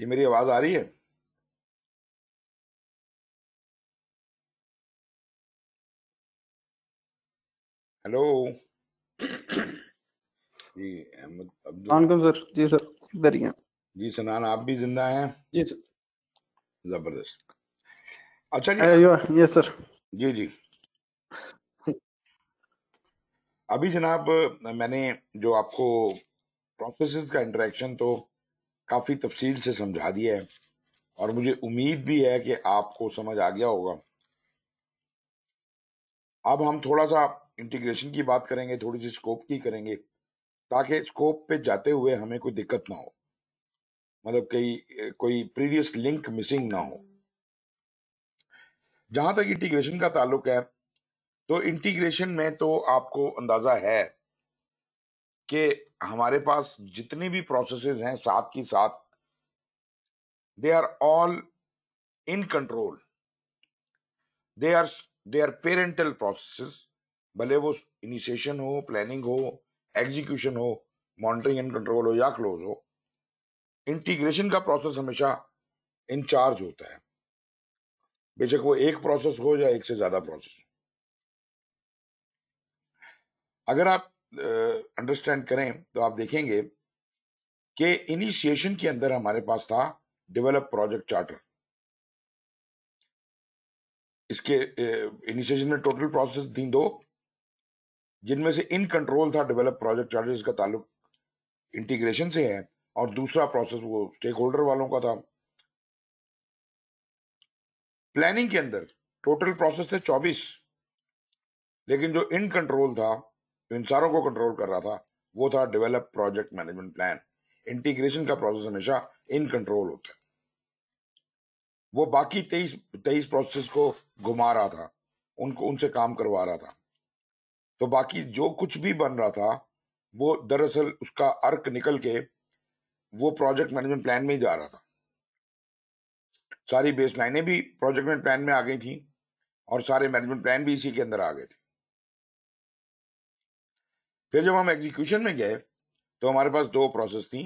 ये मेरी आवाज आ रही है हेलो जी अहमद अब्दुल सर जी सर इधर ही हैं जी सनान आप भी जिंदा हैं जी सर जबरदस्त अच्छा जी यस uh, सर जी जी अभी जनाब मैंने जो आपको प्रोसेस का इंटरेक्शन तो काफ़ी तफसील से समझा दिया है और मुझे उम्मीद भी है कि आपको समझ आ गया होगा अब हम थोड़ा सा इंटीग्रेशन की बात करेंगे थोड़ी सी स्कोप की करेंगे ताकि स्कोप पे जाते हुए हमें कोई दिक्कत ना हो मतलब कई कोई प्रीवियस लिंक मिसिंग ना हो जहां तक इंटीग्रेशन का ताल्लुक है तो इंटीग्रेशन में तो आपको अंदाजा है कि हमारे पास जितनी भी प्रोसेसेस हैं साथ की साथ they are all in control they are they are parental processes भले वो इनिशिएशन हो प्लानिंग हो एग्जीक्यूशन हो मॉनिटरिंग एंड कंट्रोल हो या क्लोज हो इंटीग्रेशन का प्रोसेस हमेशा इंचार्ज होता है बेशक वो एक प्रोसेस हो या एक से ज्यादा प्रोसेस हो अगर आप अंडरस्टैंड करें तो आप देखेंगे कि इनिशिएशन के अंदर हमारे पास था डेवलप प्रोजेक्ट चार्टर इसके इनिशिएशन में टोटल प्रोसेस दी दो जिनमें से इन कंट्रोल था डेवलप प्रोजेक्ट चार्टर जिसका ताल्लुक इंटीग्रेशन से है और दूसरा प्रोसेस वो स्टेक होल्डर वालों का था प्लानिंग के अंदर टोटल प्रोसेस थे 24 लेकिन जो इन कंट्रोल था इन सारों को कंट्रोल कर रहा था वो था develop project management plan integration का प्रोसेस हमेशा इन कंट्रोल होता है वो बाकी तेईस तेईस प्रोसेस को घुमा रहा था उनको उनसे काम करवा रहा था तो बाकी जो कुछ भी बन रहा था वो दरअसल उसका अर्क निकल के वो प्रोजेक्ट मैनेजमेंट प्लान में ही जा रहा था सारी बेस लाइने भी प्रोजेक्ट मैनेजमेंट प्लान में आ गई थी और सारे मैनेजमेंट प्लान भी इसी के अंदर आ गए थे फिर जब हम एग्जीक्यूशन में गए तो हमारे पास दो प्रोसेस थी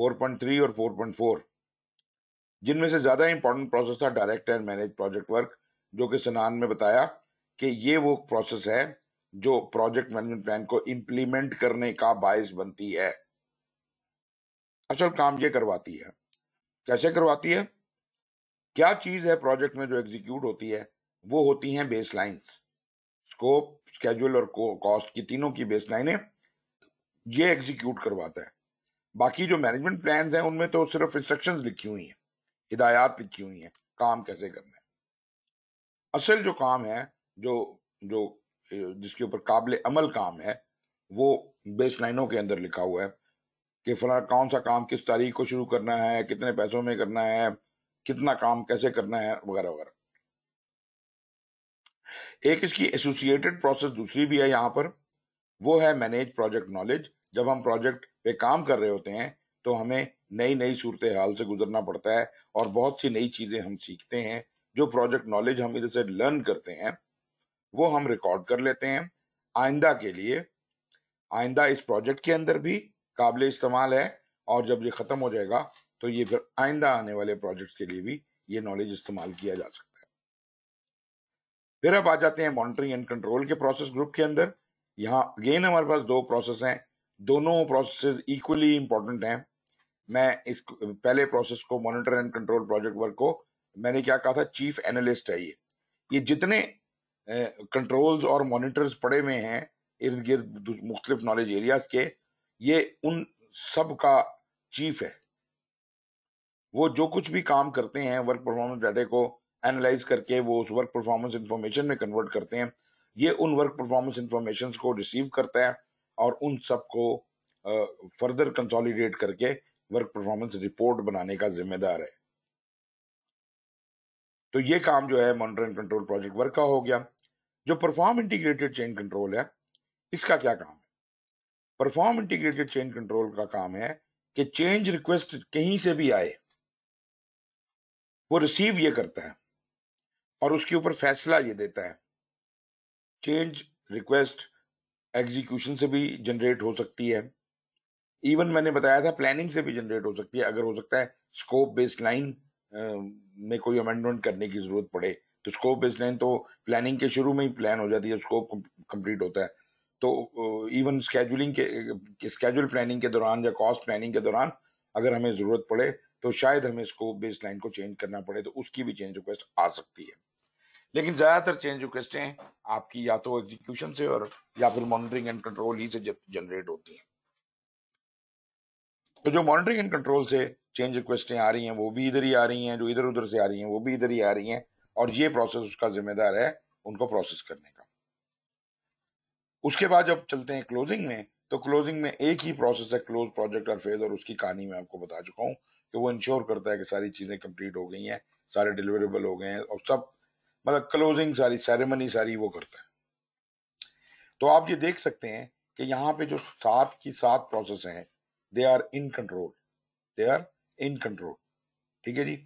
4.3 और 4.4 जिनमें से ज्यादा इंपॉर्टेंट प्रोसेस था direct and manage project work जो कि सनान में बताया कि ये वो प्रोसेस है जो प्रोजेक्ट मैनेजमेंट प्लान को इम्प्लीमेंट करने का बायस बनती है असल काम ये करवाती है कैसे करवाती है क्या चीज है प्रोजेक्ट में जो एग्जीक्यूट होती है वो होती हैं बेस स्कोप स्केजुअल और कॉस्ट की तीनों की बेस लाइने ये एग्जीक्यूट करवाता है बाकी जो मैनेजमेंट प्लान हैं उनमें तो सिर्फ इंस्ट्रक्शंस लिखी हुई हैं हिदायत लिखी हुई हैं काम कैसे करना है असल जो काम है जो जो जिसके ऊपर काबिल अमल काम है वो बेस लाइनों के अंदर लिखा हुआ है कि फला कौन सा काम किस तारीख को शुरू करना है कितने पैसों में करना है कितना काम कैसे करना है वगैरह वगैरह एक इसकी एसोसिएटेड प्रोसेस दूसरी भी है यहाँ पर वो है मैनेज प्रोजेक्ट नॉलेज जब हम प्रोजेक्ट पे काम कर रहे होते हैं तो हमें नई नई सूरत हाल से गुजरना पड़ता है और बहुत सी नई चीज़ें हम सीखते हैं जो प्रोजेक्ट नॉलेज हम इधर से लर्न करते हैं वो हम रिकॉर्ड कर लेते हैं आइंदा के लिए आइंदा इस प्रोजेक्ट के अंदर भी काबिल इस्तेमाल है और जब ये ख़त्म हो जाएगा तो ये फिर आइंदा आने वाले प्रोजेक्ट्स के लिए भी ये नॉलेज इस्तेमाल किया जा सकता है फिर अब आ जाते हैं मॉनिटरिंग एंड कंट्रोल के प्रोसेस ग्रुप के अंदर यहाँ अगेन हमारे पास दो प्रोसेस हैं दोनों प्रोसेस इक्वली इंपॉर्टेंट हैं मैं इस पहले प्रोसेस को monitor and control project work को मैंने क्या कहा था चीफ एनालिस्ट है ये ये जितने कंट्रोल्स और मॉनिटर्स पड़े हुए हैं इर्द गिर्द मुख्तलिफ नॉलेज एरियाज के ये उन सब का चीफ है वो जो कुछ भी काम करते हैं वर्क परफॉर्मेंस डाटे को एनालाइज करके वो उस वर्क परफॉर्मेंस इन्फॉर्मेशन में कन्वर्ट करते हैं ये उन वर्क परफॉर्मेंस इन्फॉर्मेशन को रिसीव करता है और उन सबको फर्दर कंसोलिडेट करके वर्क परफॉर्मेंस रिपोर्ट बनाने का जिम्मेदार है तो ये काम जो है मॉनिटरिंग कंट्रोल प्रोजेक्ट वर्क का हो गया जो परफॉर्म इंटीग्रेटेड चेन कंट्रोल है इसका क्या काम है परफॉर्म इंटीग्रेटेड चेन कंट्रोल का काम है कि चेंज रिक्वेस्ट कहीं से भी आए वो रिसीव ये करता है और उसके ऊपर फैसला ये देता है चेंज रिक्वेस्ट एग्जीक्यूशन से भी जनरेट हो सकती है इवन मैंने बताया था प्लानिंग से भी जनरेट हो सकती है अगर हो सकता है स्कोप बेस्ड लाइन में कोई अमेंडमेंट करने की जरूरत पड़े तो स्कोप बेस्ड लाइन तो प्लानिंग के शुरू में ही प्लान हो जाती है स्कोप कंप्लीट होता है तो इवन स्केजुलिंग के स्केजुअल प्लानिंग के दौरान या कॉस्ट प्लानिंग के दौरान अगर हमें जरूरत पड़े तो शायद हमें इसको बेस लाइन को चेंज करना पड़े तो उसकी भी चेंज रिक्वेस्ट आ सकती है लेकिन ज़्यादातर चेंज रिक्वेस्टें आपकी या तो एग्जीक्यूशन से और या फिर मॉनिटरिंग एंड कंट्रोल ही से जनरेट होती हैं तो जो मॉनिटरिंग एंड कंट्रोल से चेंज रिक्वेस्टें आ रही हैं वो भी इधर ही आ रही हैं जो इधर उधर से आ रही हैं वो भी इधर ही आ रही हैं और ये प्रोसेस उसका जिम्मेदार है उनको प्रोसेस करने का उसके बाद जब चलते हैं क्लोजिंग में तो क्लोजिंग में एक ही प्रोसेस है क्लोज प्रोजेक्ट और फेज और उसकी कहानी मैं आपको बता चुका हूं कि वो इंश्योर करता है कि सारी चीज़ें कंप्लीट हो गई हैं सारे डिलीवरेबल हो गए हैं और सब मतलब क्लोजिंग सारी सेरेमनी सारी वो करता है तो आप ये देख सकते हैं कि यहाँ पे जो सात की सात प्रोसेस हैं they are in control they are in control ठीक है जी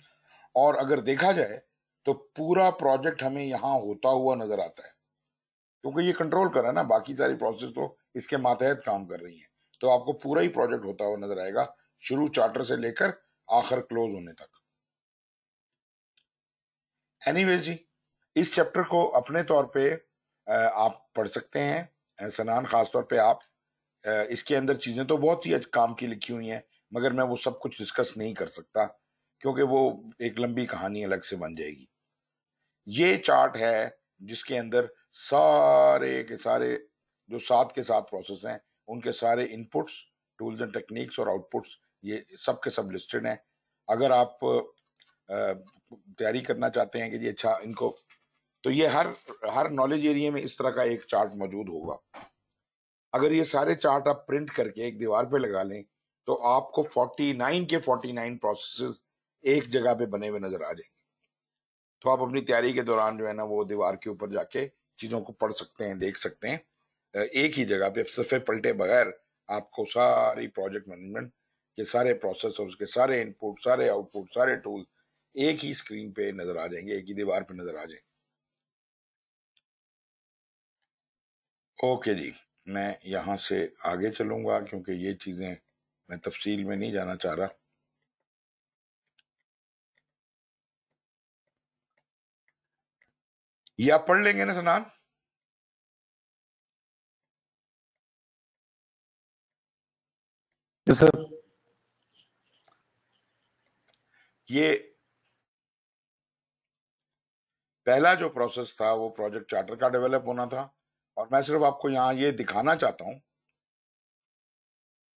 और अगर देखा जाए तो पूरा प्रोजेक्ट हमें यहाँ होता हुआ नजर आता है क्योंकि ये कंट्रोल कर रहा है ना बाकी सारी प्रोसेस तो इसके मातहत काम कर रही है तो आपको पूरा ही प्रोजेक्ट होता हुआ नजर आएगा शुरू चार्टर से लेकर आखिर क्लोज होने तक एनीवेज जी इस चैप्टर को अपने तौर पे आप पढ़ सकते हैं सनान खास तौर पे आप इसके अंदर चीज़ें तो बहुत ही काम की लिखी हुई हैं मगर मैं वो सब कुछ डिस्कस नहीं कर सकता क्योंकि वो एक लंबी कहानी अलग से बन जाएगी ये चार्ट है जिसके अंदर सारे के सारे जो सात के साथ प्रोसेस हैं उनके सारे इनपुट्स टूल्स एंड टेक्निक्स और आउटपुट्स ये सब के सब लिस्टेड हैं अगर आप तैयारी करना चाहते हैं कि जी अच्छा इनको तो ये हर हर नॉलेज एरिया में इस तरह का एक चार्ट मौजूद होगा अगर ये सारे चार्ट आप प्रिंट करके एक दीवार पे लगा लें तो आपको 49 के 49 प्रोसेस एक जगह पे बने हुए नजर आ जाएंगे तो आप अपनी तैयारी के दौरान जो है ना वो दीवार के ऊपर जाके चीज़ों को पढ़ सकते हैं देख सकते हैं एक ही जगह पे सफ़े पलटे बगैर आपको सारी प्रोजेक्ट मैनेजमेंट के सारे प्रोसेसर उसके सारे इनपुट सारे आउटपुट सारे टूल एक ही स्क्रीन पे नजर आ जाएंगे एक ही दीवार पे नजर आ जाएंगे ओके जी मैं यहाँ से आगे चलूंगा क्योंकि ये चीज़ें मैं तफसील में नहीं जाना चाह रहा ये आप पढ़ लेंगे ना सनान सर ये पहला जो प्रोसेस था वो प्रोजेक्ट चार्टर का डेवलप होना था और मैं सिर्फ आपको यहाँ ये दिखाना चाहता हूँ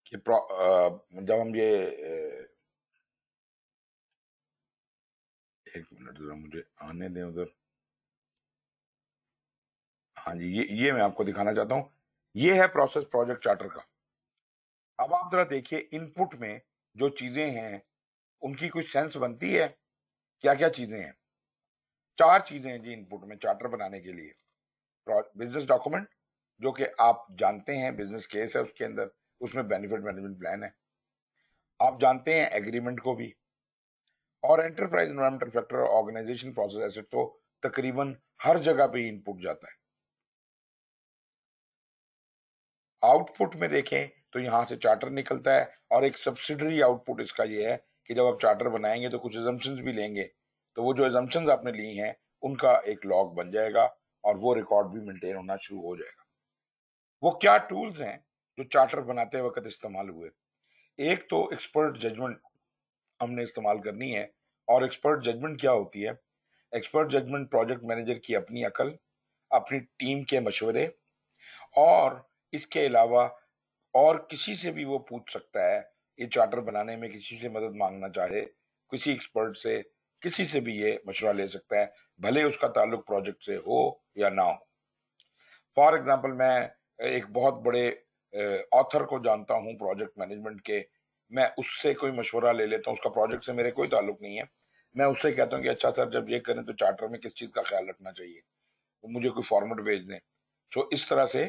कि जब हम ये एक मिनट जरा मुझे आने दें उधर हाँ जी ये ये मैं आपको दिखाना चाहता हूँ ये है प्रोसेस प्रोजेक्ट चार्टर का अब आप जरा देखिए इनपुट में जो चीजें हैं उनकी कुछ सेंस बनती है क्या क्या चीज़ें हैं चार चीज़ें हैं जी इनपुट में चार्टर बनाने के लिए बिजनेस डॉक्यूमेंट जो कि आप जानते हैं बिजनेस केस है उसके अंदर उसमें बेनिफिट मैनेजमेंट प्लान है आप जानते हैं एग्रीमेंट को भी और enterprise environmental factor organization process ऐसे तो तकरीबन हर जगह पे इनपुट जाता है आउटपुट में देखें तो यहां से चार्टर निकलता है और एक सब्सिडरी आउटपुट इसका ये है कि जब आप चार्टर बनाएंगे तो कुछ एजम्पन्स भी लेंगे तो वो जो एजम्पन्स आपने ली हैं उनका एक लॉग बन जाएगा और वो रिकॉर्ड भी मेंटेन होना शुरू हो जाएगा वो क्या टूल्स हैं जो चार्टर बनाते वक्त इस्तेमाल हुए एक तो एक्सपर्ट जजमेंट हमने इस्तेमाल करनी है और एक्सपर्ट जजमेंट क्या होती है एक्सपर्ट जजमेंट प्रोजेक्ट मैनेजर की अपनी अकल अपनी टीम के मशवरे और इसके अलावा और किसी से भी वो पूछ सकता है ये चार्टर बनाने में किसी से मदद मांगना चाहे किसी एक्सपर्ट से किसी से भी ये मशवरा ले सकता है भले उसका ताल्लुक प्रोजेक्ट से हो या ना हो फॉर एग्जाम्पल मैं एक बहुत बड़े ऑथर को जानता हूँ प्रोजेक्ट मैनेजमेंट के मैं उससे कोई मशवरा ले लेता हूँ उसका प्रोजेक्ट से मेरे कोई ताल्लुक नहीं है मैं उससे कहता हूँ कि अच्छा सर जब ये करें तो चार्टर में किस चीज़ का ख्याल रखना चाहिए तो मुझे कोई फॉर्मेट भेज दें तो इस तरह से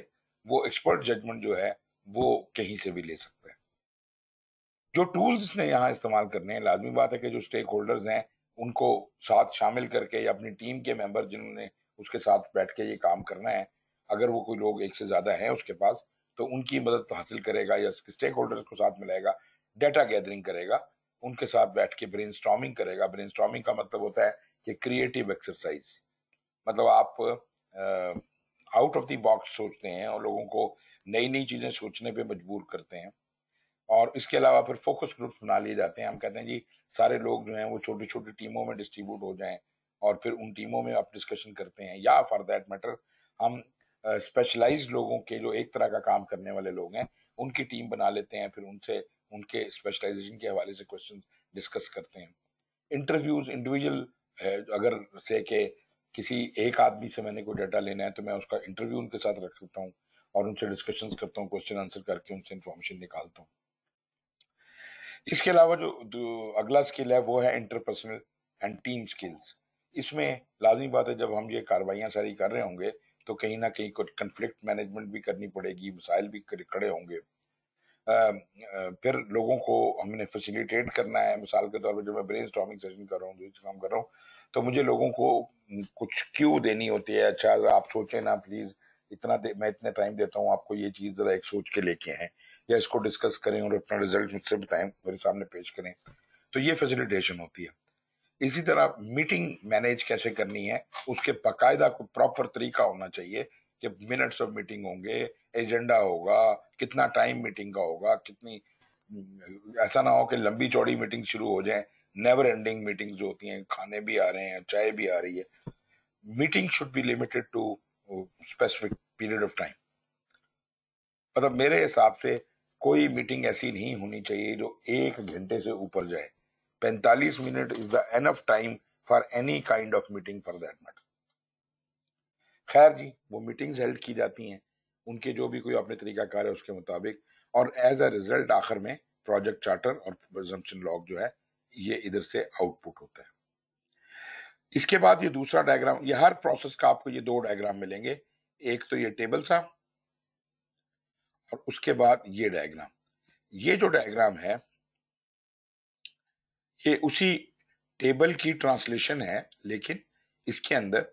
वो एक्सपर्ट जजमेंट जो है वो कहीं से भी ले सकते हैं जो टूल्स ने यहाँ इस्तेमाल करने हैं लाजमी बात है कि जो स्टेक होल्डर्स हैं उनको साथ शामिल करके या अपनी टीम के मेंबर जिन्होंने उसके साथ बैठ के ये काम करना है अगर वो कोई लोग एक से ज़्यादा हैं उसके पास तो उनकी मदद हासिल करेगा या स्टेक होल्डर्स को साथ मिलाएगा डेटा गैदरिंग करेगा उनके साथ बैठ के ब्रेन करेगा ब्रेन का मतलब होता है कि क्रिएटिव एक्सरसाइज मतलब आप आउट ऑफ द बॉक्स सोचते हैं और लोगों को नई नई चीज़ें सोचने पे मजबूर करते हैं और इसके अलावा फिर फोकस ग्रुप्स बना लिए जाते हैं हम कहते हैं जी सारे लोग जो हैं वो छोटी छोटी टीमों में डिस्ट्रीब्यूट हो जाएं और फिर उन टीमों में आप डिस्कशन करते हैं या फॉर दैट मैटर हम स्पेशलाइज uh, लोगों के जो एक तरह का काम करने वाले लोग हैं उनकी टीम बना लेते हैं फिर उनसे उनके स्पेशलाइजेशन के हवाले से क्वेश्चन डिस्कस करते हैं इंटरव्यूज इंडिविजुअल अगर से के किसी एक आदमी से मैंने कोई डाटा लेना है तो मैं उसका इंटरव्यू उनके साथ रख सकता हूँ और उनसे डिस्कशन करता हूँ क्वेश्चन आंसर करके उनसे इन्फॉर्मेशन निकालता हूँ इसके अलावा जो, अगला स्किल है वो है इंटरपर्सनल एंड टीम स्किल्स इसमें लाजमी बात है जब हम ये कार्रवाइयाँ सारी कर रहे होंगे तो कहीं ना कहीं कुछ कन्फ्लिक्ट मैनेजमेंट भी करनी पड़ेगी मसाइल भी खड़े होंगे आ, फिर लोगों को हमने फैसिलिटेट करना है मिसाल के तौर पर जब मैं ब्रेन सेशन कर रहा हूँ दूसरे काम कर रहा हूँ तो मुझे लोगों को कुछ क्यू देनी होती है अच्छा आप सोचें ना प्लीज़ इतना मैं इतने टाइम देता हूँ आपको ये चीज़ ज़रा एक सोच के लेके आएँ या इसको डिस्कस करें और अपना रिजल्ट मुझसे बताएं मेरे सामने पेश करें तो ये फैसिलिटेशन होती है इसी तरह मीटिंग मैनेज कैसे करनी है उसके बाकायदा को प्रॉपर तरीका होना चाहिए कि मिनट्स ऑफ मीटिंग होंगे एजेंडा होगा कितना टाइम मीटिंग का होगा कितनी हम्म, ऐसा ना हो कि लंबी चौड़ी मीटिंग शुरू हो जाए नेवर एंडिंग मीटिंग्स होती हैं खाने भी आ रहे हैं चाय भी आ रही है meeting should be limited to specific period of time मतलब मेरे हिसाब से कोई मीटिंग ऐसी नहीं होनी चाहिए जो एक घंटे से ऊपर जाए 45 minute is the enough time for any kind of meeting for that matter खैर जी वो मीटिंग्स हेल्ड की जाती हैं उनके जो भी कोई अपने तरीकाकार है उसके मुताबिक और एज अ रिजल्ट आखिर में प्रोजेक्ट चार्टर और प्रजम्पन लॉग जो है ये इधर से आउटपुट होता है इसके बाद ये दूसरा डायग्राम ये हर प्रोसेस का आपको ये दो डायग्राम मिलेंगे एक तो ये टेबल सा और उसके बाद ये डायग्राम ये जो डायग्राम है ये उसी टेबल की ट्रांसलेशन है लेकिन इसके अंदर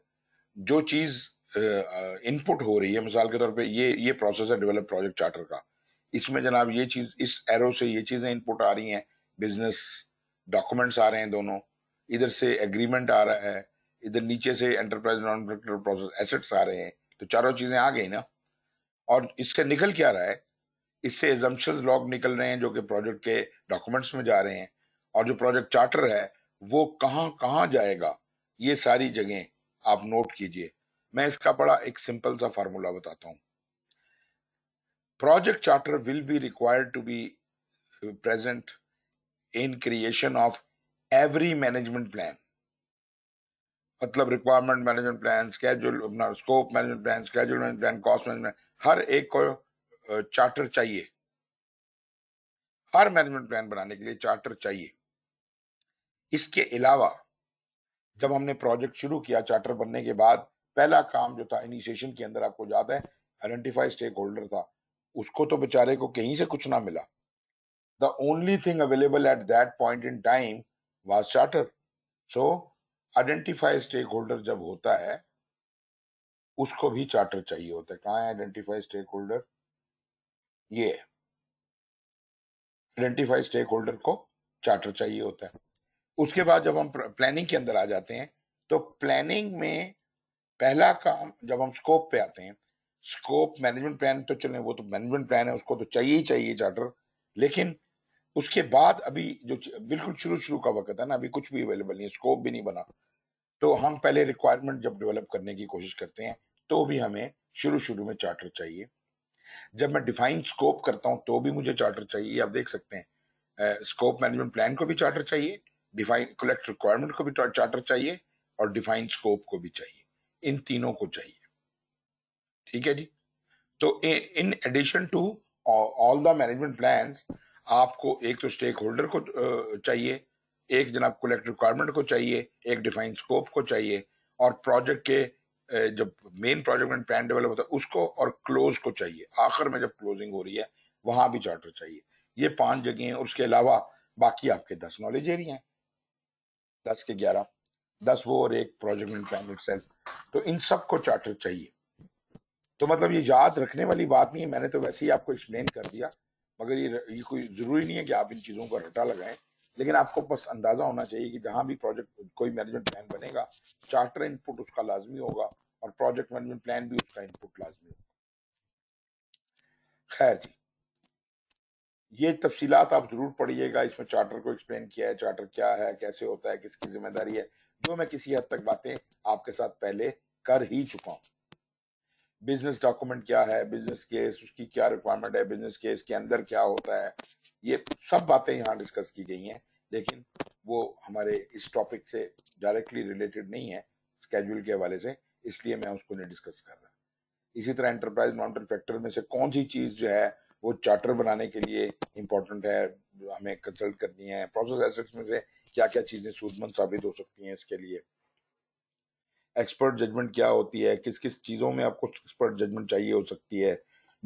जो चीज इनपुट हो रही है मिसाल के तौर पे ये ये प्रोसेस है डेवलप प्रोजेक्ट चार्टर का इसमें जनाब ये चीज इस एरो से ये चीजें इनपुट आ रही हैं बिजनेस डॉक्यूमेंट्स आ रहे हैं दोनों इधर से एग्रीमेंट आ रहा है इधर नीचे से एंटरप्राइज नॉन प्रोसेस एसेट्स आ रहे हैं तो चारों चीजें आ गई ना और इससे निकल क्या रहा है इससे एजम्पन लॉग निकल रहे हैं जो कि प्रोजेक्ट के डॉक्यूमेंट्स में जा रहे हैं और जो प्रोजेक्ट चार्टर है वो कहाँ कहाँ जाएगा ये सारी जगह आप नोट कीजिए मैं इसका बड़ा एक सिंपल सा फार्मूला बताता हूँ project charter will be required to be present in creation of every management plan मतलब रिक्वायरमेंट मैनेजमेंट प्लान स्केजुअल अपना scope management plan schedule management plan cost management हर एक को चार्टर चाहिए हर मैनेजमेंट प्लान बनाने के लिए चार्टर चाहिए इसके अलावा जब हमने प्रोजेक्ट शुरू किया चार्टर बनने के बाद पहला काम जो था इनिशिएशन के अंदर आपको याद है आइडेंटिफाई स्टेक होल्डर था उसको तो बेचारे को कहीं से कुछ ना मिला the only thing available at that point in time was charter so identify stakeholder जब होता है उसको भी चार्टर चाहिए होता है कहा आइडेंटिफाई स्टेक होल्डर ये आइडेंटिफाई स्टेक होल्डर को चार्टर चाहिए होता है उसके बाद जब हम प्लानिंग के अंदर आ जाते हैं तो प्लानिंग में पहला काम जब हम स्कोप पे आते हैं स्कोप मैनेजमेंट प्लान तो चले वो तो मैनेजमेंट प्लान है उसको तो चाहिए ही चाहिए चार्टर लेकिन उसके बाद अभी जो बिल्कुल शुरू शुरू का वक्त है ना अभी कुछ भी अवेलेबल नहीं है स्कोप भी नहीं बना तो हम पहले रिक्वायरमेंट जब डेवलप करने की कोशिश करते हैं तो भी हमें शुरू शुरू में चार्टर चाहिए जब मैं डिफाइन स्कोप करता हूँ तो भी मुझे चार्टर चाहिए आप देख सकते हैं स्कोप मैनेजमेंट प्लान को भी चार्टर चाहिए डिफाइन कलेक्ट रिक्वायरमेंट को भी चार्टर चाहिए और डिफाइन स्कोप को भी चाहिए इन तीनों को चाहिए ठीक है जी तो in addition to all the management plan आपको एक तो स्टेक होल्डर को चाहिए एक जनाब कलेक्ट रिक्वायरमेंट को चाहिए एक डिफाइन स्कोप को चाहिए और प्रोजेक्ट के जब मेन प्रोजेक्ट में प्लान डेवलप होता है उसको और क्लोज को चाहिए आखिर में जब क्लोजिंग हो रही है वहां भी चार्टर चाहिए ये पांच जगह हैं उसके अलावा बाकी आपके दस नॉलेज एरिया हैं दस के ग्यारह दस वो और एक प्रोजेक्ट में प्लान सेल्फ तो इन सब को चार्टर चाहिए तो मतलब ये याद रखने वाली बात नहीं है मैंने तो वैसे ही आपको एक्सप्लेन कर दिया मगर ये ये कोई ज़रूरी नहीं है कि आप इन चीज़ों का रटा लगाएं लेकिन आपको बस अंदाजा होना चाहिए कि जहां भी प्रोजेक्ट कोई मैनेजमेंट प्लान बनेगा चार्टर इनपुट उसका लाजमी होगा और प्रोजेक्ट मैनेजमेंट प्लान भी उसका इनपुट लाजमी होगा खैर जी ये तफसीलात आप ज़रूर पढ़िएगा इसमें चार्टर को एक्सप्लेन किया है चार्टर क्या है कैसे होता है किसकी जिम्मेदारी है जो मैं किसी हद तक बातें आपके साथ पहले कर ही चुका हूं बिजनेस डॉक्यूमेंट क्या है बिजनेस केस उसकी क्या रिक्वायरमेंट है बिजनेस केस के अंदर क्या होता है ये सब बातें यहाँ डिस्कस की गई हैं लेकिन वो हमारे इस टॉपिक से डायरेक्टली रिलेटेड नहीं है स्केड्यूल के हवाले से इसलिए मैं उसको नहीं डिस्कस कर रहा इसी तरह एंटरप्राइज माउंटेन फैक्टर में से कौन सी चीज़ जो है वो चार्टर बनाने के लिए इम्पोर्टेंट है हमें कंसल्ट करनी है प्रोसेस एसेट्स में से क्या क्या चीज़ें सूदमंद साबित हो सकती हैं इसके लिए एक्सपर्ट जजमेंट क्या होती है किस किस चीज़ों में आपको एक्सपर्ट जजमेंट चाहिए हो सकती है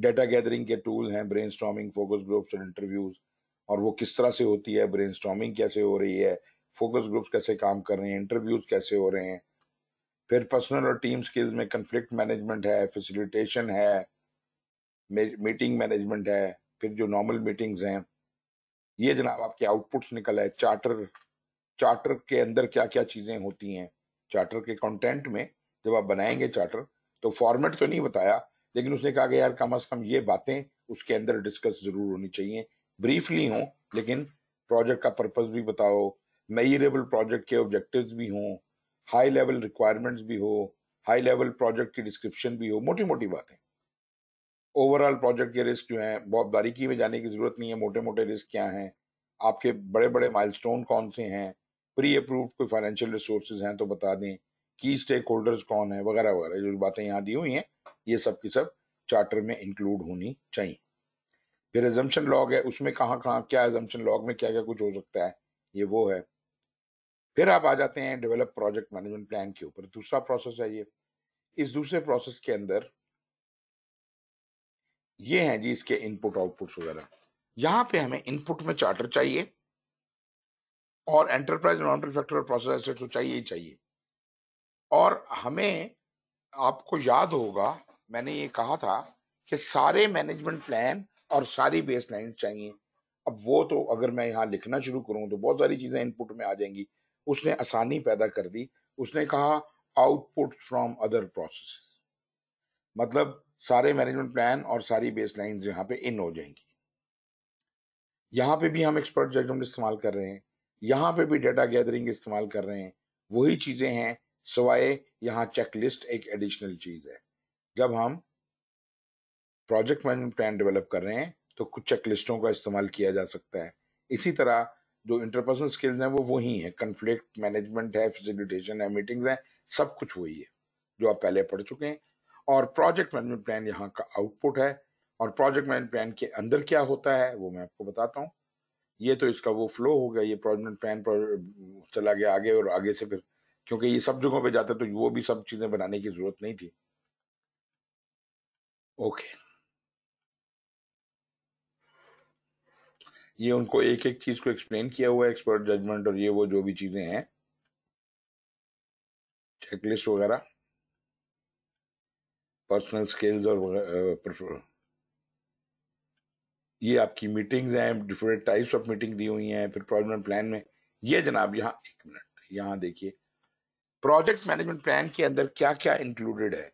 डेटा गैदरिंग के टूल हैं ब्रेन फोकस ग्रुप्स और इंटरव्यूज़ और वो किस तरह से होती है ब्रेन कैसे हो रही है फोकस ग्रुप्स कैसे काम कर रहे हैं इंटरव्यूज़ कैसे हो रहे हैं फिर पर्सनल और टीम स्किल्स में कन्फ्लिक्ट मैनेजमेंट है फैसिलिटेशन है मीटिंग मैनेजमेंट है फिर जो नॉर्मल मीटिंग्स हैं ये जनाब आपके आउटपुट्स निकल है चार्टर चार्टर के अंदर क्या क्या चीज़ें होती हैं चार्टर के कंटेंट में जब आप बनाएंगे चार्टर हाँ। तो फॉर्मेट तो नहीं बताया लेकिन उसने कहा कि यार कम अज कम ये बातें उसके अंदर डिस्कस जरूर होनी चाहिए ब्रीफली हो लेकिन प्रोजेक्ट का पर्पज भी बताओ मेयरेबल प्रोजेक्ट के ऑब्जेक्टिव भी हों हाई लेवल रिक्वायरमेंट्स भी हो हाई लेवल प्रोजेक्ट की डिस्क्रिप्शन भी हो मोटी मोटी बातें ओवरऑल प्रोजेक्ट के रिस्क जो हैं बहुत बारीकी में जाने की ज़रूरत नहीं है मोटे मोटे रिस्क क्या हैं आपके बड़े बड़े माइलस्टोन कौन से हैं प्री अप्रूव्ड कोई फाइनेंशियल रिसोर्सेज हैं तो बता दें की स्टेक होल्डर्स कौन है वगैरह वगैरह जो बातें यहाँ दी हुई हैं ये सब की सब चार्टर में इंक्लूड होनी चाहिए फिर एजम्पन लॉग है उसमें कहाँ कहाँ क्या एजम्पन लॉग में क्या क्या कुछ हो सकता है ये वो है फिर आप आ जाते हैं डेवलप प्रोजेक्ट मैनेजमेंट प्लान के ऊपर दूसरा प्रोसेस है ये इस दूसरे प्रोसेस के अंदर ये हैं जी इसके इनपुट आउटपुट वगैरह यहाँ पे हमें इनपुट में चार्टर चाहिए और enterprise non refactor process asset तो चाहिए ही चाहिए और हमें आपको याद होगा मैंने ये कहा था कि सारे मैनेजमेंट प्लान और सारी बेस लाइन चाहिए अब वो तो अगर मैं यहाँ लिखना शुरू करूँ तो बहुत सारी चीज़ें इनपुट में आ जाएंगी उसने आसानी पैदा कर दी उसने कहा आउटपुट फ्रॉम अदर प्रोसेस मतलब सारे मैनेजमेंट प्लान और सारी बेस लाइन यहाँ पे इन हो जाएंगी यहाँ पे भी हम एक्सपर्ट जजमेंट इस्तेमाल कर रहे हैं यहाँ पे भी डेटा गैदरिंग इस्तेमाल कर रहे हैं वही चीज़ें हैं सवाए यहाँ चेकलिस्ट एक एडिशनल चीज़ है जब हम प्रोजेक्ट मैनेजमेंट प्लान डेवलप कर रहे हैं तो कुछ चेकलिस्टों का इस्तेमाल किया जा सकता है इसी तरह जो इंटरपर्सनल स्किल्स हैं वो वही हैं कन्फ्लिक्ट मैनेजमेंट है फेसिलिटेशन है मीटिंग्स हैं सब कुछ वही है जो आप पहले पढ़ चुके हैं और प्रोजेक्ट मैनेजमेंट प्लान यहाँ का आउटपुट है और प्रोजेक्ट मैनेजमेंट प्लान के अंदर क्या होता है वो मैं आपको बताता हूँ ये तो इसका वो फ्लो हो गया ये प्रोमिनेंट पैन पर चला गया आगे और आगे से फिर क्योंकि ये सब जगहों पे जाते तो वो भी सब चीजें बनाने की जरूरत नहीं थी ओके ये उनको एक एक चीज को एक्सप्लेन किया हुआ एक्सपर्ट जजमेंट और ये वो जो भी चीजें हैं चेकलिस्ट वगैरह पर्सनल स्किल्स और uh, ये आपकी मीटिंग्स हैं डिफरेंट टाइप्स ऑफ मीटिंग दी हुई हैं फिर प्रोजेक्ट प्लान में ये जनाब यहाँ एक मिनट यहाँ देखिए प्रोजेक्ट मैनेजमेंट प्लान के अंदर क्या क्या इंक्लूडेड है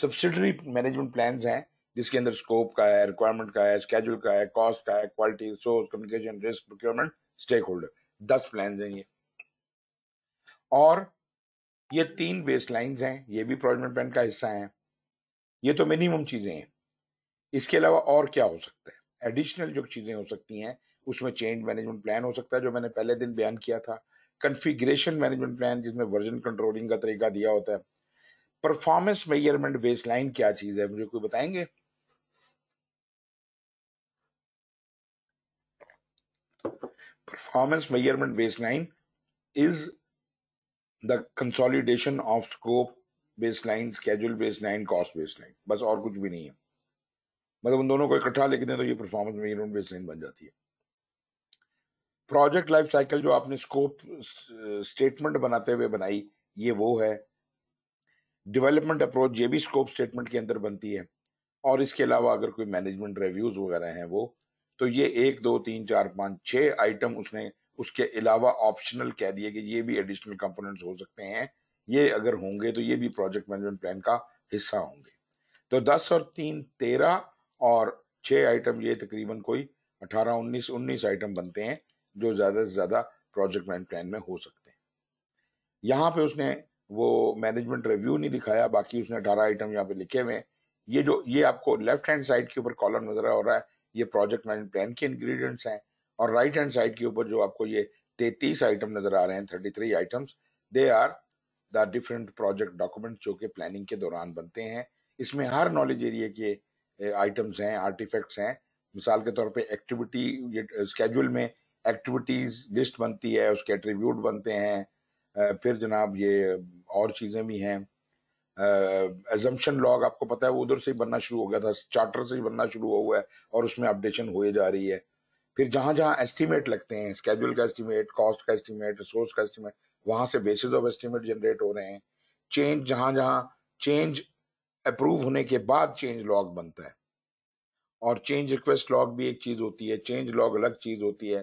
सब्सिडरी मैनेजमेंट प्लान हैं जिसके अंदर स्कोप का है रिक्वायरमेंट का है स्केड्यूल का है कॉस्ट का है quality resource communication risk procurement stakeholder दस प्लान हैं ये और ये तीन बेस लाइन्स हैं ये भी प्रोजेक्ट प्लान का हिस्सा है ये तो मिनिमम चीज़ें हैं इसके अलावा और क्या हो सकता है एडिशनल जो चीज़ें हो सकती हैं उसमें चेंज मैनेजमेंट प्लान हो सकता है जो मैंने पहले दिन बयान किया था कन्फिग्रेशन मैनेजमेंट प्लान जिसमें वर्जन कंट्रोलिंग का तरीका दिया होता है परफॉर्मेंस मेजरमेंट बेस लाइन क्या चीज़ है मुझे कोई बताएंगे performance baseline is the consolidation of scope baseline scope baseline cost baseline बस और कुछ भी नहीं है मतलब उन दोनों को इकट्ठा लेके दें तो ये परफॉर्मेंस में यूनिट बेसलाइन बन जाती है प्रोजेक्ट लाइफ साइकिल जो आपने स्कोप स्टेटमेंट बनाते हुए बनाई ये वो है डेवलपमेंट अप्रोच ये भी स्कोप स्टेटमेंट के अंदर बनती है और इसके अलावा अगर कोई मैनेजमेंट रिव्यूज वगैरह हैं वो तो ये एक दो तीन चार पाँच छः आइटम उसने उसके अलावा ऑप्शनल कह दिए कि ये भी एडिशनल कंपोनेंट्स हो सकते हैं ये अगर होंगे तो ये भी प्रोजेक्ट मैनेजमेंट प्लान का हिस्सा होंगे तो दस और तीन तेरह और छः आइटम ये तकरीबन कोई अठारह उन्नीस उन्नीस आइटम बनते हैं जो ज़्यादा से ज़्यादा प्रोजेक्ट मैन प्लान में हो सकते हैं यहाँ पे उसने वो मैनेजमेंट रिव्यू नहीं दिखाया बाकी उसने अठारह आइटम यहाँ पे लिखे हुए हैं ये जो ये आपको लेफ्ट हैंड साइड के ऊपर कॉलम नजर आ रहा है ये प्रोजेक्ट मैनेजमेंट प्लान के इंग्रेडिएंट्स हैं और राइट हैंड साइड के ऊपर जो आपको ये तैतीस आइटम नजर आ रहे हैं thirty three items they are the different project documents जो कि प्लानिंग के दौरान बनते हैं इसमें हर नॉलेज एरिया के आइटम्स हैं आर्टिफैक्ट्स हैं मिसाल के तौर पे एक्टिविटी स्केड्यूल में एक्टिविटीज लिस्ट बनती है उसके एट्रीब्यूट बनते हैं फिर जनाब ये और चीज़ें भी हैं एजम्पन लॉग आपको पता है वो उधर से ही बनना शुरू हो गया था चार्टर से ही बनना शुरू हुआ है और उसमें अपडेशन हुए जा रही है फिर जहाँ जहाँ एस्टीमेट लगते हैं स्केड्यूल का एस्टीमेट कॉस्ट का एस्टीमेट रिसोर्स का एस्टीमेट वहाँ से बेसिस ऑफ एस्टीमेट जनरेट हो रहे हैं चेंज जहाँ जहाँ चेंज अप्रूव होने के बाद चेंज लॉग बनता है और चेंज रिक्वेस्ट लॉग भी एक चीज होती है चेंज लॉग अलग चीज होती है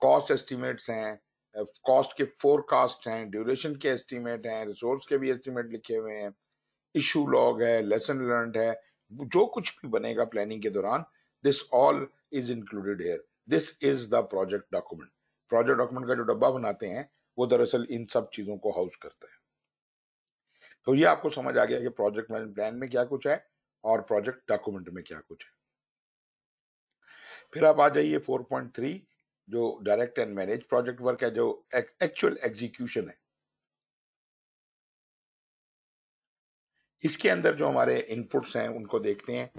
कॉस्ट एस्टिमेट्स हैं कॉस्ट के फोरकास्ट हैं ड्यूरेशन के एस्टिमेट हैं रिसोर्स के भी एस्टिमेट लिखे हुए हैं इशू लॉग है लेसन लर्न है जो कुछ भी बनेगा प्लानिंग के दौरान this all is included here this is the project document project document का जो डब्बा बनाते हैं वो दरअसल इन सब चीजों को हाउस करता है तो ये आपको समझ आ गया कि प्रोजेक्ट मैनेजमेंट प्लान में क्या कुछ है और प्रोजेक्ट डॉक्यूमेंट में क्या कुछ है फिर आप आ जाइए 4.3 जो direct and manage project work है जो एक्चुअल एग्जीक्यूशन है इसके अंदर जो हमारे इनपुट्स हैं उनको देखते हैं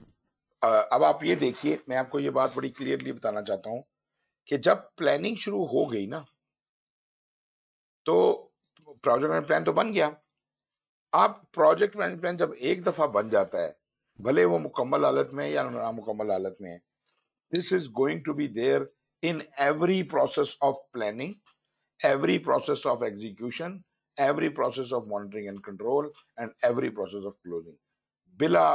अब आप ये देखिए मैं आपको ये बात बड़ी क्लियरली बताना चाहता हूं कि जब प्लानिंग शुरू हो गई ना तो प्रोजेक्ट प्लान तो बन गया आप प्रोजेक्ट मैनेजमेंट जब एक दफा बन जाता है भले वो मुकम्मल हालत में या नामुकम्मल हालत में this is going to be there in every process of planning every process of execution every process of monitoring and control and every process of closing बिला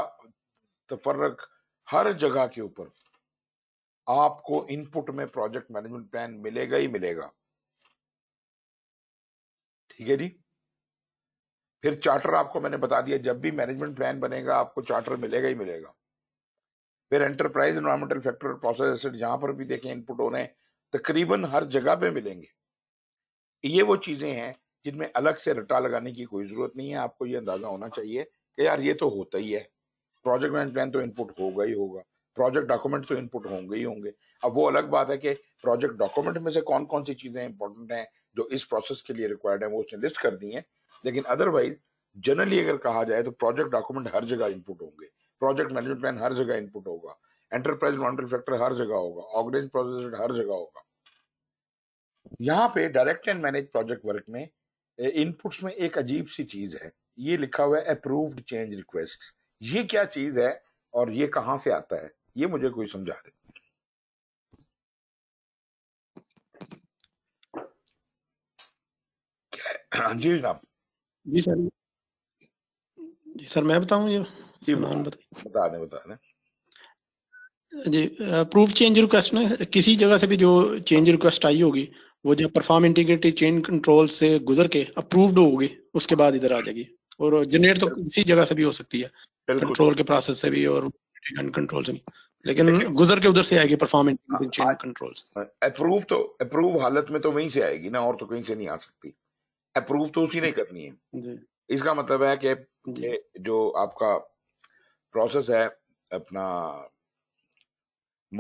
तफरक हर जगह के ऊपर आपको इनपुट में प्रोजेक्ट मैनेजमेंट प्लान मिलेगा ही मिलेगा ठीक है जी फिर चार्टर आपको मैंने बता दिया जब भी मैनेजमेंट प्लान बनेगा आपको चार्टर मिलेगा ही मिलेगा फिर enterprise environmental factor process asset जहां पर भी देखें इनपुट हो रहे हैं तकरीबन हर जगह पे मिलेंगे ये वो चीजें हैं जिनमें अलग से रटा लगाने की कोई जरूरत नहीं है आपको ये अंदाजा होना चाहिए कि यार ये तो होता ही है प्रोजेक्ट मैनेज प्लान तो इनपुट होगा ही होगा प्रोजेक्ट डॉक्यूमेंट तो इनपुट होंगे ही होंगे अब वो अलग बात है कि प्रोजेक्ट डॉक्यूमेंट में से कौन कौन सी चीजें इंपॉर्टेंट हैं जो इस प्रोसेस के लिए रिक्वायर्ड है वो उसने लिस्ट कर दी है लेकिन अदरवाइज जनरली अगर कहा जाए तो प्रोजेक्ट डॉक्यूमेंट हर जगह इनपुट होंगे प्रोजेक्ट मैनेजमेंट प्लान हर जगह इनपुट होगा एंटरप्राइज मॉनिटर फैक्टर हर जगह होगा ऑर्गेनाइज प्रोजेक्ट हर जगह होगा यहाँ पे direct and manage project work में इनपुट्स में एक अजीब सी चीज है ये लिखा हुआ है अप्रूव्ड चेंज रिक्वेस्ट ये क्या चीज है और ये कहाँ से आता है ये मुझे कोई समझा दे हाँ जी जनाब जी सर जी सर मैं बताऊं ये जी सामान बता दें बता दें जी प्रूफ चेंज रिक्वेस्ट में किसी जगह से भी जो चेंज रिक्वेस्ट आई होगी वो जब परफॉर्म इंटीग्रिटी चेन कंट्रोल से गुजर के अप्रूव्ड होगी उसके बाद इधर आ जाएगी और जनरेट तो किसी जगह से भी हो सकती है कंट्रोल के प्रोसेस से भी और कंट्रोल से लेकिन गुजर के उधर से आएगी perform integrity performance control approve तो अप्रूव हालत में तो वहीं से आएगी ना और तो कहीं से नहीं आ सकती अप्रूव तो उसी ने करनी है इसका मतलब है कि, कि जो आपका प्रोसेस है अपना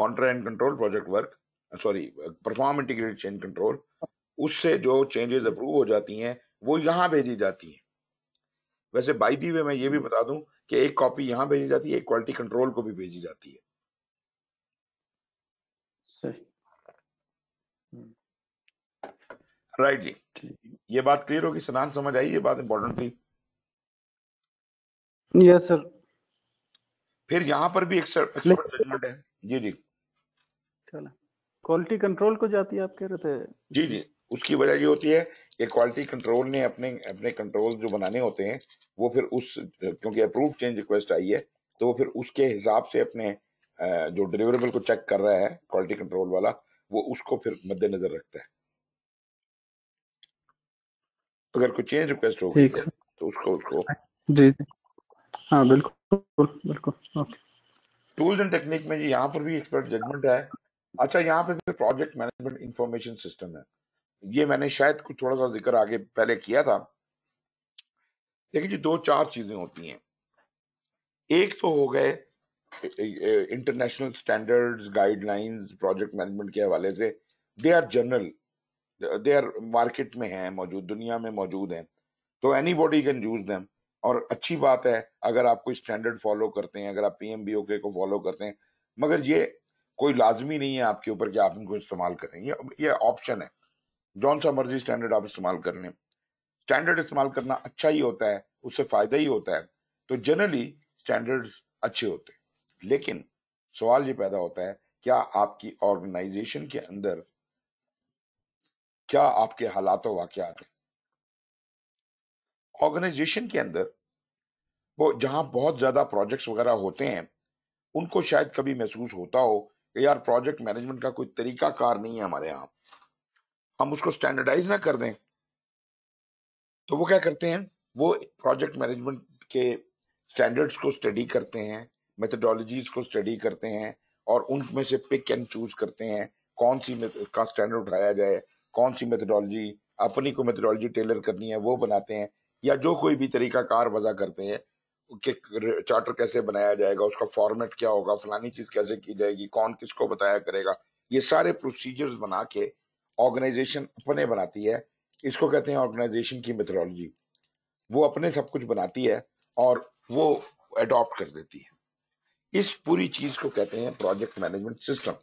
monitor and control project work sorry perform integrated change control उससे जो चेंजेस अप्रूव हो जाती हैं वो यहाँ भेजी जाती हैं वैसे बाई दी वे मैं ये भी बता दूं कि एक कॉपी यहाँ भेजी जाती है एक क्वालिटी कंट्रोल को भी भेजी जाती है सही राइट हम्म। right जी ये बात क्लियर होगी सनान समझ आई ये बात इंपॉर्टेंट थी यस सर फिर यहाँ पर भी एक्सपर्ट जजमेंट है जी जी क्वालिटी कंट्रोल को जाती है आप कह रहे थे जी जी उसकी वजह ये होती है कि क्वालिटी कंट्रोल ने अपने अपने कंट्रोल जो बनाने होते हैं वो फिर उस क्योंकि अप्रूव चेंज रिक्वेस्ट आई है तो वो फिर उसके हिसाब से अपने जो डिलीवरेबल को चेक कर रहा है क्वालिटी कंट्रोल वाला वो उसको फिर मद्देनजर रखता है अगर कोई चेंज रिक्वेस्ट होगी तो उसको उसको जी हाँ बिल्कुल बिल्कुल ओके टूल्स एंड टेक्निक में जी यहाँ पर भी एक्सपर्ट जजमेंट है अच्छा यहाँ पे फिर प्रोजेक्ट मैनेजमेंट इंफॉर्मेशन सिस्टम है ये मैंने शायद कुछ थोड़ा सा जिक्र आगे पहले किया था देखिए जी दो चार चीजें होती हैं एक तो हो गए international standards guidelines project management के हवाले से they are general they are market में हैं मौजूद दुनिया में मौजूद हैं तो anybody can use them और अच्छी बात है अगर आप कोई स्टैंडर्ड फॉलो करते हैं अगर आप पी एम बी ओ के को फॉलो करते हैं मगर ये कोई लाजमी नहीं है आपके ऊपर कि आप इनको इस्तेमाल करें ये ये ऑप्शन है जौन सा मर्जी स्टैंडर्ड आप इस्तेमाल कर लें स्टैंडर्ड इस्तेमाल करना अच्छा ही होता है उससे फायदा ही होता है तो जनरली स्टैंडर्ड्स अच्छे होते हैं लेकिन सवाल ये पैदा होता है क्या आपकी ऑर्गेनाइजेशन के अंदर क्या आपके हालात और वाकयात हैं ऑर्गेनाइजेशन के अंदर वो जहां बहुत ज्यादा प्रोजेक्ट्स वगैरह होते हैं उनको शायद कभी महसूस होता हो कि यार प्रोजेक्ट मैनेजमेंट का कोई तरीका कार नहीं है हमारे यहाँ हम उसको स्टैंडर्डाइज ना कर दें तो वो क्या करते हैं वो प्रोजेक्ट मैनेजमेंट के स्टैंडर्ड्स को स्टडी करते हैं मेथडोलॉजीज को स्टडी करते हैं और उनमें से पिक एंड चूज करते हैं कौन सी का स्टैंडर्ड उठाया जाए कौन सी मेथडोलॉजी अपनी को मेथडोलॉजी टेलर करनी है वो बनाते हैं या जो कोई भी तरीका कार वजह करते हैं कि चार्टर कैसे बनाया जाएगा उसका फॉर्मेट क्या होगा फलानी चीज कैसे की जाएगी कौन किसको बताया करेगा ये सारे प्रोसीजर्स बना के ऑर्गेनाइजेशन अपने बनाती है इसको कहते हैं ऑर्गेनाइजेशन की मेथडोलॉजी वो अपने सब कुछ बनाती है और वो एडॉप्ट कर देती है इस पूरी चीज को कहते हैं प्रोजेक्ट मैनेजमेंट सिस्टम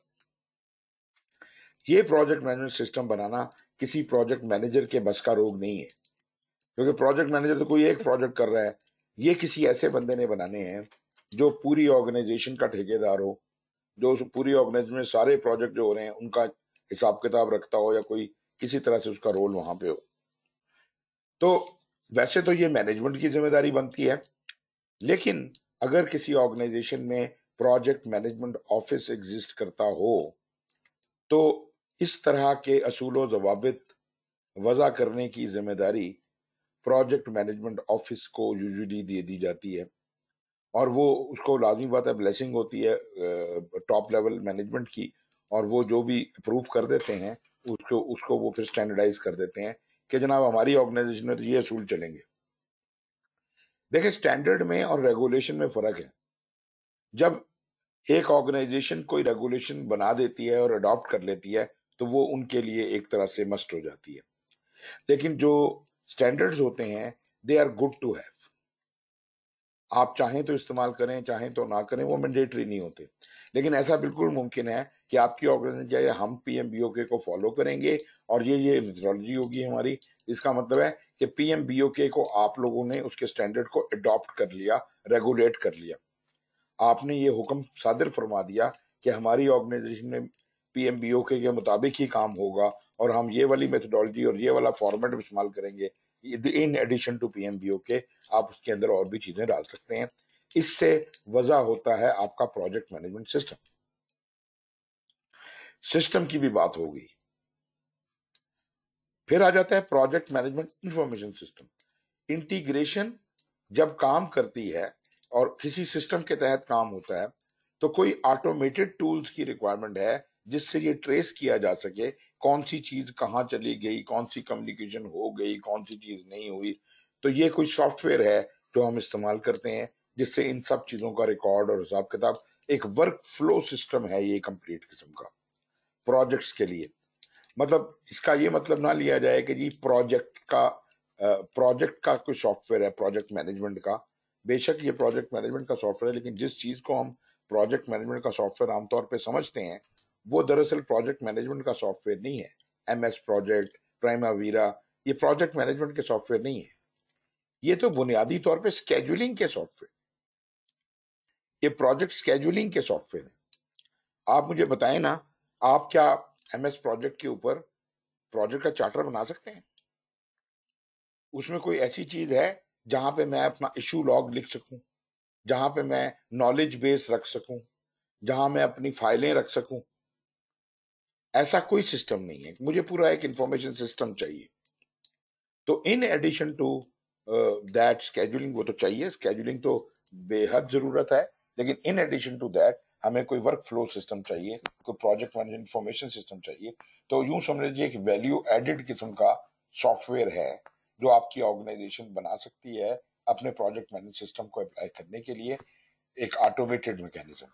ये प्रोजेक्ट मैनेजमेंट सिस्टम बनाना किसी प्रोजेक्ट मैनेजर के बस का रोग नहीं है क्योंकि प्रोजेक्ट मैनेजर तो कोई एक प्रोजेक्ट कर रहा है ये किसी ऐसे बंदे ने बनाने हैं जो पूरी ऑर्गेनाइजेशन का ठेकेदार हो जो उस पूरी ऑर्गेनाइजेशन में सारे प्रोजेक्ट जो हो रहे हैं उनका हिसाब किताब रखता हो या कोई किसी तरह से उसका रोल वहां पे हो तो वैसे तो ये मैनेजमेंट की जिम्मेदारी बनती है लेकिन अगर किसी ऑर्गेनाइजेशन में प्रोजेक्ट मैनेजमेंट ऑफिस एग्जिस्ट करता हो तो इस तरह के असूल जवाबित वज़ा करने की जिम्मेदारी प्रोजेक्ट मैनेजमेंट ऑफिस को यूजली दे दी जाती है और वो उसको लाजमी बात है ब्लेसिंग होती है टॉप लेवल मैनेजमेंट की और वो जो भी अप्रूव कर देते हैं उसको उसको वो फिर स्टैंडर्डाइज कर देते हैं कि जनाब हमारी ऑर्गेनाइजेशन में तो ये असूल चलेंगे देखिए स्टैंडर्ड में और रेगुलेशन में फ़र्क है जब एक ऑर्गेनाइजेशन कोई रेगुलेशन बना देती है और अडॉप्ट कर लेती है तो वो उनके लिए एक तरह से मस्ट हो जाती है लेकिन जो स्टैंडर्ड्स होते हैं they are good to have आप चाहें तो इस्तेमाल करें चाहें तो ना करें वो मैंडेटरी नहीं होते लेकिन ऐसा बिल्कुल मुमकिन है कि आपकी ऑर्गेनाइजेशन चाहे हम पी एम बी ओ के को फॉलो करेंगे और ये ये मेथोलॉजी होगी हमारी इसका मतलब है कि पी एम बी ओ के को आप लोगों ने उसके स्टैंडर्ड को अडॉप्ट कर लिया रेगुलेट कर लिया आपने ये हुक्म सादर फरमा दिया कि हमारी ऑर्गेनाइजेशन में पीएमबीओ के, के मुताबिक ही काम होगा और हम ये वाली मेथडोलॉजी और ये वाला फॉर्मेट इस्तेमाल करेंगे इन एडिशन टू पीएमबीओ के आप उसके अंदर और भी चीजें डाल सकते हैं इससे वजह होता है आपका प्रोजेक्ट मैनेजमेंट सिस्टम सिस्टम की भी बात होगी फिर आ जाता है project management information system integration जब काम करती है और किसी सिस्टम के तहत काम होता है तो कोई ऑटोमेटेड टूल्स की रिक्वायरमेंट है जिससे ये ट्रेस किया जा सके कौन सी चीज कहाँ चली गई कौन सी कम्युनिकेशन हो गई कौन सी चीज नहीं हुई तो ये कोई सॉफ्टवेयर है जो हम इस्तेमाल करते हैं जिससे इन सब चीजों का रिकॉर्ड और हिसाब किताब एक वर्क फ्लो सिस्टम है ये कंप्लीट किस्म का प्रोजेक्ट्स के लिए मतलब इसका ये मतलब ना लिया जाए कि जी प्रोजेक्ट का प्रोजेक्ट का कोई सॉफ्टवेयर है प्रोजेक्ट मैनेजमेंट का बेशक ये प्रोजेक्ट मैनेजमेंट का सॉफ्टवेयर है लेकिन जिस चीज को हम प्रोजेक्ट मैनेजमेंट का सॉफ्टवेयर आमतौर पर समझते हैं वो दरअसल प्रोजेक्ट मैनेजमेंट का सॉफ्टवेयर नहीं है एम एस प्रोजेक्ट प्राइमावीरा ये प्रोजेक्ट मैनेजमेंट के सॉफ्टवेयर नहीं है ये तो बुनियादी तौर पे स्केजुलिंग के सॉफ्टवेयर ये प्रोजेक्ट स्केजुलिंग के सॉफ्टवेयर है आप मुझे बताएं ना आप क्या एम एस प्रोजेक्ट के ऊपर प्रोजेक्ट का चार्टर बना सकते हैं उसमें कोई ऐसी चीज है जहां पे मैं अपना इशू लॉग लिख सकूं जहां पे मैं नॉलेज बेस रख सकूं जहां मैं अपनी फाइलें रख सकूं ऐसा कोई सिस्टम नहीं है मुझे पूरा एक इंफॉर्मेशन सिस्टम चाहिए तो in addition to that scheduling वो तो चाहिए स्केजुलिंग तो बेहद ज़रूरत है लेकिन इन एडिशन टू दैट हमें कोई वर्क फ्लो सिस्टम चाहिए कोई प्रोजेक्ट मैनेजमेंट इंफॉर्मेशन सिस्टम चाहिए तो यूं समझ लीजिए एक वैल्यू एडिड किस्म का सॉफ्टवेयर है जो आपकी ऑर्गेनाइजेशन बना सकती है अपने प्रोजेक्ट मैनेजमेंट सिस्टम को अप्लाई करने के लिए एक ऑटोमेटेड मैकेनिज्म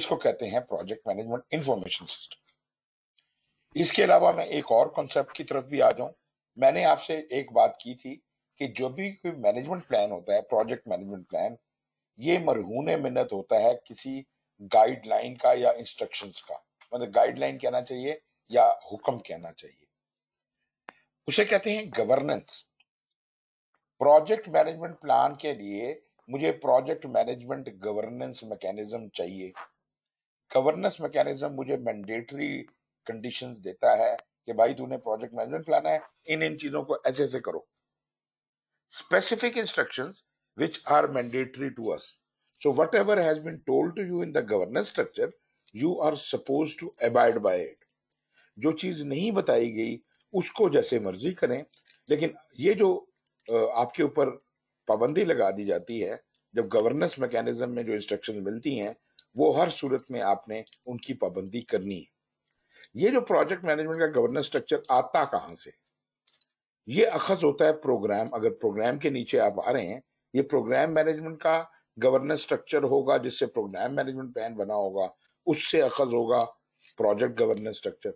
इसको कहते हैं प्रोजेक्ट मैनेजमेंट इंफॉर्मेशन सिस्टम इसके अलावा मैं एक और कॉन्सेप्ट की तरफ भी आ जाऊं मैंने आपसे एक बात की थी कि जो भी कोई मैनेजमेंट प्लान होता है प्रोजेक्ट मैनेजमेंट प्लान ये मरहून मिन्नत होता है किसी गाइडलाइन का या इंस्ट्रक्शंस का मतलब गाइडलाइन कहना चाहिए या हुक्म कहना चाहिए उसे कहते हैं गवर्नेंस प्रोजेक्ट मैनेजमेंट प्लान के लिए मुझे प्रोजेक्ट मैनेजमेंट गवर्नेंस मैकेनिज्म चाहिए गवर्नेंस मैकेनिज्म मुझे मैंडेटरी कंडीशंस देता है कि भाई तूने प्रोजेक्ट मैनेजमेंट प्लान है इन इन चीजों को ऐसे ऐसे करो specific instructions which are mandatory to us. So whatever has been told to you in the governance structure you are suppose to abide by it जो चीज नहीं बताई गई उसको जैसे मर्जी करें लेकिन ये जो आपके ऊपर पाबंदी लगा दी जाती है जब गवर्नेंस मैकेनिज्म में जो इंस्ट्रक्शन मिलती हैं वो हर सूरत में आपने उनकी पाबंदी करनी है ये जो प्रोजेक्ट मैनेजमेंट का गवर्नेंस स्ट्रक्चर आता कहां से ये अखज होता है प्रोग्राम अगर प्रोग्राम के नीचे आप आ रहे हैं ये प्रोग्राम मैनेजमेंट का गवर्नेंस स्ट्रक्चर होगा जिससे प्रोग्राम मैनेजमेंट प्लान बना होगा उससे अखज होगा प्रोजेक्ट गवर्नेंस स्ट्रक्चर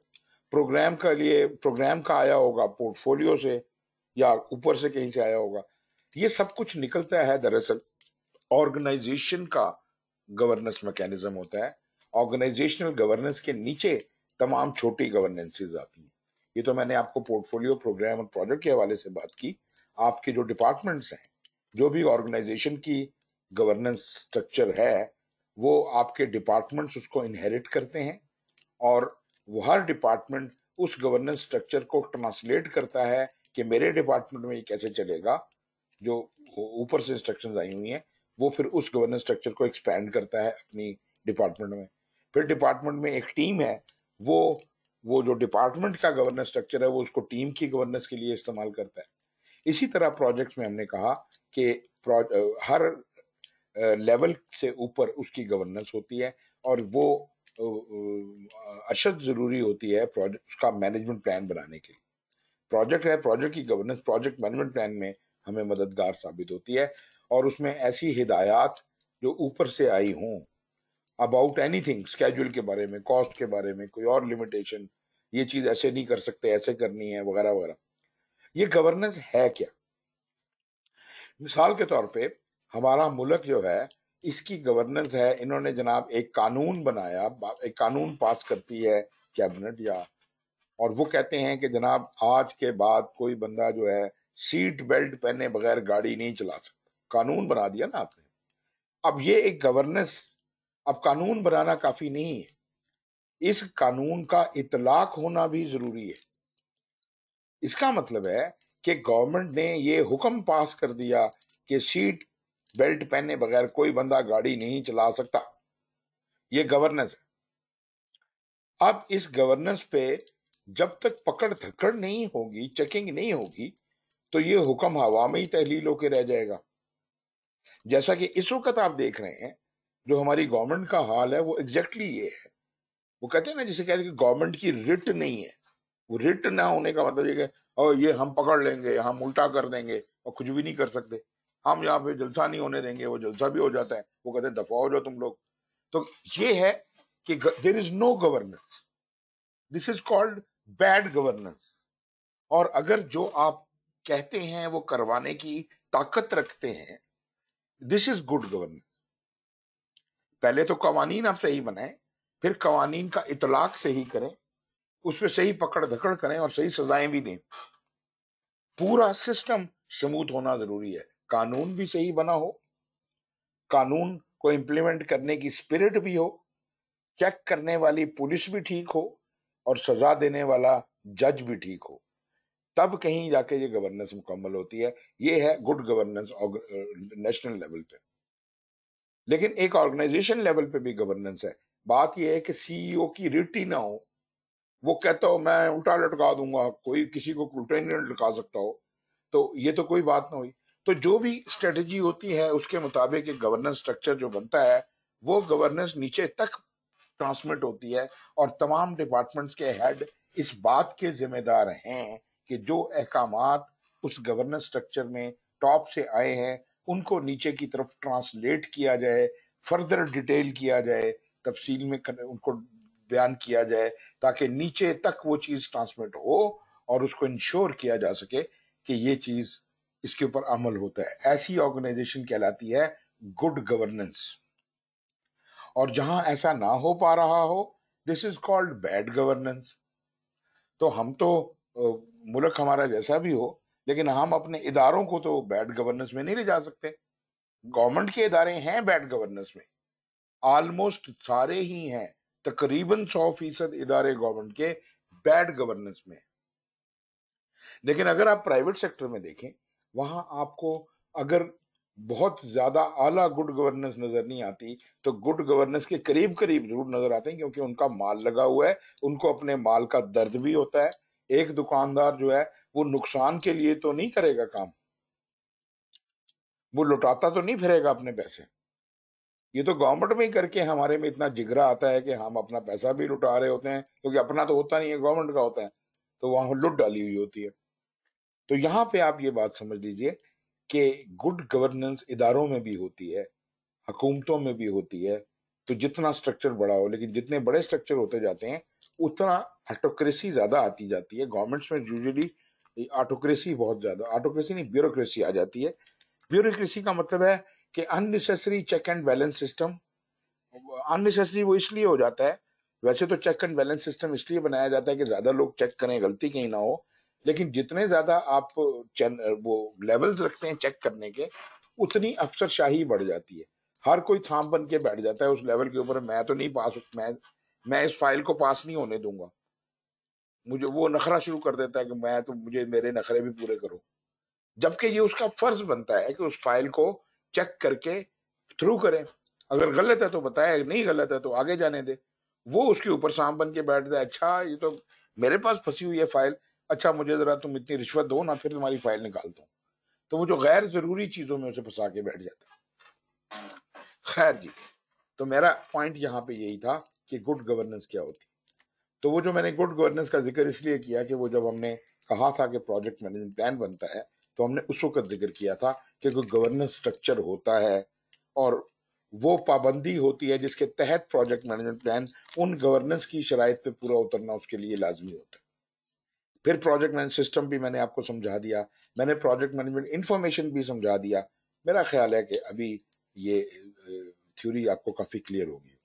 प्रोग्राम के लिए प्रोग्राम का आया होगा पोर्टफोलियो से या ऊपर से कहीं से आया होगा ये सब कुछ निकलता है दरअसल ऑर्गेनाइजेशन का गवर्नेंस मैकेनिज्म होता है ऑर्गेनाइजेशनल गवर्नेंस के नीचे तमाम छोटी गवर्नेंसीज आती हैं ये तो मैंने आपको पोर्टफोलियो प्रोग्राम और प्रोजेक्ट के हवाले से बात की आपके जो डिपार्टमेंट्स हैं जो भी ऑर्गेनाइजेशन की गवर्नेंस स्ट्रक्चर है वो आपके डिपार्टमेंट्स उसको इनहेरिट करते हैं और वो हर डिपार्टमेंट उस गवर्नेंस स्ट्रक्चर को ट्रांसलेट करता है कि मेरे डिपार्टमेंट में ये कैसे चलेगा जो ऊपर से इंस्ट्रक्शन आई हुई हैं वो फिर उस गवर्नेंस स्ट्रक्चर को एक्सपैंड करता है अपनी डिपार्टमेंट में फिर डिपार्टमेंट में एक टीम है वो वो जो डिपार्टमेंट का गवर्नेंस स्ट्रक्चर है वो उसको टीम की गवर्नेंस के लिए इस्तेमाल करता है इसी तरह प्रोजेक्ट्स में हमने कहा कि हर लेवल से ऊपर उसकी गवर्नेंस होती है और वो अशद ज़रूरी होती है प्रोजेक्ट उसका मैनेजमेंट प्लान बनाने के लिए प्रोजेक्ट है प्रोजेक्ट की गवर्नेंस प्रोजेक्ट मैनेजमेंट प्लान में हमें मददगार साबित होती है और उसमें ऐसी हिदायत जो ऊपर से आई हों अबाउट एनीथिंग स्केड्यूल के बारे में कॉस्ट के बारे में कोई और लिमिटेशन ये चीज ऐसे नहीं कर सकते ऐसे करनी है वगैरह वगैरह ये गवर्नेंस है क्या मिसाल के तौर पे हमारा मुल्क जो है इसकी गवर्नेंस है इन्होंने जनाब एक कानून बनाया एक कानून पास करती है कैबिनेट या और वो कहते हैं कि जनाब आज के बाद कोई बंदा जो है सीट बेल्ट पहने बगैर गाड़ी नहीं चला सकता कानून बना दिया ना आपने अब ये एक गवर्नेंस अब कानून बनाना काफी नहीं है इस कानून का इतलाक होना भी जरूरी है इसका मतलब है कि गवर्नमेंट ने ये हुक्म पास कर दिया कि सीट बेल्ट पहने बगैर कोई बंदा गाड़ी नहीं चला सकता ये गवर्नेंस है अब इस गवर्नेंस पे जब तक पकड़ थकड़ नहीं होगी चेकिंग नहीं होगी तो ये हुक्म हवा में ही तहलील होकर रह जाएगा जैसा कि इस वक्त आप देख रहे हैं जो हमारी गवर्नमेंट का हाल है वो एग्जैक्टली exactly ये है वो कहते हैं ना जिसे कहते हैं कि गवर्नमेंट की रिट नहीं है वो रिट ना होने का मतलब ये और ये हम पकड़ लेंगे हम उल्टा कर देंगे और कुछ भी नहीं कर सकते हम यहाँ पे जलसा नहीं होने देंगे वो जलसा भी हो जाता है वो कहते हैं दफा हो जाओ तुम लोग तो ये है कि there is no governance this is called bad governance और अगर जो आप कहते हैं वो करवाने की ताकत रखते हैं दिस इज गुड गवर्नेंस पहले तो कवानीन आप सही बनाए फिर कवानीन का इतलाक सही करें उसमें सही पकड़ धकड़ करें और सही सजाएं भी दें पूरा सिस्टम स्मूथ होना जरूरी है कानून भी सही बना हो कानून को इम्प्लीमेंट करने की स्पिरिट भी हो चेक करने वाली पुलिस भी ठीक हो और सजा देने वाला जज भी ठीक हो तब कहीं जाके ये गवर्नेंस मुकम्मल होती है ये है गुड गवर्नेंस नेशनल लेवल पे लेकिन एक ऑर्गेनाइजेशन लेवल पे भी गवर्नेंस है बात यह है कि सीईओ e की रिटी ना हो वो कहता हो मैं उल्टा लटका दूंगा कोई किसी को उल्टा नहीं लटका सकता हो तो ये तो कोई बात ना हुई तो जो भी स्ट्रेटजी होती है उसके मुताबिक एक गवर्नेंस स्ट्रक्चर जो बनता है वो गवर्नेंस नीचे तक ट्रांसमिट होती है और तमाम डिपार्टमेंट्स के हेड इस बात के जिम्मेदार हैं कि जो अहकाम उस गवर्नेंस स्ट्रक्चर में टॉप से आए हैं उनको नीचे की तरफ ट्रांसलेट किया जाए फर्दर डिटेल किया जाए तफसील में उनको बयान किया जाए ताकि नीचे तक वो चीज़ ट्रांसमिट हो और उसको इंश्योर किया जा सके कि ये चीज़ इसके ऊपर अमल होता है ऐसी ऑर्गेनाइजेशन कहलाती है गुड गवर्नेंस और जहां ऐसा ना हो पा रहा हो this is called bad governance तो हम तो मुल्क हमारा जैसा भी हो लेकिन हम अपने इदारों को तो बैड गवर्नेंस में नहीं ले जा सकते गवर्नमेंट के इदारे हैं बैड गवर्नेंस में ऑलमोस्ट सारे ही हैं तकरीबन सौ फीसद इदारे गवर्नमेंट के बैड गवर्नेंस में लेकिन अगर आप प्राइवेट सेक्टर में देखें वहां आपको अगर बहुत ज्यादा आला गुड गवर्नेंस नजर नहीं आती तो गुड गवर्नेंस के करीब करीब जरूर नजर आते हैं क्योंकि उनका माल लगा हुआ है उनको अपने माल का दर्द भी होता है एक दुकानदार जो है वो नुकसान के लिए तो नहीं करेगा काम वो लुटाता तो नहीं फिरेगा अपने पैसे ये तो गवर्नमेंट में ही करके हमारे में इतना जिगरा आता है कि हम अपना पैसा भी लुटा रहे होते हैं क्योंकि तो अपना तो होता नहीं है गवर्नमेंट का होता है तो वहां लुट डाली हुई होती है तो यहाँ पे आप ये बात समझ लीजिए कि गुड गवर्नेंस इदारों में भी होती है हकूमतों में भी होती है तो जितना स्ट्रक्चर बड़ा हो लेकिन जितने बड़े स्ट्रक्चर होते जाते हैं उतना हटोक्रेसी ज्यादा आती जाती है गवर्नमेंट्स में यूजली ऑटोक्रेसी बहुत ज़्यादा ऑटोक्रेसी नहीं ब्यूरोक्रेसी आ जाती है ब्यूरोक्रेसी का मतलब है कि unnecessary check and balance system unnecessary वो इसलिए हो जाता है वैसे तो चेक एंड बैलेंस सिस्टम इसलिए बनाया जाता है कि ज़्यादा लोग चेक करें गलती कहीं ना हो लेकिन जितने ज़्यादा आप वो लेवल्स रखते हैं चेक करने के उतनी अफसरशाही बढ़ जाती है हर कोई थाम बन के बैठ जाता है उस लेवल के ऊपर मैं तो नहीं पास मैं मैं इस फाइल को पास नहीं होने दूंगा मुझे वो नखरा शुरू कर देता है कि मैं तो मुझे मेरे नखरे भी पूरे करो जबकि ये उसका फर्ज बनता है कि उस फाइल को चेक करके थ्रू करें अगर गलत है तो बताए नहीं गलत है तो आगे जाने दे वो उसके ऊपर शाम बन के बैठ जाए अच्छा ये तो मेरे पास फंसी हुई है फाइल अच्छा मुझे ज़रा तुम इतनी रिश्वत दो ना फिर तुम्हारी फाइल निकालता हूँ तो वो जो गैर ज़रूरी चीज़ों में उसे फंसा के बैठ जाता खैर जी तो मेरा पॉइंट यहाँ पे यही था कि गुड गवर्नेंस क्या होती तो वो जो मैंने गुड गवर्नेंस का जिक्र इसलिए किया कि वो जब हमने कहा था कि प्रोजेक्ट मैनेजमेंट प्लान बनता है तो हमने उस वक्त जिक्र किया था कि कोई गवर्नेंस स्ट्रक्चर होता है और वो पाबंदी होती है जिसके तहत प्रोजेक्ट मैनेजमेंट प्लान उन गवर्नेंस की शराइ पे पूरा उतरना उसके लिए लाजमी होता है फिर प्रोजेक्ट मैनेज सिस्टम भी मैंने आपको समझा दिया मैंने प्रोजेक्ट मैनेजमेंट इन्फॉर्मेशन भी समझा दिया मेरा ख्याल है कि अभी ये थ्योरी आपको काफ़ी क्लियर होगी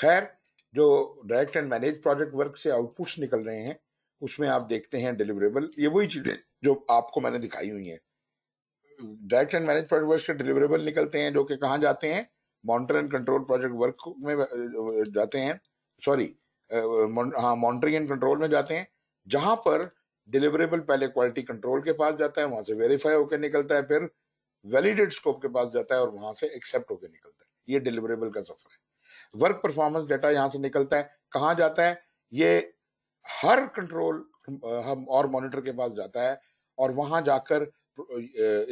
खैर जो direct and manage project work से आउटपुट्स निकल रहे हैं उसमें आप देखते हैं डिलीवरेबल ये वही चीज़ें जो आपको मैंने दिखाई हुई हैं direct and manage project work से डिलीवरेबल निकलते हैं जो कि कहाँ जाते हैं monitor and control project work में जाते हैं सॉरी हाँ मॉनिटरिंग एंड कंट्रोल में जाते हैं जहाँ पर डिलीवरेबल पहले क्वालिटी कंट्रोल के पास जाता है वहाँ से वेरीफाई होकर निकलता है फिर वैलिडेट स्कोप के पास जाता है और वहाँ से एक्सेप्ट होकर निकलता है ये डिलीवरेबल का सफर है वर्क परफॉर्मेंस डाटा यहाँ से निकलता है कहाँ जाता है ये हर कंट्रोल हम और मॉनिटर के पास जाता है और वहाँ जाकर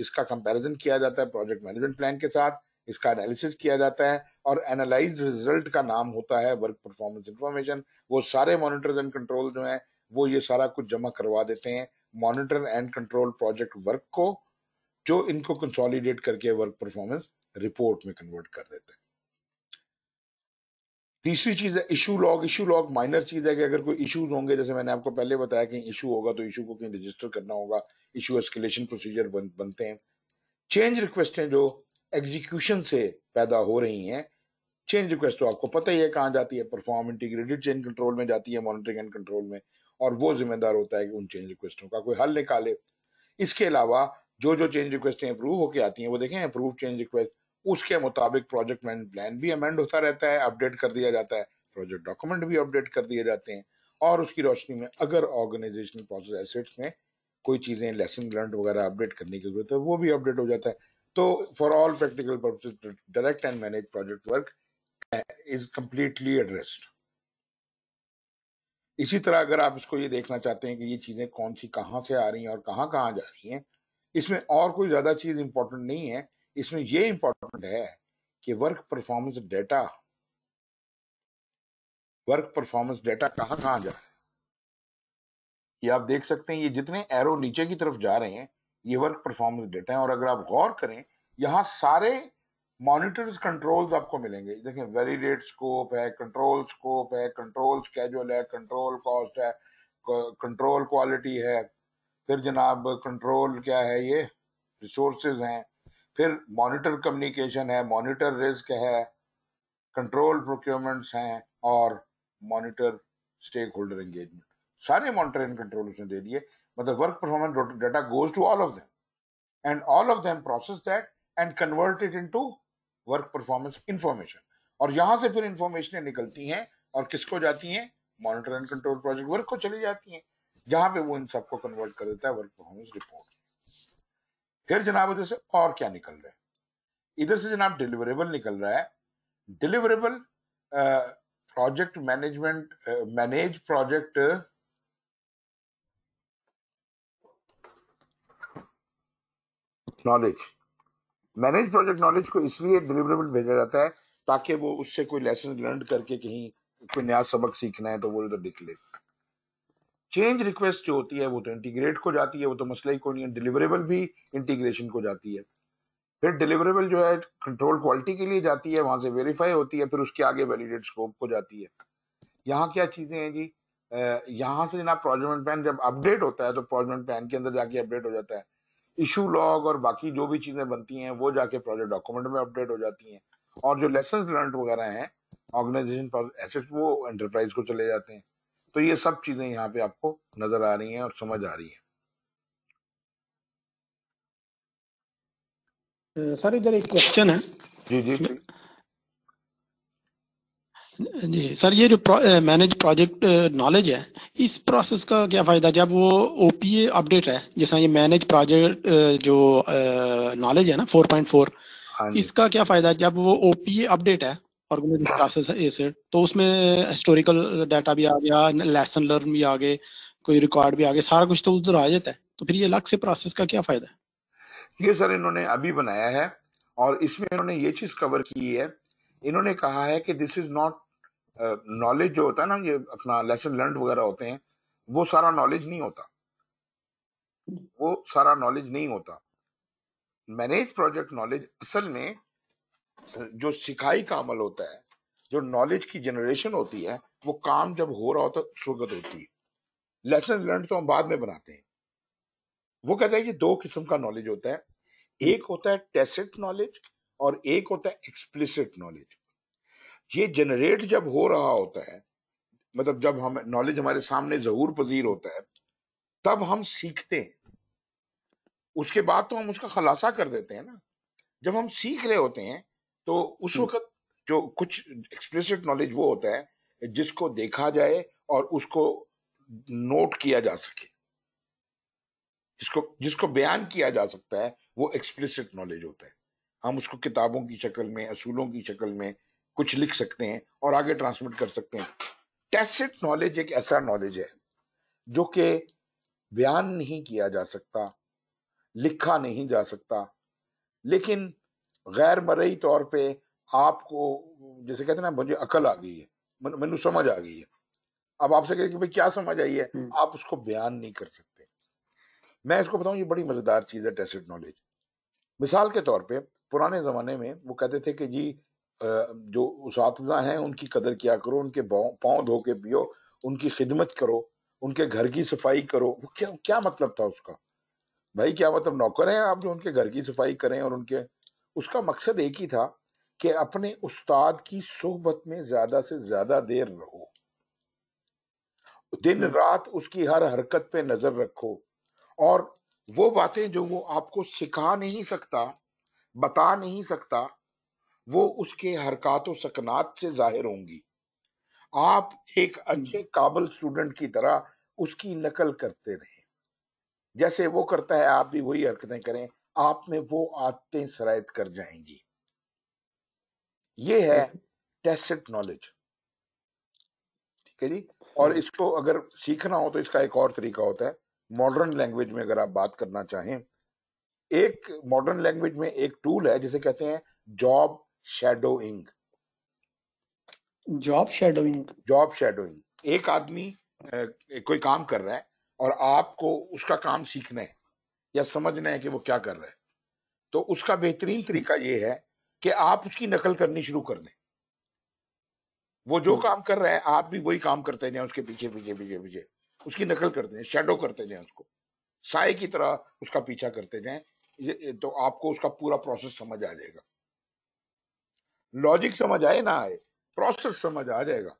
इसका कंपैरिजन किया जाता है प्रोजेक्ट मैनेजमेंट प्लान के साथ इसका एनालिसिस किया जाता है और एनालाइज रिजल्ट का नाम होता है वर्क परफॉर्मेंस इंफॉर्मेशन वो सारे मॉनिटर्स एंड कंट्रोल जो हैं वो ये सारा कुछ जमा करवा देते हैं monitor and control project work को जो इनको कंसोलिडेट करके वर्क परफॉर्मेंस रिपोर्ट में कन्वर्ट कर देते हैं तीसरी चीज है issue log issue log minor चीज है कि अगर कोई इशूज होंगे जैसे मैंने आपको पहले बताया कि इशू होगा तो इशू को कहीं रजिस्टर करना होगा इशू एस्केलेशन प्रोसीजर बन, बनते हैं चेंज रिक्वेस्टें जो एग्जीक्यूशन से पैदा हो रही हैं चेंज रिक्वेस्ट तो आपको पता ही है कहाँ जाती है परफॉर्म इंटीग्रेटेड चेंज कंट्रोल में जाती है मॉनिटरिंग एंड कंट्रोल में और वो जिम्मेदार होता है कि उन चेंज रिक्वेस्टों का कोई हल निकाले इसके अलावा जो जो चेंज रिक्वेस्टें अप्रूव होकर आती हैं वो देखें अप्रूव चेंज रिक्वेस्ट उसके मुताबिक प्रोजेक्ट मैनेज प्लान भी अमेंड होता रहता है अपडेट कर दिया जाता है प्रोजेक्ट डॉक्यूमेंट भी अपडेट कर दिए जाते हैं और उसकी रोशनी में अगर ऑर्गेनाइजेशनल प्रोसेस एसेट्स में कोई चीज़ें लेसन लर्न वगैरह अपडेट करने की जरूरत है वो भी अपडेट हो जाता है तो for all practical purpose direct and manage project work is completely addressed इसी तरह अगर आप इसको ये देखना चाहते हैं कि ये चीज़ें कौन सी कहाँ से आ रही हैं और कहाँ कहाँ जा रही हैं इसमें और कोई ज़्यादा चीज़ इंपॉर्टेंट नहीं है इसमें ये इंपॉर्टेंट है कि work performance data work performance data कहाँ कहाँ जा रहा है ये आप देख सकते हैं ये जितने एरो नीचे की तरफ जा रहे हैं ये वर्क परफॉर्मेंस डेटा है और अगर आप गौर करें यहाँ सारे मॉनिटर्स कंट्रोल्स आपको मिलेंगे देखें वेरीडेट स्कोप है कंट्रोल स्कोप है कंट्रोल स्केजुअल है कंट्रोल कॉस्ट है कंट्रोल क्वालिटी है फिर जनाब कंट्रोल क्या है ये रिसोर्सेज हैं फिर मॉनिटर कम्युनिकेशन है मॉनिटर रिस्क है कंट्रोल प्रोक्योरमेंट्स हैं और मॉनिटर स्टेक होल्डर एंगेजमेंट सारे मॉनिटर एंड कंट्रोल उसने दे दिए मतलब work performance data goes to all of them and all of them process that and convert it into work performance information और यहां से फिर इंफॉर्मेशन निकलती हैं और किसको जाती हैं monitor and control project work को चली जाती हैं जहां पे वो इन सबको कन्वर्ट कर देता है वर्क परफॉर्मेंस रिपोर्ट फिर जनाब उधर से और क्या निकल रहा है इधर से जनाब डिलीवरेबल निकल रहा है deliverable project management manage project knowledge manage project knowledge को इसलिए डिलीवरेबल भेजा जाता है ताकि वो उससे कोई लेसन लर्न करके कहीं कोई नया सबक सीखना है तो वो उधर ले चेंज रिक्वेस्ट जो होती है वो तो इंटीग्रेट को जाती है वो तो मसला ही कोई नहीं है डिलीवरेबल भी इंटीग्रेशन को जाती है फिर डिलीवरेबल जो है कंट्रोल क्वालिटी के लिए जाती है वहाँ से वेरीफाई होती है फिर उसके आगे वैलिडेट स्कोप को जाती है यहाँ क्या चीज़ें हैं जी यहाँ से जना प्रोजमेंट प्लान जब अपडेट होता है तो प्रोजेक्ट प्लान के अंदर जाके अपडेट हो जाता है इशू लॉग और बाकी जो भी चीज़ें बनती हैं वो जाके प्रोजेक्ट डॉक्यूमेंट में अपडेट हो जाती हैं और जो लेसन लर्न वगैरह हैं ऑर्गेनाइजेशन एसेट्स वो एंटरप्राइज को चले जाते हैं तो ये सब चीजें यहाँ पे आपको नजर आ रही हैं और समझ आ रही हैं सर इधर एक क्वेश्चन है जी जी जी सर ये जो मैनेज प्रोजेक्ट नॉलेज है इस प्रोसेस का क्या फ़ायदा जब वो ओपीए अपडेट है जैसा ये मैनेज प्रोजेक्ट जो नॉलेज है ना फोर पॉइंट फोर इसका क्या फ़ायदा जब वो ओपीए अपडेट है ऑर्गेनिक क्लासेस ए तो उसमें हिस्टोरिकल डाटा भी आ गया लेसन लर्न भी आ गए कोई रिकॉर्ड भी आ गया सारा कुछ तो उधर आ जाता है तो फिर ये अलग से प्रोसेस का क्या फायदा है ये सर इन्होंने अभी बनाया है और इसमें इन्होंने ये चीज कवर की है इन्होंने कहा है कि दिस इज नॉट नॉलेज जो होता है ना ये अपना लेसन लर्न वगैरह होते हैं वो सारा नॉलेज नहीं होता वो सारा नॉलेज नहीं होता मैनेज प्रोजेक्ट नॉलेज असल में जो सिखाई का अमल होता है जो नॉलेज की जनरेशन होती है वो काम जब हो रहा होता है उस होती है लेसन लर्न तो हम बाद में बनाते हैं वो कहते हैं कि दो किस्म का नॉलेज होता है एक होता है टेसिट नॉलेज और एक होता है एक्सप्लिसिट नॉलेज ये जनरेट जब हो रहा होता है मतलब जब हम नॉलेज हमारे सामने जहूर पजीर होता है तब हम सीखते हैं उसके बाद तो हम उसका खुलासा कर देते हैं ना जब हम सीख रहे होते हैं तो उस हम्म। वक्त जो कुछ एक्सप्लिसिट नॉलेज वो होता है जिसको देखा जाए और उसको नोट किया जा सके जिसको जिसको बयान किया जा सकता है वो एक्सप्लिसिट नॉलेज होता है हम उसको किताबों की शक्ल में असूलों की शक्ल में कुछ लिख सकते हैं और आगे ट्रांसमिट कर सकते हैं टेसिट नॉलेज एक ऐसा नॉलेज है जो कि बयान नहीं किया जा सकता लिखा नहीं जा सकता लेकिन गैर मरई तौर पे आपको जैसे कहते ना मुझे अकल आ गई है मैनू समझ आ गई है अब आपसे कहते भाई क्या समझ आई है हम्म। आप उसको बयान नहीं कर सकते मैं इसको बताऊं ये बड़ी मज़ेदार चीज़ है टेस्ट नॉलेज मिसाल के तौर पे पुराने ज़माने में वो कहते थे कि जी जो उस हैं उनकी कदर किया करो उनके पाँव धो के पियो उनकी खिदमत करो उनके घर की सफाई करो वो क्या क्या मतलब था उसका भाई क्या मतलब नौकर हैं आप जो उनके घर की सफाई करें और उनके उसका मकसद एक ही था कि अपने उस्ताद की सोहबत में ज्यादा से ज्यादा देर रहो दिन हम्म। रात उसकी हर हरकत पे नजर रखो और वो बातें जो वो आपको सिखा नहीं सकता बता नहीं सकता वो उसके हरकत सकनात से जाहिर होंगी आप एक हम्म। अच्छे काबल स्टूडेंट की तरह उसकी नकल करते रहे जैसे वो करता है आप भी वही हरकतें करें आप में वो आदतें शरायत कर जाएंगी ये है टेस्ट नॉलेज ठीक है जी और इसको अगर सीखना हो तो इसका एक और तरीका होता है मॉडर्न लैंग्वेज में अगर आप बात करना चाहें एक मॉडर्न लैंग्वेज में एक टूल है जिसे कहते हैं job shadowing job shadowing job shadowing एक आदमी कोई काम कर रहा है और आपको उसका काम सीखना है या समझ हैं कि वो क्या कर रहे हैं तो उसका बेहतरीन तरीका ये है कि आप उसकी नकल करनी शुरू कर दें वो जो काम कर रहे हैं आप भी वही काम करते जाए उसके पीछे पीछे पीछे पीछे उसकी नकल करते जाए शेडो करते जाए उसको साय की तरह उसका पीछा करते जाए तो आपको उसका पूरा प्रोसेस समझ आ जाएगा लॉजिक समझ आए ना आए प्रोसेस समझ आ जाएगा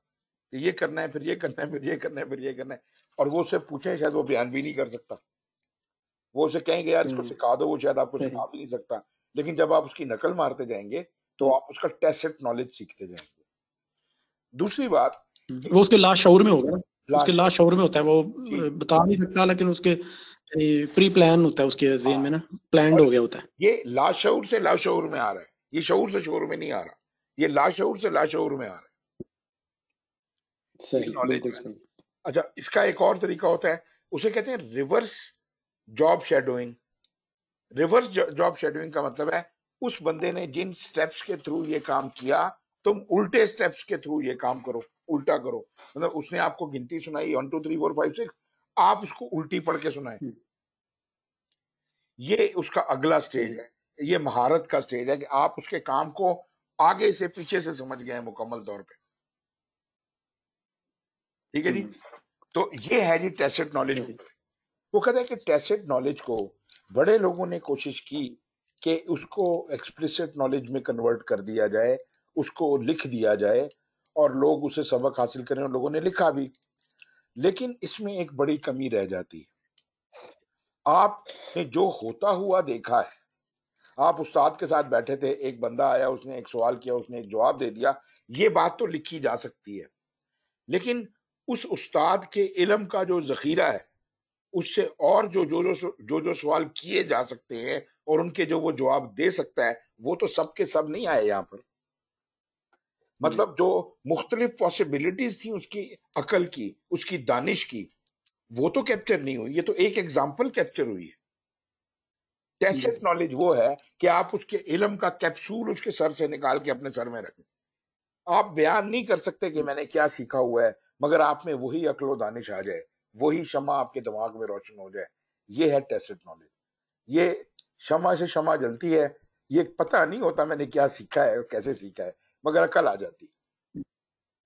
ये करना है फिर ये करना है फिर ये करना है फिर ये करना है और वो उससे पूछे शायद वो बयान भी नहीं कर सकता वो उसे कहेंगे यार इसको हम्म। सिखा दो वो शायद आपको सिखा भी नहीं सकता लेकिन जब आप उसकी नकल मारते जाएंगे तो हम्म। आप उसका टेस्ट नॉलेज सीखते जाएंगे दूसरी बात हम्म। वो उसके लास्ट शौर में होगा उसके लास्ट शौर में होता है वो बता नहीं सकता लेकिन उसके प्री प्लान होता है उसके जेन हाँ। में ना प्लान हो गया होता है ये लास्ट लाशौर से लास्ट लाशौर में आ रहा है ये शौर से शौर में नहीं आ रहा ये लास्ट लाशौर से लास्ट लाशौर में आ रहा है सही, नॉलेज अच्छा इसका एक और तरीका होता है उसे कहते हैं reverse job shadowing reverse job shadowing का मतलब है उस बंदे ने जिन स्टेप्स के थ्रू ये काम किया तुम उल्टे स्टेप्स के थ्रू ये काम करो उल्टा करो मतलब उसने आपको गिनती सुनाई one two three four five six आप उसको उल्टी पढ़ के सुनाए हम्म। ये उसका अगला स्टेज है ये महारत का स्टेज है कि आप उसके काम को आगे से पीछे से समझ गए मुकम्मल तौर पे ठीक है जी हम्म। तो ये है जी टेस्टेड नॉलेज वो कहते हैं कि टैसेट नॉलेज को बड़े लोगों ने कोशिश की कि उसको एक्सप्लिसिट नॉलेज में कन्वर्ट कर दिया जाए उसको लिख दिया जाए और लोग उसे सबक हासिल करें और लोगों ने लिखा भी लेकिन इसमें एक बड़ी कमी रह जाती है आपने जो होता हुआ देखा है आप उस्ताद के साथ बैठे थे एक बंदा आया उसने एक सवाल किया उसने एक जवाब दे दिया ये बात तो लिखी जा सकती है लेकिन उस उस्ताद के इलम का जो जखीरा है उससे और जो जो जो जो जो सवाल किए जा सकते हैं और उनके जो वो जवाब दे सकता है वो तो सबके सब नहीं आए यहाँ पर मतलब जो मुख्तलिफ पॉसिबिलिटीज थी उसकी अकल की उसकी दानिश की वो तो कैप्चर नहीं हुई ये तो एक एग्जाम्पल कैप्चर हुई है टेस्टेड नॉलेज वो है कि आप उसके इलम का कैप्सूल उसके सर से निकाल के अपने सर में रखें आप बयान नहीं कर सकते कि मैंने क्या सीखा हुआ है मगर आप में वही अकलो दानिश आ जाए वही क्षमा आपके दिमाग में रोशन हो जाए ये है टेस्ट नॉलेज ये क्षमा से क्षमा जलती है ये पता नहीं होता मैंने क्या सीखा है और कैसे सीखा है मगर अकल आ जाती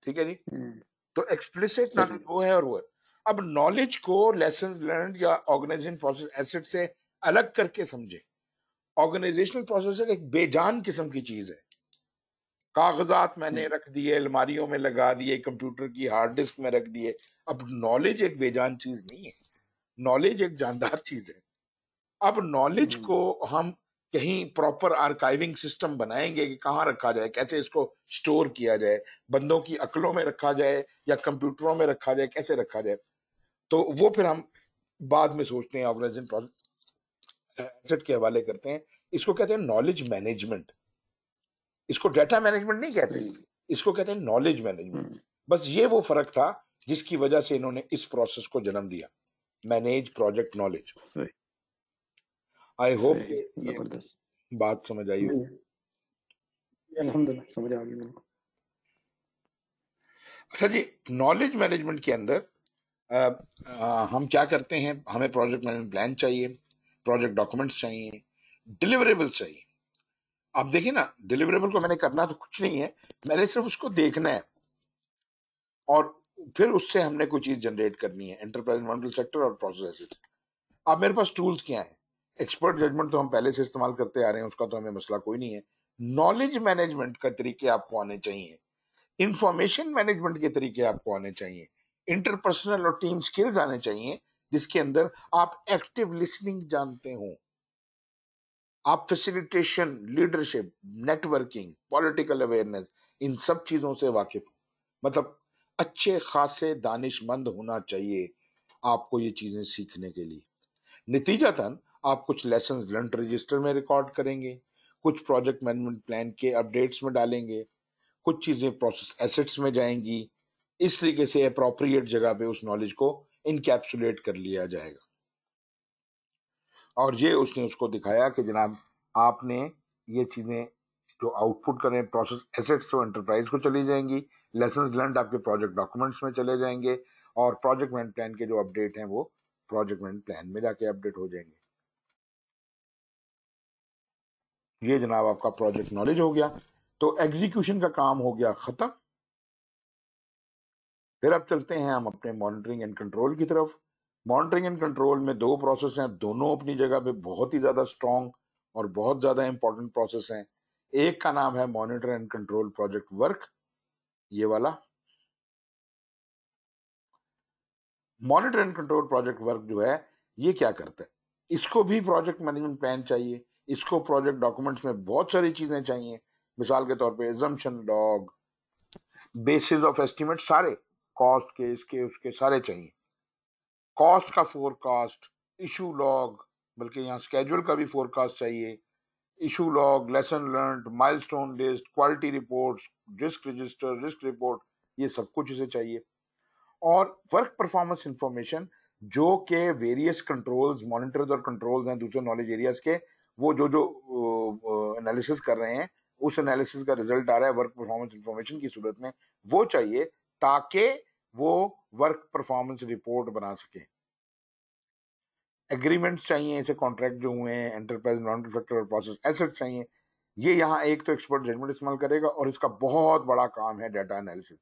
ठीक है जी हम्म। तो एक्सप्लिसिट नॉलेज वो है और वो है अब नॉलेज को लेसन लर्न या ऑर्गेनाइजेशन प्रोसेस एसेट से अलग करके समझे ऑर्गेनाइजेशनल प्रोसेस एक बेजान किस्म की चीज है कागजात मैंने हम्म। रख दिए अलमारियों में लगा दिए कंप्यूटर की हार्ड डिस्क में रख दिए अब नॉलेज एक बेजान चीज नहीं है नॉलेज एक जानदार चीज है अब नॉलेज हम्म। को हम कहीं प्रॉपर आर्काइविंग सिस्टम बनाएंगे कि कहाँ रखा जाए कैसे इसको स्टोर किया जाए बंदों की अकलों में रखा जाए या कंप्यूटरों में रखा जाए कैसे रखा जाए तो वो फिर हम बाद में सोचते हैं ऑर्गेनाइजेशन एसेट के हवाले करते हैं इसको कहते हैं नॉलेज मैनेजमेंट इसको डाटा मैनेजमेंट नहीं कहते इसको कहते हैं नॉलेज मैनेजमेंट हम्म। बस ये वो फर्क था जिसकी वजह से इन्होंने इस प्रोसेस को जन्म दिया manage project knowledge I hope बात समझ आई अच्छा जी नॉलेज मैनेजमेंट के अंदर आ, आ, हम क्या करते हैं हमें प्रोजेक्ट मैनेजमेंट प्लान चाहिए प्रोजेक्ट डॉक्यूमेंट्स चाहिए डिलीवरेबल्स चाहिए अब देखिए ना डिलीवरेबल को मैंने करना तो कुछ नहीं है मैंने सिर्फ उसको देखना है और फिर उससे हमने कोई चीज जनरेट करनी है एंटरप्राइज सेक्टर और प्रोसेस अब मेरे पास टूल्स क्या है एक्सपर्ट जजमेंट तो हम पहले से इस्तेमाल करते आ रहे हैं उसका तो हमें मसला कोई नहीं है नॉलेज मैनेजमेंट का तरीके आपको आने चाहिए इंफॉर्मेशन मैनेजमेंट के तरीके आपको आने चाहिए इंटरपर्सनल और टीम स्किल्स आने चाहिए जिसके अंदर आप एक्टिव लिसनिंग जानते हो आप facilitation leadership networking political awareness इन सब चीज़ों से वाकिफ मतलब अच्छे खासे दानिशमंद होना चाहिए आपको ये चीज़ें सीखने के लिए नतीजतन आप कुछ लेसन लर्न रजिस्टर में रिकॉर्ड करेंगे कुछ प्रोजेक्ट मैनेजमेंट प्लान के अपडेट्स में डालेंगे कुछ चीज़ें प्रोसेस एसेट्स में जाएंगी इस तरीके से अप्रोप्रिएट जगह पे उस नॉलेज को इनकैप्सुलेट कर लिया जाएगा और ये उसने उसको दिखाया कि जनाब आपने ये चीज़ें जो आउटपुट करें प्रोसेस एसेट्स तो एंटरप्राइज को चली जाएंगी लेसन लर्न आपके प्रोजेक्ट डॉक्यूमेंट्स में चले जाएंगे और प्रोजेक्ट मैन प्लान के जो अपडेट हैं वो प्रोजेक्ट मैन प्लान में जाके अपडेट हो जाएंगे ये जनाब आपका प्रोजेक्ट नॉलेज हो गया तो एग्जीक्यूशन का काम हो गया ख़त्म फिर अब चलते हैं हम अपने मॉनिटरिंग एंड कंट्रोल की तरफ मॉनिटरिंग एंड कंट्रोल में दो प्रोसेस हैं दोनों अपनी जगह पे बहुत ही ज़्यादा स्ट्रॉन्ग और बहुत ज़्यादा इंपॉर्टेंट प्रोसेस हैं एक का नाम है monitor and control project work ये वाला monitor and control project work जो है ये क्या करता है इसको भी प्रोजेक्ट मैनेजमेंट प्लान चाहिए इसको प्रोजेक्ट डॉक्यूमेंट्स में बहुत सारी चीज़ें चाहिए मिसाल के तौर पे assumption log basis of estimate सारे कॉस्ट के इसके उसके सारे चाहिए कॉस्ट का फोरकास्ट इशू लॉग बल्कि यहाँ स्केजूल का भी फोरकास्ट चाहिए issue log lesson learn stone list quality report risk register risk report ये सब कुछ इसे चाहिए और वर्क परफॉर्मेंस इंफॉर्मेशन जो के वेरियस कंट्रोल्स मॉनिटर्स और कंट्रोल्स हैं दूसरे नॉलेज एरियाज के वो जो जो एनालिसिस कर रहे हैं उस एनालिसिस का रिजल्ट आ रहा है वर्क परफॉर्मेंस इंफॉर्मेशन की सूरत में वो चाहिए ताकि वो वर्क परफॉर्मेंस रिपोर्ट बना सके एग्रीमेंट्स चाहिए ऐसे कॉन्ट्रैक्ट जो हुए हैं enterprise non defective process asset चाहिए ये यहाँ एक तो एक्सपर्ट जजमेंट इस्तेमाल करेगा और इसका बहुत बड़ा काम है डाटा एनालिसिस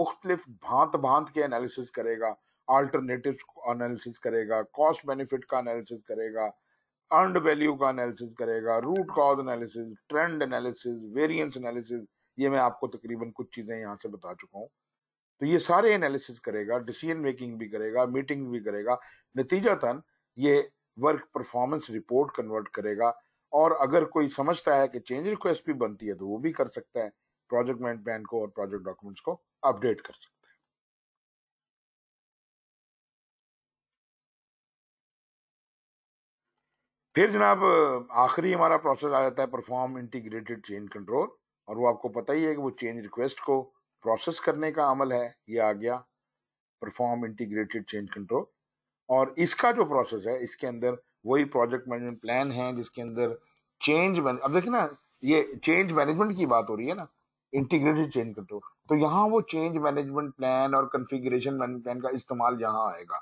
मुख्तलिफ भांत भांत के एनालिसिस करेगा आल्टरनेटिव एनालिसिस करेगा कॉस्ट बेनिफिट का एनालिसिस करेगा अर्नड वैल्यू का एनालिसिस करेगा root cause analysis trend analysis variance analysis ये मैं आपको तकरीबन कुछ चीज़ें यहाँ से बता चुका हूँ तो ये सारे एनालिसिस करेगा डिसीजन मेकिंग भी करेगा मीटिंग भी करेगा नतीजतन ये वर्क परफॉर्मेंस रिपोर्ट कन्वर्ट करेगा और अगर कोई समझता है कि चेंज रिक्वेस्ट भी बनती है तो वो भी कर सकता है प्रोजेक्ट मैन प्लान को और प्रोजेक्ट डॉक्यूमेंट्स को अपडेट कर सकता है फिर जनाब आखिरी हमारा प्रोसेस आ जाता है परफॉर्म इंटीग्रेटेड चेंज कंट्रोल और वो आपको पता ही है कि वो चेंज रिक्वेस्ट को प्रोसेस करने का अमल है ये आ गया परफॉर्म इंटीग्रेटेड चेंज कंट्रोल और इसका जो प्रोसेस है इसके अंदर वही प्रोजेक्ट मैनेजमेंट प्लान है जिसके अंदर चेंज अब देखिए ना ये चेंज मैनेजमेंट की बात हो रही है ना इंटीग्रेटेड चेंज कंट्रोल तो यहाँ वो चेंज मैनेजमेंट प्लान और कन्फिग्रेशन मैनेजमेंट प्लान का इस्तेमाल यहाँ आएगा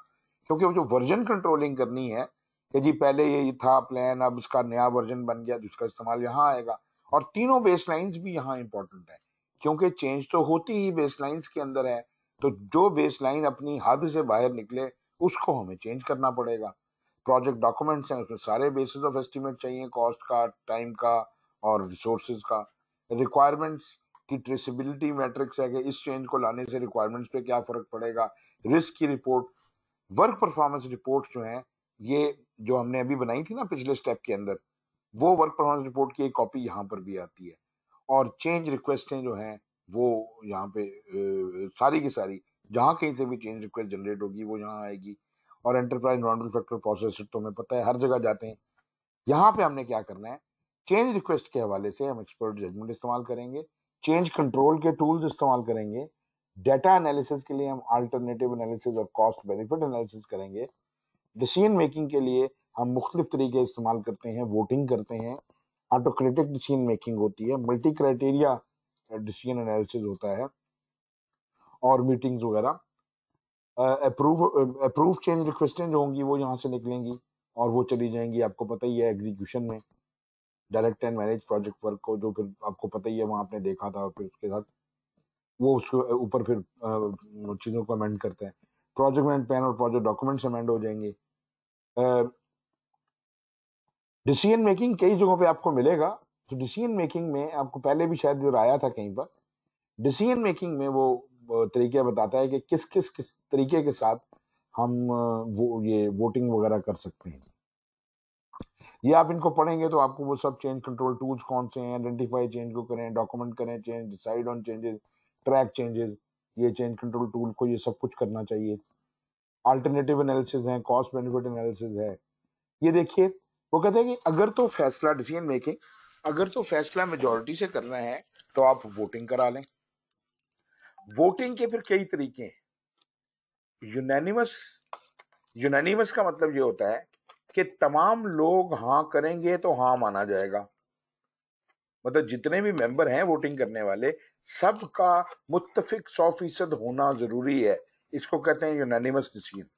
क्योंकि वो जो वर्जन कंट्रोलिंग करनी है कि जी पहले ये था प्लान अब इसका नया वर्जन बन गया तो इसका इस्तेमाल यहाँ आएगा और तीनों बेस भी यहाँ इंपॉर्टेंट है क्योंकि चेंज तो होती ही बेस लाइन्स के अंदर है तो जो बेस लाइन अपनी हद से बाहर निकले उसको हमें चेंज करना पड़ेगा प्रोजेक्ट डॉक्यूमेंट्स हैं उसमें सारे बेसिस ऑफ एस्टिमेट चाहिए कॉस्ट का टाइम का और रिसोर्स का रिक्वायरमेंट्स की ट्रेसिबिलिटी मैट्रिक्स है कि इस चेंज को लाने से रिक्वायरमेंट्स पे क्या फ़र्क पड़ेगा रिस्क की रिपोर्ट वर्क परफॉर्मेंस रिपोर्ट जो हैं ये जो हमने अभी बनाई थी ना पिछले स्टेप के अंदर वो वर्क परफॉर्मेंस रिपोर्ट की एक कॉपी यहाँ पर भी आती है और चेंज रिक्वेस्टें जो हैं वो यहाँ पे सारी की सारी जहाँ कहीं से भी चेंज रिक्वेस्ट जनरेट होगी वो यहाँ आएगी और एंटरप्राइज नॉर्मल फैक्टर प्रोसेस तो हमें पता है हर जगह जाते हैं यहाँ पे हमने क्या करना है चेंज रिक्वेस्ट के हवाले से हम एक्सपर्ट जजमेंट इस्तेमाल करेंगे चेंज कंट्रोल के टूल्स इस्तेमाल करेंगे डेटा एनालिसिस के लिए हम अल्टरनेटिव एनालिसिस और कॉस्ट बेनिफिट एनालिसिस करेंगे डिसीजन मेकिंग के लिए हम मुख्तलिफ तरीके इस्तेमाल करते हैं वोटिंग करते हैं ऑटोक्रेटिक डिसीजन मेकिंग होती है मल्टी क्राइटेरिया डिसीजन एनालिसिस होता है और मीटिंग्स वगैरह अप्रूव अप्रूव चेंज रिक्वेस्टें जो होंगी वो यहाँ से निकलेंगी और वो चली जाएंगी आपको पता ही है एग्जीक्यूशन में direct and manage project work को जो फिर आपको पता ही है वहाँ आपने देखा था फिर उसके साथ वो उसके ऊपर फिर चीज़ों को अमेंड करते हैं प्रोजेक्ट मैनेज प्लान और प्रोजेक्ट डॉक्यूमेंट्स अमेंड हो जाएंगे डिसीजन मेकिंग कई जगहों पे आपको मिलेगा तो डिसीजन मेकिंग में आपको पहले भी शायद जो आया था कहीं पर डिसीजन मेकिंग में वो तरीक़े बताता है कि किस किस किस तरीके के साथ हम वो ये वोटिंग वगैरह कर सकते हैं ये आप इनको पढ़ेंगे तो आपको वो सब चेंज कंट्रोल टूल्स कौन से हैं आइडेंटिफाई चेंज को करें डॉक्यूमेंट करें change decide on changes track changes ये चेंज कंट्रोल टूल को ये सब कुछ करना चाहिए अल्टरनेटिव एनालिसिस हैं कॉस्ट बेनिफिट एनालिसिस है ये देखिए वो कहते हैं कि अगर तो फैसला डिसीजन मेकिंग अगर तो फैसला मेजोरिटी से करना है तो आप वोटिंग करा लें वोटिंग के फिर कई तरीके हैं यूनानिमस यूनानिमस का मतलब ये होता है कि तमाम लोग हाँ करेंगे तो हाँ माना जाएगा मतलब जितने भी मेंबर हैं वोटिंग करने वाले सबका मुतफिक सौ फीसद होना जरूरी है इसको कहते हैं यूनानिमस डिसीजन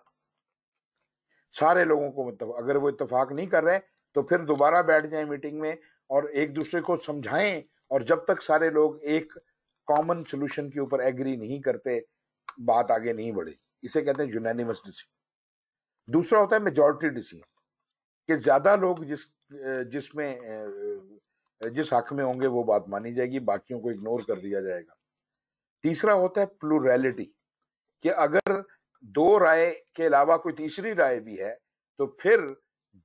सारे लोगों को मतलब अगर वो इतफाक नहीं कर रहे तो फिर दोबारा बैठ जाए मीटिंग में और एक दूसरे को समझाएं और जब तक सारे लोग एक कॉमन सोल्यूशन के ऊपर एग्री नहीं करते बात आगे नहीं बढ़े इसे कहते हैं यूनानिमस डिसीजन दूसरा होता है मेजोरिटी डिसीजन कि ज़्यादा लोग जिस जिसमें जिस हक में होंगे वो बात मानी जाएगी बाकियों को इग्नोर कर दिया जाएगा तीसरा होता है प्लूरलिटी कि अगर दो राय के अलावा कोई तीसरी राय भी है तो फिर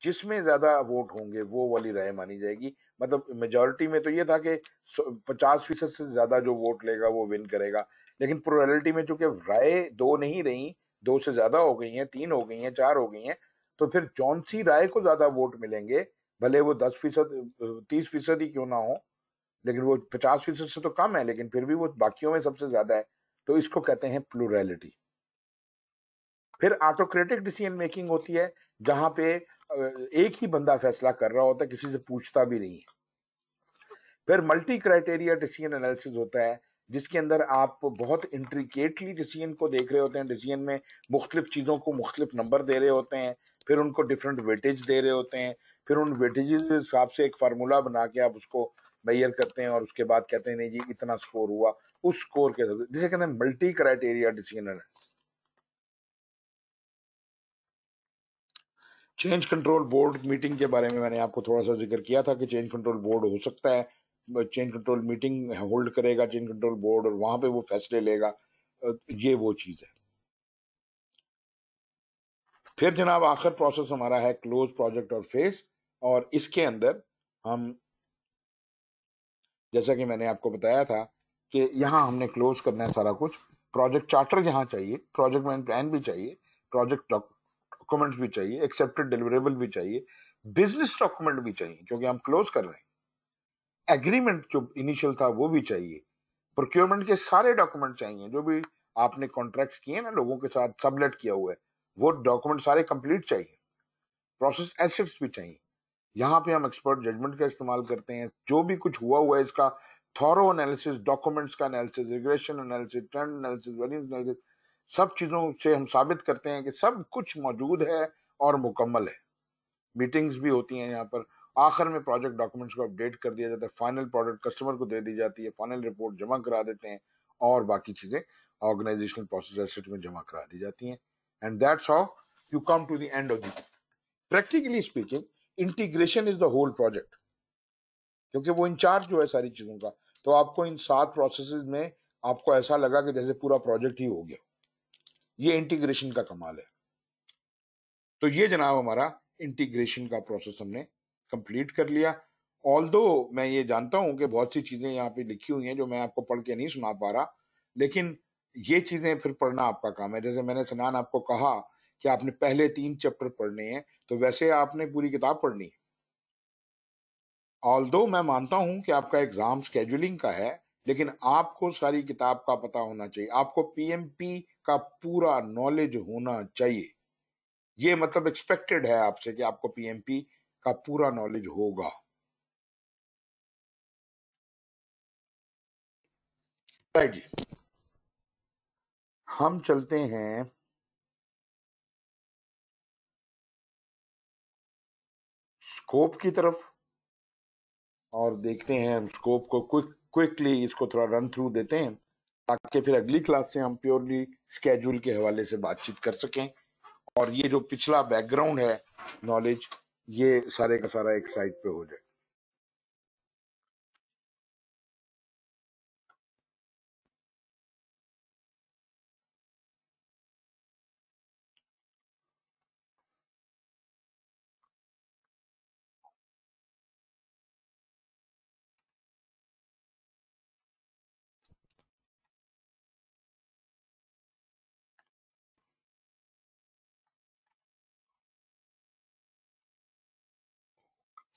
जिसमें ज्यादा वोट होंगे वो वाली राय मानी जाएगी मतलब मेजोरिटी में तो ये था कि पचास फीसद से ज्यादा जो वोट लेगा वो विन करेगा लेकिन प्रोरलिटी में चूंकि राय दो नहीं रही दो से ज्यादा हो गई हैं तीन हो गई हैं चार हो गई हैं तो फिर जौन सी राय को ज्यादा वोट मिलेंगे भले वो दस फीसद तीस फीसद ही क्यों ना हो लेकिन वो पचास फीसद से तो कम है लेकिन फिर भी वो बाकियों में सबसे ज्यादा है तो इसको कहते हैं प्लुरलिटी फिर ऑटोक्रेटिक डिसीजन मेकिंग होती है जहां पे एक ही बंदा फैसला कर रहा होता है किसी से पूछता भी नहीं है फिर मल्टी क्राइटेरिया डिसीजन एनालिसिस होता है जिसके अंदर आप बहुत इंट्रिकेटली डिसीजन को देख रहे होते हैं डिसीजन में मुख्तलिफ चीज़ों को मुख्तलिफ नंबर दे रहे होते हैं फिर उनको डिफरेंट वेटेज दे रहे होते हैं फिर उन वेटेज के हिसाब से एक फार्मूला बना के आप उसको मैयर करते हैं और उसके बाद कहते हैं नहीं जी इतना स्कोर हुआ उस स्कोर के जिसे कहते हैं multi criteria decision analysis change control board meeting के बारे में मैंने आपको थोड़ा सा जिक्र किया था कि चेंज कंट्रोल बोर्ड हो सकता है चेंज कंट्रोल मीटिंग होल्ड करेगा चेंज कंट्रोल बोर्ड और वहां पे वो फैसले लेगा ये वो चीज है फिर जनाब आखिर प्रोसेस हमारा है क्लोज प्रोजेक्ट और फेस और इसके अंदर हम जैसा कि मैंने आपको बताया था कि यहाँ हमने क्लोज करना है सारा कुछ प्रोजेक्ट चार्टर यहाँ चाहिए प्रोजेक्ट मैन प्लान भी चाहिए प्रोजेक्ट डॉक्यूमेंट्स भी चाहिए एक्सेप्टेड डिलीवरेबल भी चाहिए बिजनेस डॉक्यूमेंट भी चाहिए क्योंकि हम क्लोज कर रहे हैं एग्रीमेंट जो इनिशियल था वो भी चाहिए प्रोक्योरमेंट के सारे डॉक्यूमेंट चाहिए जो भी आपने कॉन्ट्रैक्ट किए ना लोगों के साथ सबलेट किया हुआ है वो डॉक्यूमेंट सारे कंप्लीट चाहिए प्रोसेस एसेट्स भी चाहिए यहाँ पे हम एक्सपर्ट जजमेंट का इस्तेमाल करते हैं जो भी कुछ हुआ हुआ है इसका थॉरो एनालिसिस डॉक्यूमेंट्स का analysis regression analysis trend analysis variance analysis सब चीज़ों से हम साबित करते हैं कि सब कुछ मौजूद है और मुकम्मल है मीटिंग्स भी होती हैं यहाँ पर आखिर में प्रोजेक्ट डॉक्यूमेंट्स को अपडेट कर दिया जाता है फाइनल प्रोडक्ट कस्टमर को दे दी जाती है फाइनल रिपोर्ट जमा करा देते हैं और बाकी चीज़ें ऑर्गेनाइजेशनल प्रोसेस एसेट में जमा करा दी जाती हैं and that's how you come to the end of the practically speaking integration is the whole project क्योंकि वो इंचार्ज जो है सारी चीज़ों का तो आपको इन सात प्रोसेस में आपको ऐसा लगा कि जैसे पूरा प्रोजेक्ट ही हो गया ये इंटीग्रेशन का कमाल है तो ये जनाब हमारा इंटीग्रेशन का प्रोसेस हमने कंप्लीट कर लिया ऑल मैं ये जानता हूं कि बहुत सी चीज़ें यहाँ पे लिखी हुई हैं जो मैं आपको पढ़ के नहीं सुना पा रहा लेकिन ये चीज़ें फिर पढ़ना आपका काम है जैसे मैंने सनान आपको कहा कि आपने पहले तीन चैप्टर पढ़ने हैं तो वैसे आपने पूरी किताब पढ़नी है ऑल मैं मानता हूं कि आपका एग्ज़ाम स्केजुलिंग का है लेकिन आपको सारी किताब का पता होना चाहिए आपको पीएमपी का पूरा नॉलेज होना चाहिए ये मतलब एक्सपेक्टेड है आपसे कि आपको पीएमपी का पूरा नॉलेज होगा राइट जी हम चलते हैं स्कोप की तरफ और देखते हैं हम स्कोप को क्विक क्विकली इसको थोड़ा रन थ्रू देते हैं ताकि फिर अगली क्लास से हम प्योरली स्केड्यूल के हवाले से बातचीत कर सकें और ये जो पिछला बैकग्राउंड है नॉलेज ये सारे का सारा एक साइड पे हो जाए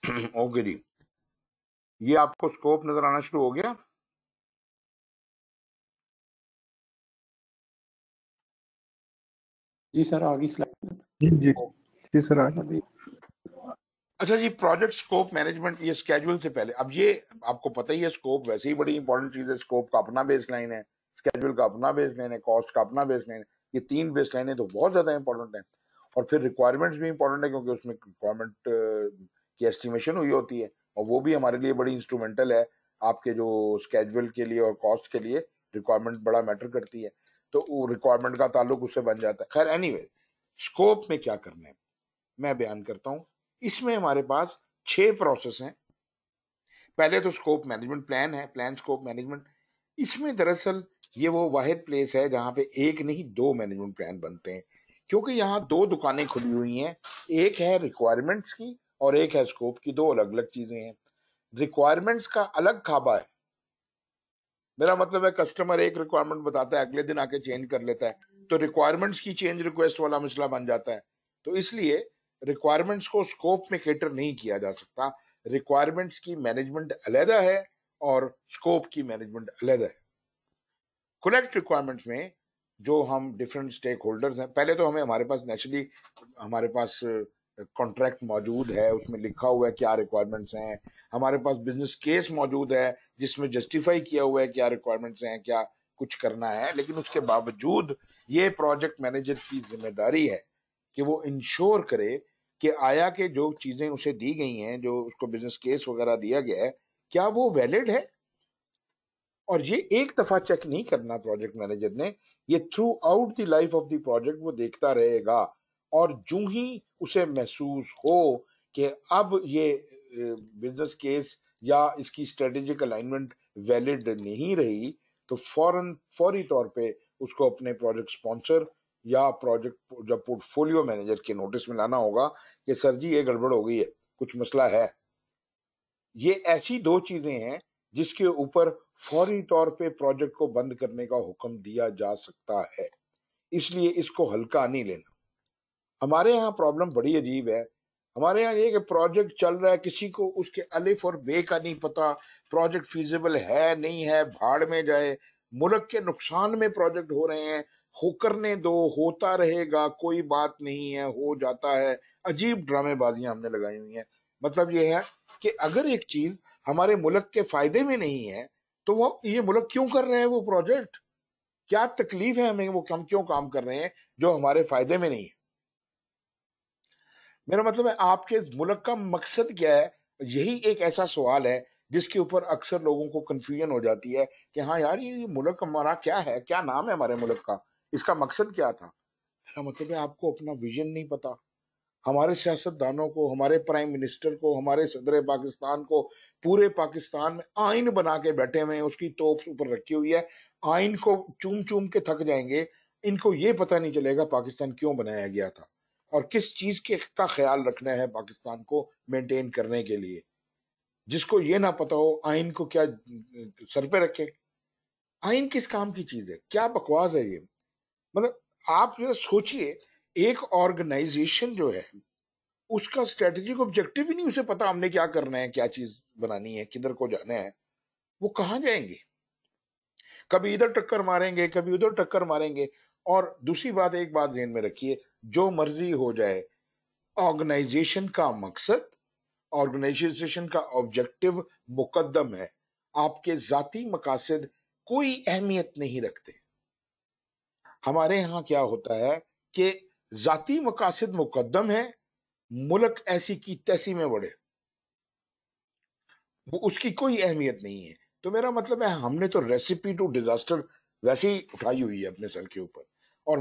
ओके जी ये आपको स्कोप नजर आना शुरू हो गया जी सर आगे स्लाइड जी जी जी सर आगे अच्छा जी प्रोजेक्ट स्कोप मैनेजमेंट ये स्केड्यूल से पहले अब ये आपको पता ही है स्कोप वैसे ही बड़ी इंपॉर्टेंट चीज है स्कोप का अपना बेस लाइन है स्केड्यूल का अपना बेस लाइन है कॉस्ट का अपना बेस लाइन है ये तीन बेस लाइन है तो बहुत ज्यादा इंपॉर्टेंट है और फिर रिक्वायरमेंट्स भी इंपॉर्टेंट है क्योंकि उसमें रिक्वायरमेंट की एस्टिमेशन हुई होती है और वो भी हमारे लिए बड़ी इंस्ट्रूमेंटल है आपके जो स्केजुअल के लिए और कॉस्ट के लिए रिक्वायरमेंट बड़ा मैटर करती है तो वो रिक्वायरमेंट का ताल्लुक उससे बन जाता है खैर एनीवे स्कोप में क्या करना है मैं बयान करता हूँ इसमें हमारे पास छह प्रोसेस हैं पहले तो स्कोप मैनेजमेंट प्लान है प्लान स्कोप मैनेजमेंट इसमें दरअसल ये वो वाहिद प्लेस है जहाँ पे एक नहीं दो मैनेजमेंट प्लान बनते हैं क्योंकि यहाँ दो दुकानें खुली हुई हैं एक है रिक्वायरमेंट्स की और एक है स्कोप की दो अलग अलग चीजें हैं रिक्वायरमेंट्स का अलग खाबा है मेरा मतलब है कस्टमर एक रिक्वायरमेंट बताता है अगले दिन आके चेंज कर लेता है तो रिक्वायरमेंट्स की चेंज रिक्वेस्ट वाला मसला बन जाता है तो इसलिए रिक्वायरमेंट्स को स्कोप में केटर नहीं किया जा सकता रिक्वायरमेंट्स की मैनेजमेंट अलहदा है और स्कोप की मैनेजमेंट अलहदा है कलेक्ट रिक्वायरमेंट्स में जो हम डिफरेंट स्टेक होल्डर्स हैं पहले तो हमें हमारे पास नेचुरली हमारे पास कॉन्ट्रैक्ट मौजूद है उसमें लिखा हुआ है क्या रिक्वायरमेंट्स हैं हमारे पास बिजनेस केस मौजूद है जिसमें जस्टिफाई किया हुआ है क्या रिक्वायरमेंट्स हैं क्या कुछ करना है लेकिन उसके बावजूद ये प्रोजेक्ट मैनेजर की जिम्मेदारी है कि वो इंश्योर करे कि आया के जो चीज़ें उसे दी गई हैं जो उसको बिजनेस केस वगैरह दिया गया है क्या वो वैलिड है और ये एक दफ़ा चेक नहीं करना प्रोजेक्ट मैनेजर ने ये throughout the life of the project वो देखता रहेगा और जू ही उसे महसूस हो कि अब ये बिजनेस केस या इसकी स्ट्रेटेजिक अलाइनमेंट वैलिड नहीं रही तो फौरन फौरी तौर पे उसको अपने प्रोजेक्ट स्पॉन्सर या प्रोजेक्ट जब पोर्टफोलियो मैनेजर के नोटिस में लाना होगा कि सर जी ये गड़बड़ हो गई है कुछ मसला है ये ऐसी दो चीजें हैं जिसके ऊपर फौरी तौर पे प्रोजेक्ट को बंद करने का हुक्म दिया जा सकता है इसलिए इसको हल्का नहीं लेना हमारे यहाँ प्रॉब्लम बड़ी अजीब है हमारे यहाँ ये कि प्रोजेक्ट चल रहा है किसी को उसके अलिफ और बे का नहीं पता प्रोजेक्ट फिजिबल है नहीं है भाड़ में जाए मुल्क के नुकसान में प्रोजेक्ट हो रहे हैं ने दो होता रहेगा कोई बात नहीं है हो जाता है अजीब ड्रामेबाजियां हमने लगाई हुई हैं मतलब ये है कि अगर एक चीज हमारे मुल्क के फायदे में नहीं है तो वो ये मुल्क क्यों कर रहे हैं वो प्रोजेक्ट क्या तकलीफ है हमें वो हम क्यों काम कर रहे हैं जो हमारे फायदे में नहीं है मेरा मतलब है आपके मुल्क का मकसद क्या है यही एक ऐसा सवाल है जिसके ऊपर अक्सर लोगों को कंफ्यूजन हो जाती है कि हाँ यार ये मुल्क हमारा क्या है क्या नाम है हमारे मुल्क का इसका मकसद क्या था मेरा मतलब है आपको अपना विजन नहीं पता हमारे सियासतदानों को हमारे प्राइम मिनिस्टर को हमारे सदर पाकिस्तान को पूरे पाकिस्तान में आइन बना के बैठे हुए हैं उसकी तोप ऊपर रखी हुई है आइन को चूम चूम के थक जाएंगे इनको ये पता नहीं चलेगा पाकिस्तान क्यों बनाया गया था और किस चीज के का ख्याल रखना है पाकिस्तान को मेंटेन करने के लिए जिसको ये ना पता हो आइन को क्या सर पे रखे आइन किस काम की चीज है क्या बकवास है ये मतलब आप जो सोचिए एक ऑर्गेनाइजेशन जो है उसका स्ट्रेटेजिक ऑब्जेक्टिव ही नहीं उसे पता हमने क्या करना है क्या चीज बनानी है किधर को जाना है वो कहाँ जाएंगे कभी इधर टक्कर मारेंगे कभी उधर टक्कर मारेंगे और दूसरी बात एक बात जेन में रखिए जो मर्जी हो जाए ऑर्गेनाइजेशन का मकसद ऑर्गेनाइजेशन का ऑब्जेक्टिव मुकदम है आपके जाति मकासद कोई अहमियत नहीं रखते हमारे यहां क्या होता है कि जाति मकासद मुकदम है मुल्क ऐसी की तैसी में बढ़े वो उसकी कोई अहमियत नहीं है तो मेरा मतलब है हमने तो रेसिपी टू डिजास्टर वैसे ही उठाई हुई है अपने सर के ऊपर और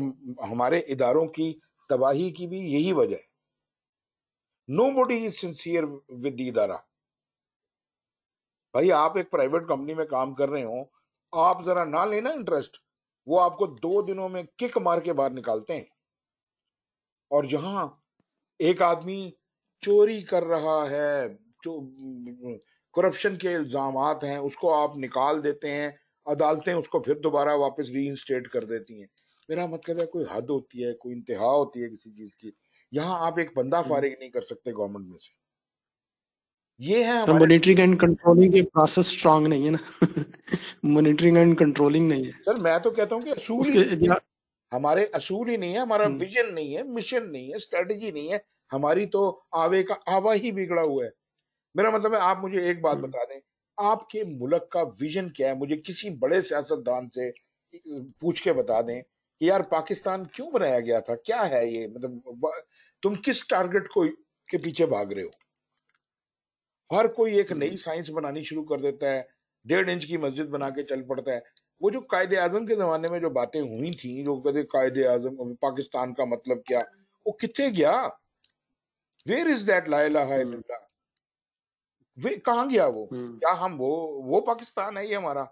हमारे इदारों की तबाही की भी यही वजह है nobody is sincere with इदारा भाई आप एक प्राइवेट कंपनी में काम कर रहे हो आप जरा ना लेना इंटरेस्ट वो आपको दो दिनों में किक मार के बाहर निकालते हैं और जहां एक आदमी चोरी कर रहा है जो करप्शन के इल्जाम हैं उसको आप निकाल देते हैं अदालतें उसको फिर दोबारा वापस रीइंस्टेट कर देती हैं मेरा मतलब है कोई हद होती है कोई इंतहा होती है किसी चीज की यहाँ आप एक बंदा हम्म। फारिग नहीं कर सकते गवर्नमेंट में से ये है मॉनिटरिंग एंड कंट्रोलिंग के प्रोसेस स्ट्रांग नहीं है ना मॉनिटरिंग एंड कंट्रोलिंग नहीं है सर मैं तो कहता हूँ कि असूल हमारे असूल ही नहीं है हमारा विजन हम्म। नहीं है मिशन नहीं है स्ट्रेटजी नहीं है हमारी तो आवे का आवा ही बिगड़ा हुआ है मेरा मतलब है आप मुझे एक बात हम्म। बता दें आपके मुल्क का विजन क्या है मुझे किसी बड़े सियासतदान से पूछ के बता दें कि यार पाकिस्तान क्यों बनाया गया था क्या है ये मतलब तुम किस टारगेट को के पीछे भाग रहे हो हर कोई एक हम्म। नई साइंस बनानी शुरू कर देता है डेढ़ इंच की मस्जिद बना के चल पड़ता है वो जो कायदे आजम के जमाने में जो बातें हुई थी जो कहते कायदे आजम पाकिस्तान का मतलब क्या वो कितने गया वेयर इज दैट लाला वे गया वो हम्म। क्या हम वो वो पाकिस्तान है ये हमारा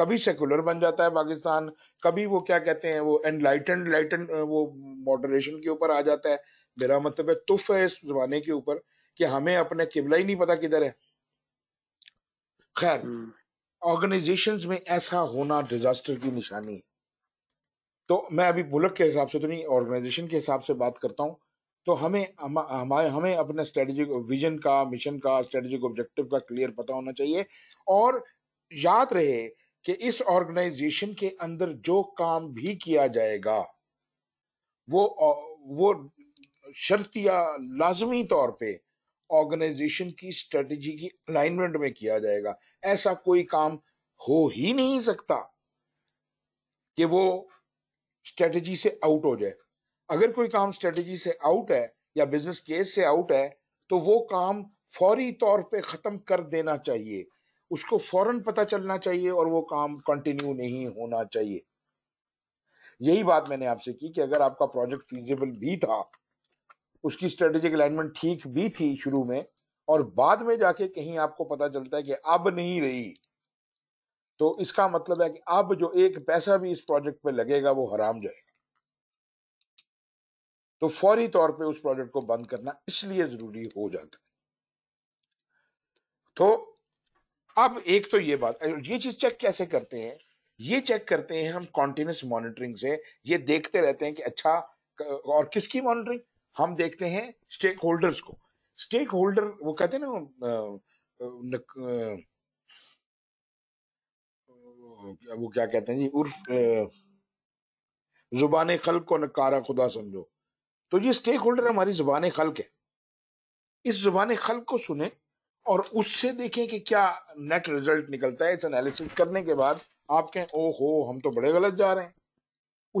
कभी सेकुलर बन जाता है पाकिस्तान कभी वो क्या कहते हैं वो एनलाइटेंड लाइटन वो मॉडरेशन के ऊपर आ जाता है मेरा मतलब है तुफ है इस जमाने के ऊपर कि हमें अपने किबला ही नहीं पता किधर है खैर ऑर्गेनाइजेशन हम्म। में ऐसा होना डिजास्टर की निशानी है तो मैं अभी मुल्क के हिसाब से तो नहीं ऑर्गेनाइजेशन के हिसाब से बात करता हूँ तो हमें हमारे हमें अपने स्ट्रेटेजिक विजन का मिशन का स्ट्रेटेजिक ऑब्जेक्टिव का क्लियर पता होना चाहिए और याद रहे कि इस ऑर्गेनाइजेशन के अंदर जो काम भी किया जाएगा वो वो या लाजमी तौर पे ऑर्गेनाइजेशन की स्ट्रेटजी की अलाइनमेंट में किया जाएगा ऐसा कोई काम हो ही नहीं सकता कि वो स्ट्रेटजी से आउट हो जाए अगर कोई काम स्ट्रेटजी से आउट है या बिजनेस केस से आउट है तो वो काम फौरी तौर पे खत्म कर देना चाहिए उसको फौरन पता चलना चाहिए और वो काम कंटिन्यू नहीं होना चाहिए यही बात मैंने आपसे की कि अगर आपका प्रोजेक्ट फीजिबल भी था उसकी स्ट्रेटेजिक अलाइनमेंट ठीक भी थी शुरू में और बाद में जाके कहीं आपको पता चलता है कि अब नहीं रही तो इसका मतलब है कि अब जो एक पैसा भी इस प्रोजेक्ट पे लगेगा वो हराम जाएगा तो फौरी तौर पे उस प्रोजेक्ट को बंद करना इसलिए जरूरी हो जाता है तो अब एक तो ये बात ये चीज चेक कैसे करते हैं ये चेक करते हैं हम कॉन्टिन्यूस मॉनिटरिंग से ये देखते रहते हैं कि अच्छा और किसकी मॉनिटरिंग हम देखते हैं स्टेक होल्डर्स को स्टेक होल्डर वो कहते हैं ना वो क्या कहते हैं जी उर्फ जुबान खल को नकारा खुदा समझो तो ये स्टेक होल्डर हमारी जुबान खल है इस जुबान खल को सुने और उससे देखें कि क्या नेट रिजल्ट निकलता है इस एनालिसिस करने के बाद आप कहें ओ हो हम तो बड़े गलत जा रहे हैं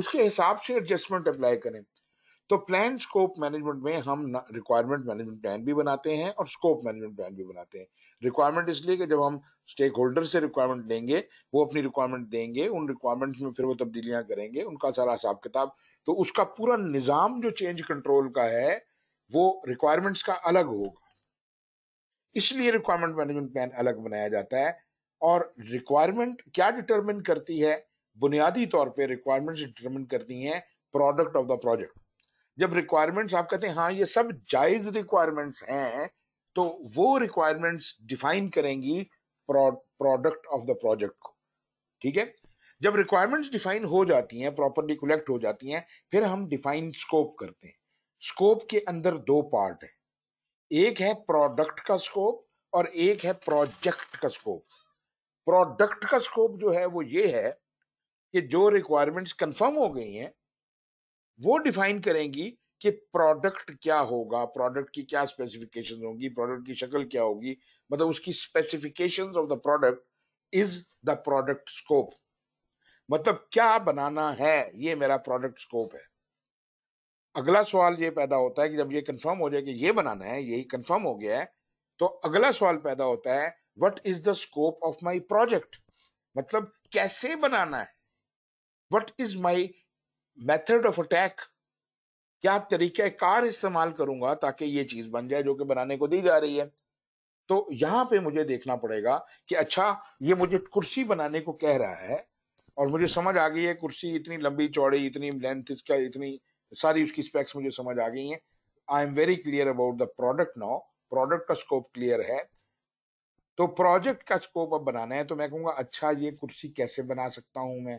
उसके हिसाब से एडजस्टमेंट अप्लाई करें तो प्लान स्कोप मैनेजमेंट में हम रिक्वायरमेंट मैनेजमेंट प्लान भी बनाते हैं और स्कोप मैनेजमेंट प्लान भी बनाते हैं रिक्वायरमेंट इसलिए कि जब हम स्टेक होल्डर से रिक्वायरमेंट लेंगे वो अपनी रिक्वायरमेंट देंगे उन रिक्वायरमेंट में फिर वो तब्दीलियां करेंगे उनका सारा हिसाब किताब तो उसका पूरा निज़ाम जो चेंज कंट्रोल का है वो रिक्वायरमेंट्स का अलग होगा इसलिए रिक्वायरमेंट मैनेजमेंट प्लान अलग बनाया जाता है और रिक्वायरमेंट क्या डिटरमिन करती है बुनियादी तौर पे रिक्वायरमेंट्स डिटरमिन करती हैं प्रोडक्ट ऑफ द प्रोजेक्ट जब रिक्वायरमेंट्स आप कहते हैं हाँ ये सब जायज रिक्वायरमेंट्स हैं तो वो रिक्वायरमेंट्स डिफाइन करेंगी प्रोडक्ट ऑफ द प्रोजेक्ट को ठीक है जब रिक्वायरमेंट्स डिफाइन हो जाती हैं प्रॉपरली कलेक्ट हो जाती हैं फिर हम डिफाइन स्कोप करते हैं स्कोप के अंदर दो पार्ट है एक है प्रोडक्ट का स्कोप और एक है प्रोजेक्ट का स्कोप प्रोडक्ट का स्कोप जो है वो ये है कि जो रिक्वायरमेंट्स कंफर्म हो गई हैं वो डिफाइन करेंगी कि प्रोडक्ट क्या होगा प्रोडक्ट की क्या स्पेसिफिकेशन होगी प्रोडक्ट की शक्ल क्या होगी मतलब उसकी specification of the product is the product scope मतलब क्या बनाना है ये मेरा प्रोडक्ट स्कोप है अगला सवाल ये पैदा होता है कि जब ये कंफर्म हो जाए कि ये बनाना है यही कंफर्म हो गया है तो अगला सवाल पैदा होता है what is the scope of my project मतलब कैसे बनाना है what is my method of attack क्या तरीका कार इस्तेमाल करूंगा ताकि ये चीज बन जाए जो कि बनाने को दी जा रही है तो यहां पे मुझे देखना पड़ेगा कि अच्छा ये मुझे कुर्सी बनाने को कह रहा है और मुझे समझ आ गई है कुर्सी इतनी लंबी चौड़ी इतनी लेंथ इसका इतनी सारी उसकी स्पेक्स मुझे समझ आ गई हैं I am very clear about the product now product का स्कोप क्लियर है तो प्रोजेक्ट का स्कोप अब बनाना है तो मैं कहूँगा अच्छा ये कुर्सी कैसे बना सकता हूँ मैं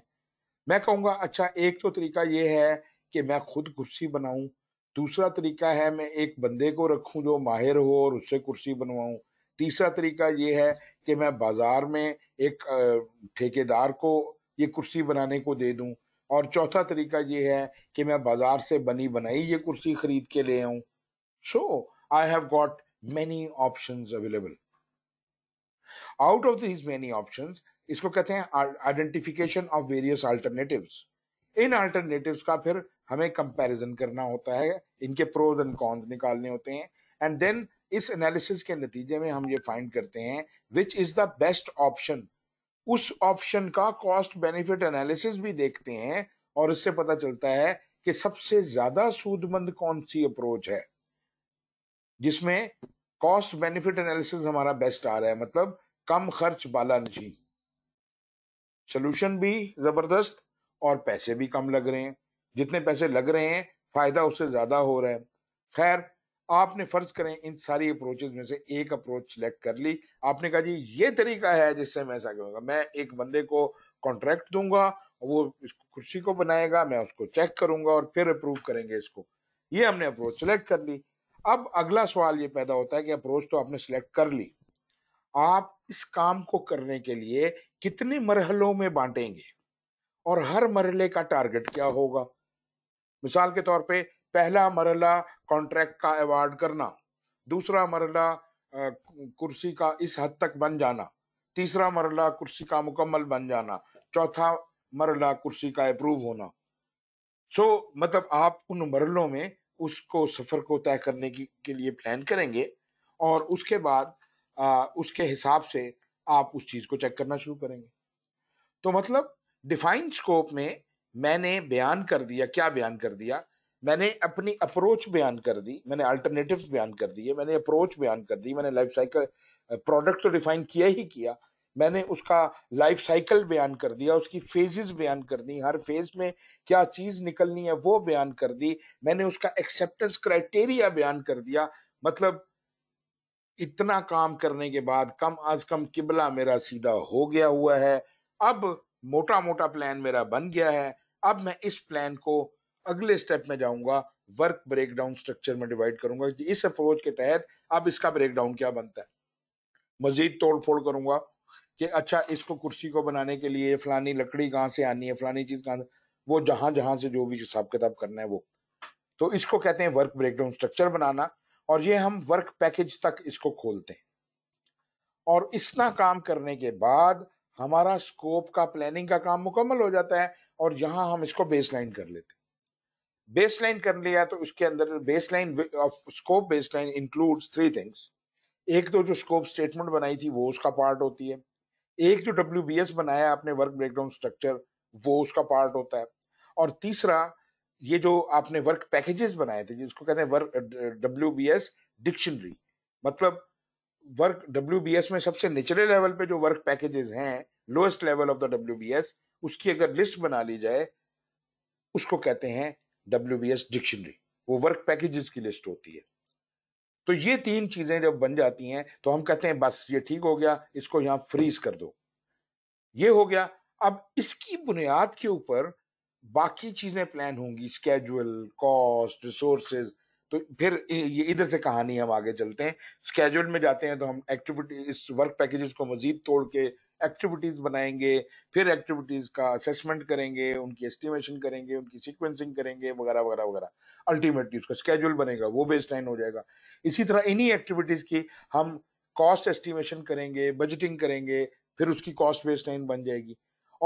मैं कहूँगा अच्छा एक तो तरीका ये है कि मैं खुद कुर्सी बनाऊँ दूसरा तरीका है मैं एक बंदे को रखूँ जो माहिर हो और उससे कुर्सी बनवाऊँ तीसरा तरीका ये है कि मैं बाजार में एक ठेकेदार को ये कुर्सी बनाने को दे दूँ और चौथा तरीका ये है कि मैं बाजार से बनी बनाई ये कुर्सी खरीद के ले आऊं so I have got many options available out of these many option इसको कहते हैं आइडेंटिफिकेशन ऑफ वेरियस अल्टरनेटिव इन अल्टरनेटिव्स का फिर हमें कंपैरिजन करना होता है इनके प्रोज एंड कॉन्स निकालने होते हैं एंड देन इस एनालिसिस के नतीजे में हम ये फाइंड करते हैं which is the best option उस ऑप्शन का कॉस्ट बेनिफिट एनालिसिस भी देखते हैं और इससे पता चलता है कि सबसे ज्यादा सूदमंद कौन सी अप्रोच है जिसमें कॉस्ट बेनिफिट एनालिसिस हमारा बेस्ट आ रहा है मतलब कम खर्च बाला नहीं सोल्यूशन भी जबरदस्त और पैसे भी कम लग रहे हैं जितने पैसे लग रहे हैं फायदा उससे ज्यादा हो रहा है खैर आपने फर्ज करें इन सारी अप्रोचेज में से एक अप्रोच सिलेक्ट कर ली आपने कहा जी ये तरीका है जिससे मैं ऐसा करूंगा मैं एक बंदे को कॉन्ट्रैक्ट दूंगा वो इस कुर्सी को बनाएगा मैं उसको चेक करूंगा और फिर अप्रूव करेंगे इसको ये हमने अप्रोच सिलेक्ट कर ली अब अगला सवाल ये पैदा होता है कि अप्रोच तो आपने सिलेक्ट कर ली आप इस काम को करने के लिए कितने मरहलों में बांटेंगे और हर मरहले का टारगेट क्या होगा मिसाल के तौर पे पहला मरला कॉन्ट्रैक्ट का अवार्ड करना दूसरा मरला कुर्सी का इस हद तक बन जाना तीसरा मरला कुर्सी का मुकम्मल बन जाना चौथा मरला कुर्सी का अप्रूव होना सो so, मतलब आप उन मरलों में उसको सफ़र को तय करने की के लिए प्लान करेंगे और उसके बाद आ, उसके हिसाब से आप उस चीज़ को चेक करना शुरू करेंगे तो मतलब डिफाइन स्कोप में मैंने बयान कर दिया क्या बयान कर दिया मैंने अपनी अप्रोच बयान कर दी मैंने अल्टरनेटिव्स बयान कर दिए मैंने अप्रोच बयान कर दी मैंने लाइफ साइकिल प्रोडक्ट तो डिफाइन किया ही किया मैंने उसका लाइफ साइकिल बयान कर दिया उसकी फेजेस बयान कर दी हर फेज में क्या चीज निकलनी है वो बयान कर दी मैंने उसका एक्सेप्टेंस क्राइटेरिया बयान कर दिया मतलब इतना काम करने के बाद कम आज कम किबला मेरा सीधा हो गया हुआ है अब मोटा मोटा प्लान मेरा बन गया है अब मैं इस प्लान को अगले स्टेप में जाऊंगा वर्क ब्रेकडाउन स्ट्रक्चर में डिवाइड करूंगा इस अप्रोच के तहत अब इसका ब्रेकडाउन क्या बनता है मजीद तोड़ फोड़ करूंगा कि अच्छा इसको कुर्सी को बनाने के लिए फलानी लकड़ी कहाँ से आनी है फलानी चीज कहाँ वो जहां जहां से जो भी हिसाब किताब करना है वो तो इसको कहते हैं वर्क ब्रेकडाउन स्ट्रक्चर बनाना और ये हम वर्क पैकेज तक इसको खोलते हैं और इतना काम करने के बाद हमारा स्कोप का प्लानिंग का काम मुकम्मल हो जाता है और यहाँ हम इसको बेस लाइन कर लेते हैं बेसलाइन कर लिया तो उसके अंदर baseline of scope baseline includes three things एक तो जो स्कोप स्टेटमेंट बनाई थी वो उसका पार्ट होती है एक जो डब्ल्यू बी एस बनाया आपने वर्क ब्रेकडाउन स्ट्रक्चर वो उसका पार्ट होता है और तीसरा ये जो आपने वर्क पैकेजेस बनाए थे जिसको कहते हैं work W B S dictionary मतलब वर्क डब्ल्यू बी एस में सबसे निचले लेवल पे जो वर्क पैकेजेस हैं lowest level of the W B S उसकी अगर लिस्ट बना ली जाए उसको कहते हैं डब्ल्यू बी एस डिक्शनरी वो वर्क पैकेजेस की लिस्ट होती है तो ये तीन चीजें जब बन जाती हैं तो हम कहते हैं बस ये ठीक हो गया इसको यहां फ्रीज कर दो ये हो गया अब इसकी बुनियाद के ऊपर बाकी चीजें प्लान होंगी स्केजुअल कॉस्ट रिसोर्सेज तो फिर ये इधर से कहानी हम आगे चलते हैं स्केजुअल में जाते हैं तो हम एक्टिविटी इस वर्क पैकेजेस को मजीद तोड़ के एक्टिविटीज़ बनाएंगे फिर एक्टिविटीज़ का असेसमेंट करेंगे उनकी एस्टिमेशन करेंगे उनकी सीक्वेंसिंग करेंगे वगैरह वगैरह वगैरह अल्टीमेटली उसका स्केड्यूल बनेगा वो बेस्ड लाइन हो जाएगा इसी तरह इन्हीं एक्टिविटीज़ की हम कॉस्ट एस्टिमेशन करेंगे बजटिंग करेंगे फिर उसकी कॉस्ट बेस्ड लाइन बन जाएगी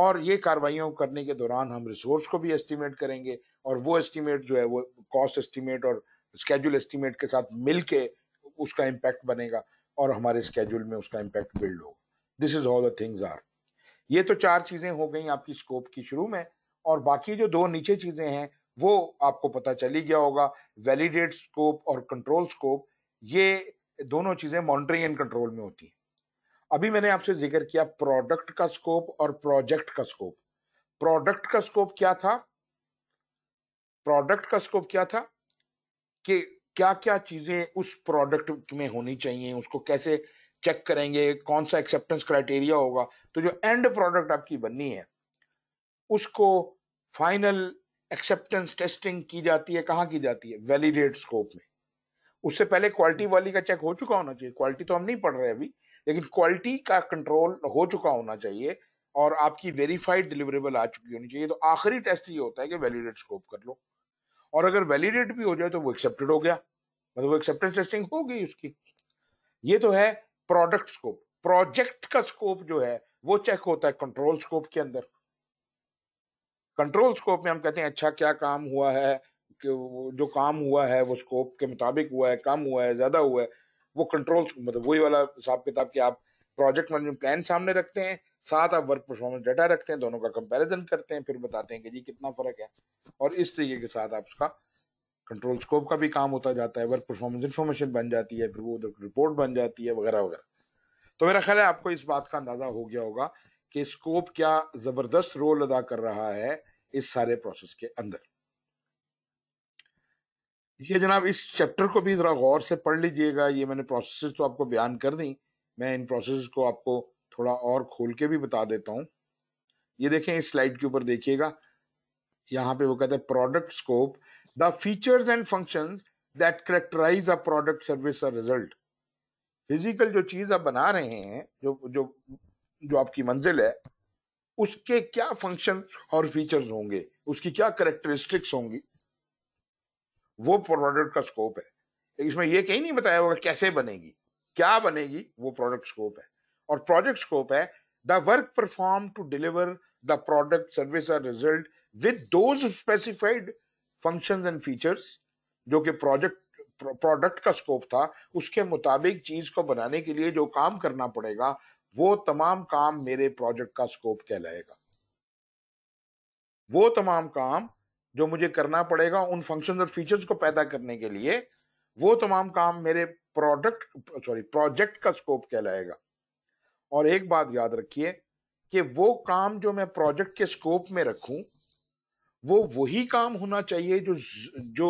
और ये कार्रवाइयों करने के दौरान हम रिसोर्स को भी एस्टिमेट करेंगे और वो एस्टिमेट जो है वो कॉस्ट एस्टिमेट और स्केड्यूल एस्टिमेट के साथ मिल के उसका इम्पैक्ट बनेगा और हमारे स्केड्यूल में उसका इम्पैक्ट बिल्ड होगा this is all the things are ये तो चार चीजें हो गई आपकी स्कोप की शुरू में और बाकी जो दो नीचे चीजें हैं वो आपको पता चली गया होगा वैलिडेट स्कोप और कंट्रोल स्कोप ये दोनों चीजें मॉनिटरिंग एंड कंट्रोल में होती हैं अभी मैंने आपसे जिक्र किया प्रोडक्ट का स्कोप और प्रोजेक्ट का स्कोप प्रोडक्ट का स्कोप क्या था प्रोडक्ट का स्कोप क्या था कि क्या क्या चीजें उस प्रोडक्ट में होनी चाहिए उसको कैसे चेक करेंगे कौन सा एक्सेप्टेंस क्राइटेरिया होगा तो जो एंड प्रोडक्ट आपकी बननी है उसको फाइनल एक्सेप्टेंस टेस्टिंग की जाती है कहाँ की जाती है वैलिडेट स्कोप में उससे पहले क्वालिटी वाली का चेक हो चुका होना चाहिए क्वालिटी तो हम नहीं पढ़ रहे अभी लेकिन क्वालिटी का कंट्रोल हो चुका होना चाहिए और आपकी वेरीफाइड डिलीवरेबल आ चुकी होनी चाहिए तो आखिरी टेस्ट ये होता है कि वैलिडेट स्कोप कर लो और अगर वैलिडेट भी हो जाए तो वो एक्सेप्टेड हो गया मतलब वो एक्सेप्टेंस टेस्टिंग हो गई उसकी ये तो है प्रोडक्ट स्कोप प्रोजेक्ट का स्कोप जो है वो चेक होता है कंट्रोल स्कोप के अंदर कंट्रोल स्कोप में हम कहते हैं अच्छा क्या काम हुआ है कि जो काम हुआ है वो स्कोप के मुताबिक हुआ है कम हुआ है ज्यादा हुआ है वो कंट्रोल मतलब वही वाला हिसाब किताब कि आप प्रोजेक्ट मैनेजमेंट प्लान सामने रखते हैं साथ आप वर्क परफॉर्मेंस डाटा रखते हैं दोनों का कंपैरिजन करते हैं फिर बताते हैं कि जी कितना फर्क है और इस तरीके के साथ आप उसका कंट्रोल स्कोप का भी काम होता जाता है वर्क परफॉर्मेंस इन्फॉर्मेशन बन जाती है फिर वो रिपोर्ट बन जाती है वगैरह वगैरह तो मेरा ख्याल है आपको इस बात का अंदाजा हो गया होगा कि स्कोप क्या जबरदस्त रोल अदा कर रहा है इस सारे प्रोसेस के अंदर ये जनाब इस चैप्टर को भी जरा गौर से पढ़ लीजिएगा ये मैंने प्रोसेस तो आपको बयान कर दी मैं इन प्रोसेस को आपको थोड़ा और खोल के भी बता देता हूँ ये देखें इस स्लाइड के ऊपर देखिएगा यहाँ पे वो कहते हैं product scope the features and function that characterize a product service or result physical जो चीज आप बना रहे हैं जो जो जो आपकी मंजिल है उसके क्या फंक्शन और फीचर्स होंगे उसकी क्या करेक्टरिस्टिक्स होंगी वो प्रोडक्ट का स्कोप है इसमें यह कहीं नहीं बताया होगा कैसे बनेगी क्या बनेगी वो प्रोडक्ट स्कोप है और प्रोजेक्ट स्कोप है the work perform to deliver the product service और result with those specified functions and features जो कि प्रोजेक्ट प्रोडक्ट का स्कोप था उसके मुताबिक चीज को बनाने के लिए जो काम करना पड़ेगा वो तमाम काम मेरे प्रोजेक्ट का स्कोप कहलाएगा वो तमाम काम जो मुझे करना पड़ेगा उन फंक्शन और फीचर्स को पैदा करने के लिए वो तमाम काम मेरे प्रोडक्ट सॉरी प्रोजेक्ट का स्कोप कहलाएगा और एक बात याद रखिए कि वो काम जो मैं प्रोजेक्ट के स्कोप में रखूं वो वही काम होना चाहिए जो जो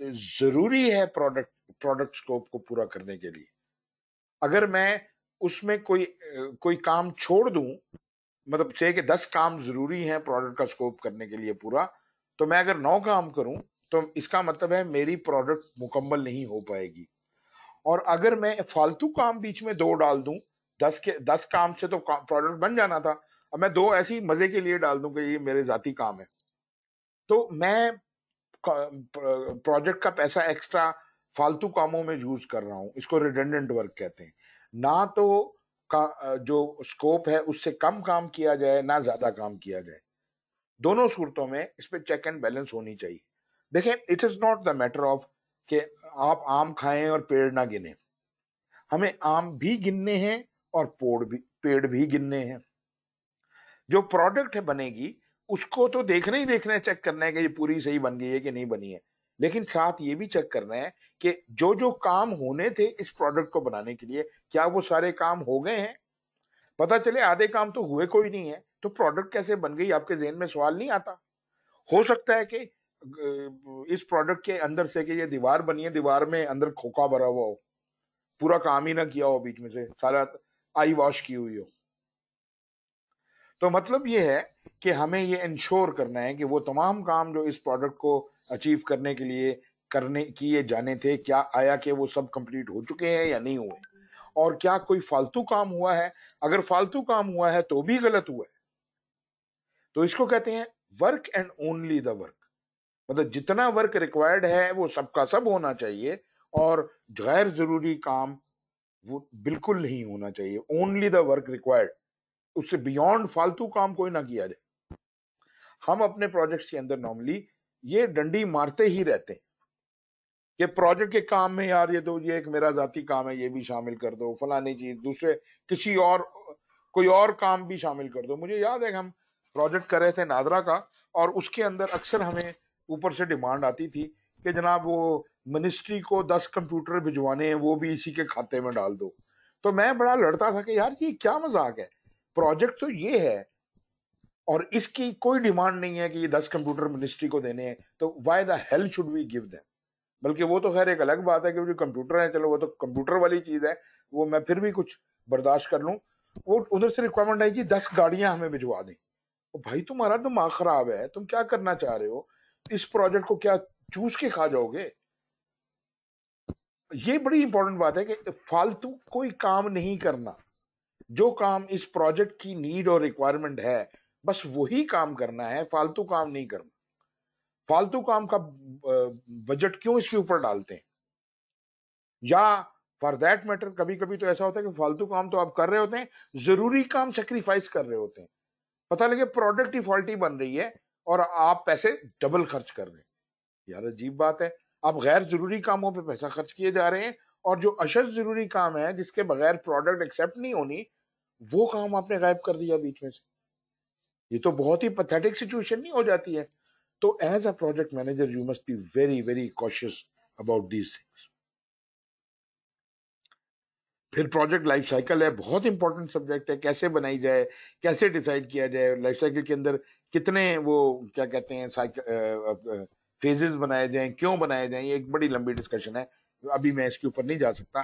जरूरी है प्रोडक्ट प्रोडक्ट स्कोप को पूरा करने के लिए अगर मैं उसमें कोई कोई काम छोड़ दूं मतलब से कि दस काम जरूरी हैं प्रोडक्ट का स्कोप करने के लिए पूरा तो मैं अगर नौ काम करूं तो इसका मतलब है मेरी प्रोडक्ट मुकम्मल नहीं हो पाएगी और अगर मैं फालतू काम बीच में दो डाल दूं दस के दस काम से तो प्रोडक्ट बन जाना था अब मैं दो ऐसी मजे के लिए डाल दूं कि ये मेरे जाती काम है तो मैं प्रोजेक्ट का पैसा एक्स्ट्रा फालतू कामों में यूज कर रहा हूँ इसको रिडेंडेंट वर्क कहते हैं ना तो का जो स्कोप है उससे कम काम किया जाए ना ज्यादा काम किया जाए दोनों सूरतों में इस पर चेक एंड बैलेंस होनी चाहिए देखें it is not the matter of कि आप आम खाएं और पेड़ ना गिने हमें आम भी गिनने हैं और पोड़ भी पेड़ भी गिनने हैं जो प्रोडक्ट है बनेगी उसको तो देखना ही देखना है चेक करना है कि ये पूरी सही बन गई है कि नहीं बनी है लेकिन साथ ये भी चेक करना है कि जो जो काम होने थे इस प्रोडक्ट को बनाने के लिए क्या वो सारे काम हो गए हैं पता चले आधे काम तो हुए कोई नहीं है तो प्रोडक्ट कैसे बन गई आपके जहन में सवाल नहीं आता हो सकता है कि इस प्रोडक्ट के अंदर से कि ये दीवार बनी है दीवार में अंदर खोखा भरा हुआ हो पूरा काम ही ना किया हो बीच में से सारा आई वॉश की हुई हो तो मतलब ये है कि हमें ये इंश्योर करना है कि वो तमाम काम जो इस प्रोडक्ट को अचीव करने के लिए करने किए जाने थे क्या आया कि वो सब कंप्लीट हो चुके हैं या नहीं हुए और क्या कोई फालतू काम हुआ है अगर फालतू काम हुआ है तो भी गलत हुआ है तो इसको कहते हैं work and only the work मतलब जितना वर्क रिक्वायर्ड है वो सबका सब होना चाहिए और गैर जरूरी काम वो बिल्कुल नहीं होना चाहिए ओनली द वर्क रिक्वायर्ड उससे बियॉन्ड फालतू काम कोई ना किया जाए हम अपने प्रोजेक्ट्स के अंदर नॉर्मली ये डंडी मारते ही रहते हैं कि प्रोजेक्ट के काम में यार ये तो ये एक मेरा जाती काम है ये भी शामिल कर दो फलानी चीज दूसरे किसी और कोई और काम भी शामिल कर दो मुझे याद है हम प्रोजेक्ट कर रहे थे नादरा का और उसके अंदर अक्सर हमें ऊपर से डिमांड आती थी कि जनाब वो मिनिस्ट्री को दस कंप्यूटर भिजवाने हैं वो भी इसी के खाते में डाल दो तो मैं बड़ा लड़ता था कि यार ये क्या मजाक है प्रोजेक्ट तो ये है और इसकी कोई डिमांड नहीं है कि ये दस कंप्यूटर मिनिस्ट्री को देने हैं तो why the hell should we give them बल्कि वो तो खैर एक अलग बात है कि जो कंप्यूटर है चलो वो तो कंप्यूटर वाली चीज़ है वो मैं फिर भी कुछ बर्दाश्त कर लूँ वो उधर से रिक्वायरमेंट आई जी दस गाड़ियाँ हमें भिजवा दें तो भाई तुम्हारा दिमाग खराब है तुम क्या करना चाह रहे हो इस प्रोजेक्ट को क्या चूस के खा जाओगे ये बड़ी इंपॉर्टेंट बात है कि फालतू कोई काम नहीं करना जो काम इस प्रोजेक्ट की नीड और रिक्वायरमेंट है बस वही काम करना है फालतू काम नहीं करना फालतू काम का बजट क्यों इसके ऊपर डालते हैं या फॉर दैट मैटर कभी कभी तो ऐसा होता है कि फालतू काम तो आप कर रहे होते हैं जरूरी काम सेक्रीफाइस कर रहे होते हैं पता लगे प्रोडक्ट ही फॉल्टी बन रही है और आप पैसे डबल खर्च कर रहे हैं यार अजीब बात है आप गैर जरूरी कामों पे पैसा खर्च किए जा रहे हैं और जो अशद जरूरी काम है जिसके बगैर प्रोडक्ट एक्सेप्ट नहीं होनी वो काम आपने गायब कर दिया बीच में से ये तो बहुत ही पथेटिक सिचुएशन नहीं हो जाती है तो as a project manager you must be very very cautious about these things फिर प्रोजेक्ट लाइफ साइकिल है बहुत इंपॉर्टेंट सब्जेक्ट है कैसे बनाई जाए कैसे डिसाइड किया जाए लाइफ साइकिल के अंदर कितने वो क्या कहते हैं फेजेस बनाए जाएं क्यों बनाए जाएं ये एक बड़ी लंबी डिस्कशन है अभी मैं इसके ऊपर नहीं जा सकता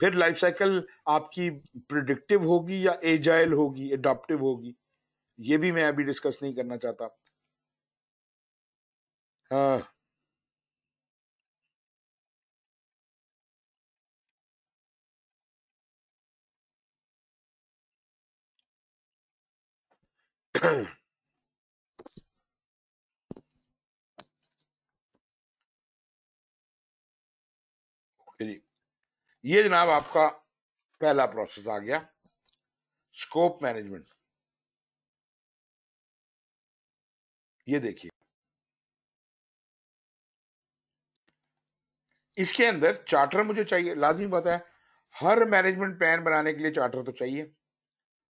फिर लाइफ साइकिल आपकी प्रिडिक्टिव होगी या एजाइल होगी एडॉप्टिव होगी ये भी मैं अभी डिस्कस नहीं करना चाहता हाँ जी ये जनाब आपका पहला प्रोसेस आ गया स्कोप मैनेजमेंट ये देखिए इसके अंदर चार्टर मुझे चाहिए लाजमी बात है हर मैनेजमेंट प्लान बनाने के लिए चार्टर तो चाहिए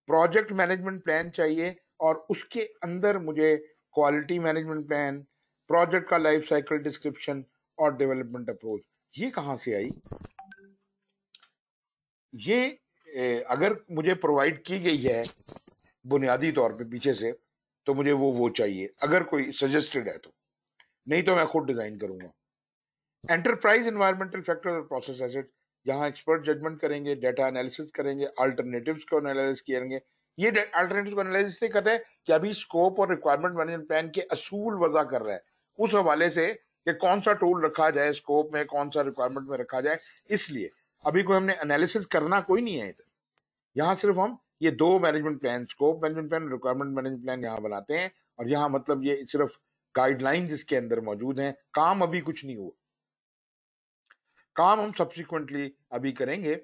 प्रोजेक्ट मैनेजमेंट प्लान चाहिए और उसके अंदर मुझे क्वालिटी मैनेजमेंट प्लान प्रोजेक्ट का लाइफ साइकिल डिस्क्रिप्शन और डेवलपमेंट अप्रोच ये कहां से आई ये अगर मुझे प्रोवाइड की गई है बुनियादी तौर पे पीछे से तो मुझे वो वो चाहिए अगर कोई सजेस्टेड है तो नहीं तो मैं खुद डिजाइन करूंगा एंटरप्राइज इन्वायरमेंटल फैक्टर और प्रोसेस एसेट जहां एक्सपर्ट जजमेंट करेंगे डेटा एनालिसिस करेंगे अल्टरनेटिव को एनालिस करेंगे ये अल्टरनेटिव एनालिसिस नहीं कर रहे हैं कि अभी स्कोप और रिक्वायरमेंट मैनेजमेंट प्लान के असूल वजह कर रहे हैं उस हवाले से कि कौन सा टूल रखा जाए स्कोप में कौन सा रिक्वायरमेंट में रखा जाए इसलिए अभी कोई हमने एनालिसिस करना कोई नहीं है इधर यहाँ सिर्फ हम ये दो management plan scope management plan requirement management plan यहाँ बनाते हैं और यहाँ मतलब ये सिर्फ गाइडलाइंस इसके अंदर मौजूद हैं काम अभी कुछ नहीं हुआ काम हम सब्सिक्वेंटली अभी करेंगे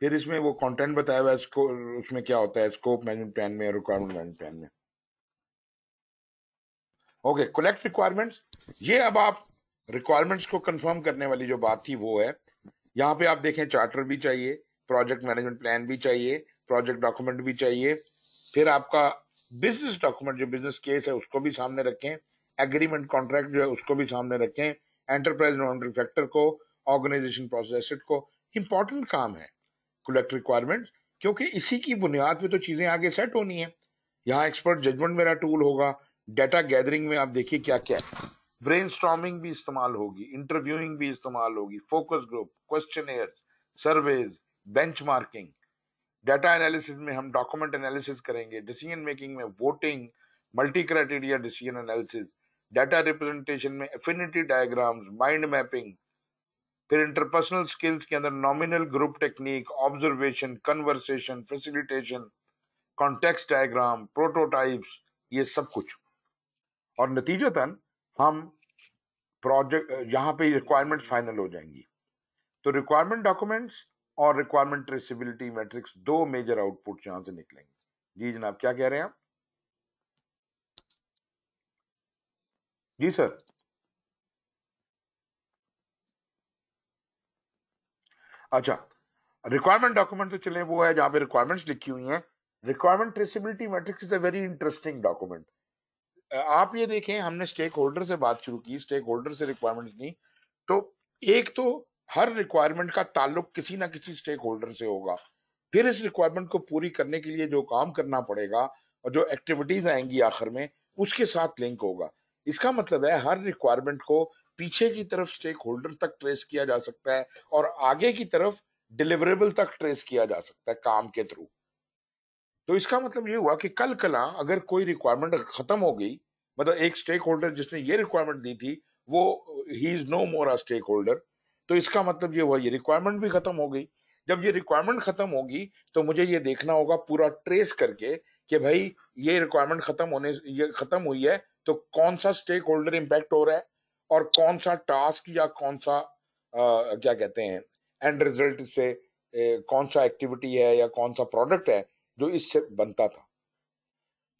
फिर इसमें वो कंटेंट बताया हुआ है उसमें क्या होता है स्कोप मैनेजमेंट प्लान में रिक्वायरमेंट मैनेजमेंट प्लान में ओके कलेक्ट रिक्वायरमेंट्स ये अब आप रिक्वायरमेंट्स को कंफर्म करने वाली जो बात थी वो है यहाँ पे आप देखें चार्टर भी चाहिए प्रोजेक्ट मैनेजमेंट प्लान भी चाहिए प्रोजेक्ट डॉक्यूमेंट भी चाहिए फिर आपका बिजनेस डॉक्यूमेंट जो बिजनेस केस है उसको भी सामने रखें एग्रीमेंट कॉन्ट्रैक्ट जो है उसको भी सामने रखें एंटरप्राइज नॉन फैक्टर को ऑर्गेनाइजेशन प्रोसेस को इम्पोर्टेंट काम है कलेक्ट रिक्वायरमेंट क्योंकि इसी की बुनियाद पे तो चीजें आगे सेट होनी है यहाँ एक्सपर्ट जजमेंट मेरा टूल होगा डेटा गैदरिंग में आप देखिए क्या क्या है ब्रेन भी इस्तेमाल होगी इंटरव्यूइंग भी इस्तेमाल होगी focus group question surveys benchmarking data analysis में हम डॉक्यूमेंट एनालिसिस करेंगे डिसीजन मेकिंग में voting multi criteria decision analysis data representation में एफिनिटी डायग्राम्स माइंड मैपिंग फिर इंटरपर्सनल स्किल्स के अंदर nominal group technique observation conversation facilitation context diagram prototypes ये सब कुछ और नतीजतन हम प्रोजेक्ट यहाँ पे रिक्वायरमेंट फाइनल हो जाएंगी तो रिक्वायरमेंट डॉक्यूमेंट्स और रिक्वायरमेंट ट्रेसिबिलिटी मैट्रिक्स दो मेजर आउटपुट यहाँ से निकलेंगे जी जनाब क्या कह रहे हैं आप जी सर अच्छा रिक्वायरमेंट डॉक्यूमेंट तो चले वो है जहां पे रिक्वायरमेंट्स लिखी हुई हैं requirement traceability matrix is a very interesting document आप ये देखें हमने स्टेक होल्डर से बात शुरू की स्टेक होल्डर से रिक्वायरमेंट नहीं तो एक तो हर रिक्वायरमेंट का ताल्लुक किसी ना किसी स्टेक होल्डर से होगा फिर इस रिक्वायरमेंट को पूरी करने के लिए जो काम करना पड़ेगा और जो एक्टिविटीज आएंगी आखिर में उसके साथ लिंक होगा इसका मतलब है हर रिक्वायरमेंट को पीछे की तरफ स्टेक होल्डर तक ट्रेस किया जा सकता है और आगे की तरफ डिलीवरेबल तक ट्रेस किया जा सकता है काम के थ्रू तो इसका मतलब ये हुआ कि कल कला अगर कोई रिक्वायरमेंट खत्म हो गई मतलब एक स्टेक होल्डर जिसने ये रिक्वायरमेंट दी थी वो ही is no more a stakeholder तो इसका मतलब ये हुआ ये रिक्वायरमेंट भी खत्म हो गई जब ये रिक्वायरमेंट खत्म होगी तो मुझे ये देखना होगा पूरा ट्रेस करके कि भाई ये रिक्वायरमेंट खत्म होने ये खत्म हुई है तो कौन सा स्टेक होल्डर इम्पैक्ट हो रहा है और कौन सा टास्क या कौन सा आ, क्या कहते हैं एंड रिजल्ट से ए, कौन सा एक्टिविटी है या कौन सा प्रोडक्ट है जो इससे बनता था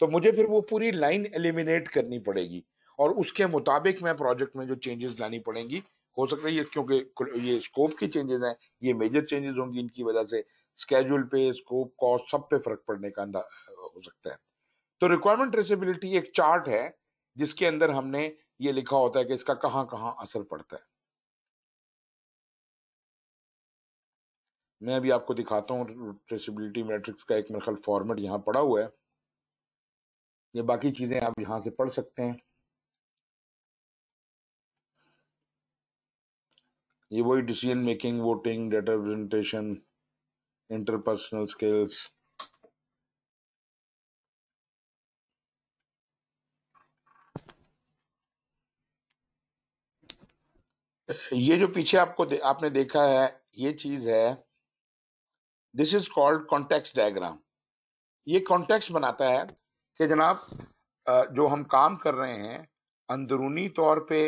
तो मुझे फिर वो पूरी लाइन एलिमिनेट करनी पड़ेगी और उसके मुताबिक मैं प्रोजेक्ट में जो चेंजेस लानी पड़ेंगी हो सकता है ये क्योंकि ये स्कोप के चेंजेस हैं ये मेजर चेंजेस होंगी इनकी वजह से स्केड्यूल पे स्कोप कॉस्ट सब पे फर्क पड़ने का अंदा हो सकता है तो रिक्वायरमेंट ट्रेसिबिलिटी एक चार्ट है जिसके अंदर हमने ये लिखा होता है कि इसका कहाँ कहाँ असर पड़ता है मैं अभी आपको दिखाता हूँ ट्रेसिबिलिटी मैट्रिक्स का एक मेरे ख्याल फॉर्मेट यहाँ पड़ा हुआ है ये बाकी चीज़ें आप यहाँ से पढ़ सकते हैं ये वही decision making voting data representation interpersonal skills ये जो पीछे आपको दे, आपने देखा है ये चीज है this is called context diagram ये कॉन्टेक्स्ट बनाता है कि जनाब जो हम काम कर रहे हैं अंदरूनी तौर पे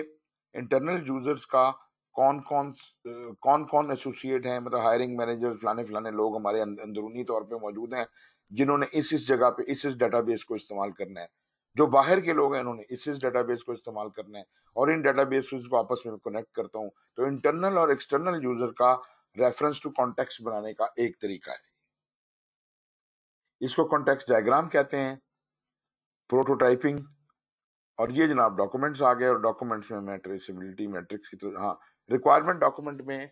इंटरनल यूजर्स का कौन कौन कौन कौन एसोसिएट हैं मतलब हायरिंग मैनेजर फलाने फलाने लोग हमारे अं, अंदरूनी तौर पे मौजूद हैं जिन्होंने इस इस जगह पे इस इस डेटाबेस को इस्तेमाल करना है जो बाहर के लोग हैं उन्होंने इस इस डेटाबेस को इस्तेमाल करना है और इन डेटाबेस को आपस में कनेक्ट करता हूँ तो इंटरनल और एक्सटर्नल यूज़र का रेफरेंस टू कॉन्टेक्स बनाने का एक तरीका है इसको कॉन्टेक्स डायग्राम कहते हैं प्रोटोटाइपिंग और ये जनाब डॉक्यूमेंट्स आ गए और डॉक्यूमेंट्स में मैं ट्रेसिबिलिटी मैट्रिक्स की तरह हाँ रिक्वायरमेंट डॉक्यूमेंट में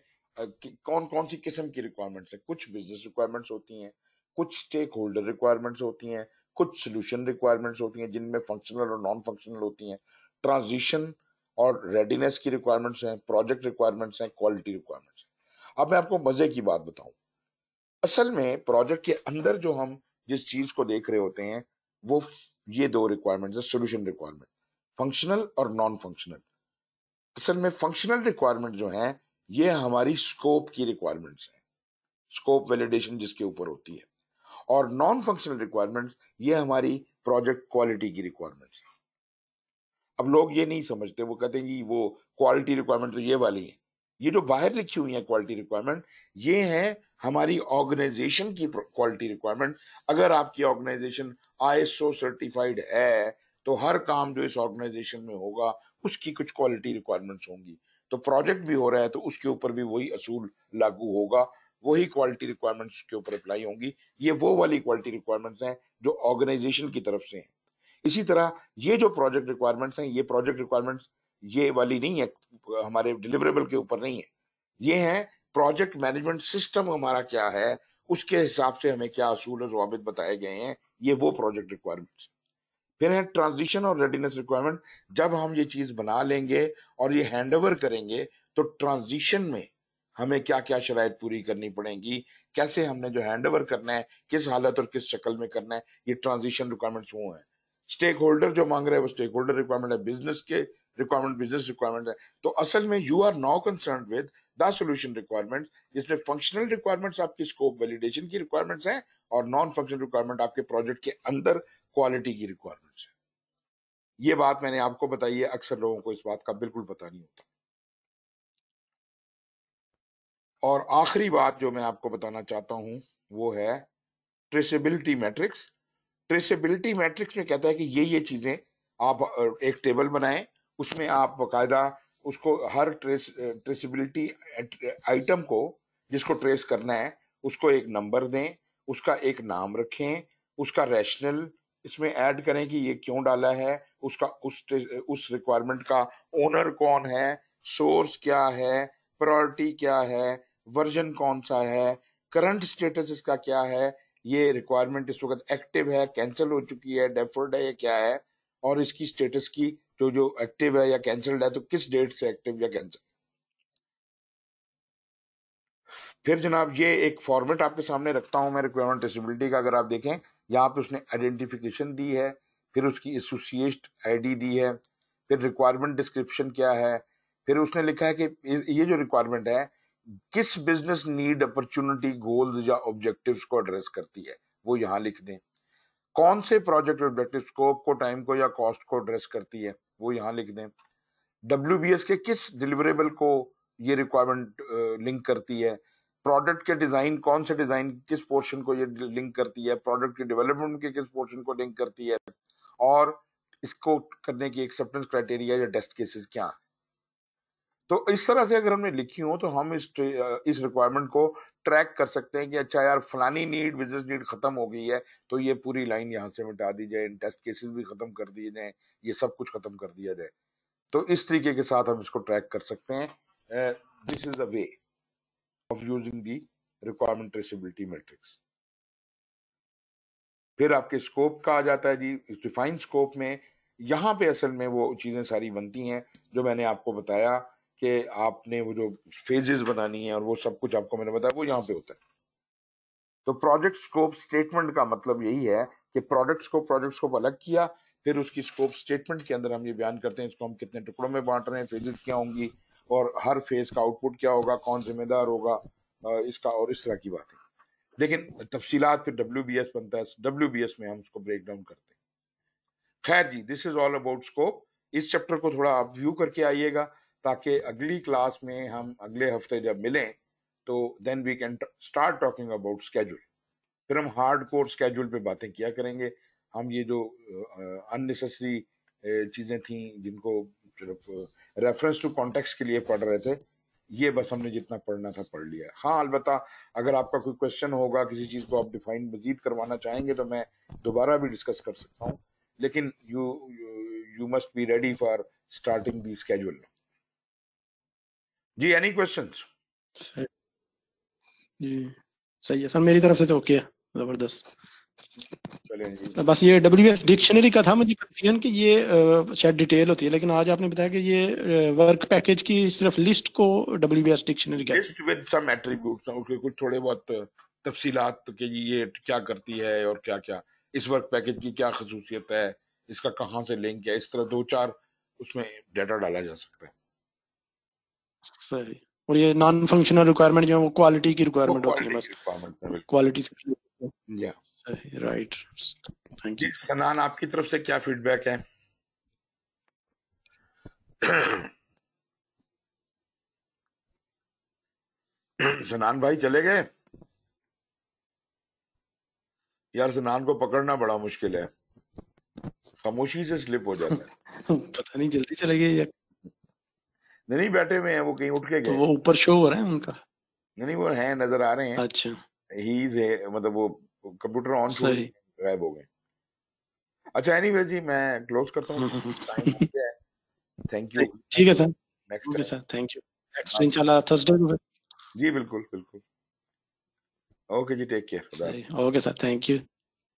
कौन कौन सी किस्म की रिक्वायरमेंट्स है कुछ बिजनेस रिक्वायरमेंट्स होती हैं कुछ स्टेक होल्डर रिक्वायरमेंट्स होती हैं कुछ सोल्यूशन रिक्वायरमेंट्स होती हैं जिनमें फंक्शनल और नॉन फंक्शनल होती हैं ट्रांजिशन और रेडीनेस की रिक्वायरमेंट्स हैं प्रोजेक्ट रिक्वायरमेंट्स हैं क्वालिटी रिक्वायरमेंट्स हैं अब मैं आपको मजे की बात बताऊं असल में प्रोजेक्ट के अंदर जो हम जिस चीज को देख रहे होते हैं वो ये दो रिक्वायरमेंट है सोल्यूशन रिक्वायरमेंट फंक्शनल और नॉन फंक्शनल असल में फंक्शनल रिक्वायरमेंट जो है ये हमारी स्कोप की रिक्वायरमेंट्स हैं स्कोप वैलिडेशन जिसके ऊपर होती है और नॉन फंक्शनल रिक्वायरमेंट्स ये हमारी प्रोजेक्ट क्वालिटी की रिक्वायरमेंट्स है अब लोग ये नहीं समझते वो कहते हैं कि वो क्वालिटी रिक्वायरमेंट तो ये वाली है ये जो बाहर लिखी हुई है क्वालिटी रिक्वायरमेंट ये है हमारी ऑर्गेनाइजेशन की क्वालिटी रिक्वायरमेंट अगर आपकी ऑर्गेनाइजेशन आईएसओ सर्टिफाइड है तो हर काम जो इस ऑर्गेनाइजेशन में होगा उसकी कुछ क्वालिटी रिक्वायरमेंट्स होंगी तो प्रोजेक्ट भी हो रहा है तो उसके ऊपर भी वही असूल लागू होगा वही क्वालिटी रिक्वायरमेंट्स के ऊपर अप्लाई होंगी ये वो वाली क्वालिटी रिक्वायरमेंट्स हैं जो ऑर्गेनाइजेशन की तरफ से हैं इसी तरह ये जो प्रोजेक्ट रिक्वायरमेंट्स हैं ये प्रोजेक्ट रिक्वायरमेंट्स ये वाली नहीं है हमारे डिलीवरेबल के ऊपर नहीं है ये है प्रोजेक्ट मैनेजमेंट सिस्टम हमारा क्या है उसके हिसाब से हमें क्या असूल और जवाबित बताए गए हैं ये वो प्रोजेक्ट रिक्वायरमेंट्स फिर है ट्रांजिशन और रेडीनेस रिक्वायरमेंट जब हम ये चीज बना लेंगे और ये हैंड ओवर करेंगे तो ट्रांजिशन में हमें क्या क्या शराय पूरी करनी पड़ेगी कैसे हमने जो हैंड ओवर करना है किस हालत और किस शक्ल में करना है ये ट्रांजिशन रिक्वायरमेंट्स वो हैं स्टेक होल्डर जो मांग रहे हैं वो स्टेक होल्डर रिक्वायरमेंट है बिजनेस के रिक्वायरमेंट बिजनेस रिक्वायरमेंट है तो असल में you are now concern with the solution requirement जिसमें फंक्शनल रिक्वायरमेंट आपकी स्कोप वैलिडेशन की रिक्वायरमेंट्स हैं और नॉन फंक्शनल रिक्वायरमेंट आपके प्रोजेक्ट के अंदर क्वालिटी की रिक्वायरमेंट्स है ये बात मैंने आपको बताई है अक्सर लोगों को इस बात का बिल्कुल पता नहीं होता और आखिरी बात जो मैं आपको बताना चाहता हूं वो है ट्रेसेबिलिटी मैट्रिक्स ट्रेसेबिलिटी मैट्रिक्स में कहता है कि ये ये चीजें आप एक टेबल बनाएं उसमें आप बाकायदा उसको हर ट्रेस ट्रेसिबिलिटी आइटम को जिसको ट्रेस करना है उसको एक नंबर दें उसका एक नाम रखें उसका रैशनल इसमें ऐड करें कि ये क्यों डाला है उसका उस उस रिक्वायरमेंट का ओनर कौन है सोर्स क्या है प्रायोरिटी क्या है वर्जन कौन सा है करंट स्टेटस इसका क्या है ये रिक्वायरमेंट इस वक्त एक्टिव है कैंसिल हो चुकी है डेफर्ड है या क्या है और इसकी स्टेटस की तो जो एक्टिव है या कैंसल्ड है तो किस डेट से एक्टिव या कैंसल फिर जनाब ये एक फॉर्मेट आपके सामने रखता हूं मैं रिक्वायरमेंट डिसेबिलिटी का अगर आप देखें यहाँ पे उसने आइडेंटिफिकेशन दी है फिर उसकी एसोसिएट आईडी दी है फिर रिक्वायरमेंट डिस्क्रिप्शन क्या है फिर उसने लिखा है कि ये जो रिक्वायरमेंट है किस बिजनेस नीड अपॉर्चुनिटी गोल्स या ऑब्जेक्टिव्स को एड्रेस करती है वो यहाँ लिख दें कौन से प्रोजेक्ट ऑब्जेक्टिव स्कोप को टाइम को या कॉस्ट को एड्रेस करती है वो यहाँ लिख दें डब्ल्यू के किस डिलीवरेबल को ये रिक्वायरमेंट लिंक करती है प्रोडक्ट के डिज़ाइन कौन से डिज़ाइन किस पोर्शन को ये लिंक करती है प्रोडक्ट के डेवलपमेंट के किस पोर्शन को लिंक करती है और इसको करने की एक्सेप्टेंस क्राइटेरिया या टेस्ट केसेस क्या है तो इस तरह से अगर हमने लिखी हो तो हम इस इस रिक्वायरमेंट को ट्रैक कर सकते हैं कि अच्छा यार फलानी नीड बिजनेस नीड ख़त्म हो गई है तो ये पूरी लाइन यहाँ से मिटा दी जाए टेस्ट केसेस भी ख़त्म कर दिए जाए ये सब कुछ ख़त्म कर दिया जाए तो इस तरीके के साथ हम इसको ट्रैक कर सकते हैं this is a way of using the requirement traceability matrix फिर आपके स्कोप का आ जाता है जी डिफाइन स्कोप में यहाँ पे असल में वो चीज़ें सारी बनती हैं जो मैंने आपको बताया कि आपने वो जो फेजेस बनानी है और वो सब कुछ आपको मैंने बताया वो यहाँ पे होता है तो प्रोजेक्ट स्कोप स्टेटमेंट का मतलब यही है कि प्रोडक्ट को प्रोजेक्ट स्कोप अलग किया फिर उसकी स्कोप स्टेटमेंट के अंदर हम ये बयान करते हैं इसको हम कितने टुकड़ों में बांट रहे हैं फेजेस क्या होंगी और हर फेज का आउटपुट क्या होगा कौन जिम्मेदार होगा इसका और इस तरह की बात है लेकिन तफसीलात फिर डब्ल्यू बी एस बनता है डब्ल्यू बी एस में हम उसको ब्रेक डाउन करते हैं खैर जी this is all about scope इस चैप्टर को थोड़ा आप व्यू करके आइएगा ताकि अगली क्लास में हम अगले हफ्ते जब मिलें तो then we can start talking about schedule फिर हम हार्ड कोर स्केड्यूल पे बातें किया करेंगे हम ये जो अननेसेसरी चीज़ें थी जिनको सिर्फ रेफरेंस टू कॉन्टेक्स्ट के लिए पढ़ रहे थे ये बस हमने जितना पढ़ना था पढ़ लिया हाँ अलबत् अगर आपका कोई क्वेश्चन होगा किसी चीज़ को आप डिफाइन मजीद करवाना चाहेंगे तो मैं दोबारा भी डिस्कस कर सकता हूँ लेकिन you you must be ready for starting the schedule जी एनी क्वेश्चन जी सही है सर मेरी तरफ से तो ओके है जबरदस्त बस ये डब्ल्यू एफ डिक्शनरी का था मुझे कंफ्यूजन कि ये शायद डिटेल होती है लेकिन आज आपने बताया कि ये वर्क पैकेज की सिर्फ लिस्ट को W F dictionary list with some attributes okay कुछ थोड़े बहुत तफसीलात के ये क्या करती है और क्या क्या इस वर्क पैकेज की क्या खसूसियत है इसका कहाँ से लिंक है इस तरह दो चार उसमें डाटा डाला जा सकता है सही और ये नॉन फंक्शनल रिक्वायरमेंट जो है वो क्वालिटी की रिक्वायरमेंट होती है बस क्वालिटी या राइट थैंक यू सनान आपकी तरफ से क्या फीडबैक है सनान भाई चले गए यार सनान को पकड़ना बड़ा मुश्किल है खामोशी से स्लिप हो जाता है पता नहीं जल्दी चले गए नहीं बैठे हुए हैं वो कहीं उठ के तो गए तो वो ऊपर शो हो रहा है उनका नहीं वो हैं नजर आ रहे हैं अच्छा ही मतलब वो कंप्यूटर ऑन गायब हो गए अच्छा एनीवे जी मैं क्लोज करता हूँ थैंक हम्म, हम्म। यू ठीक है sir next okay sir thank you next इंशाल्लाह थर्सडे को जी बिल्कुल बिल्कुल ओके जी take care okay sir thank you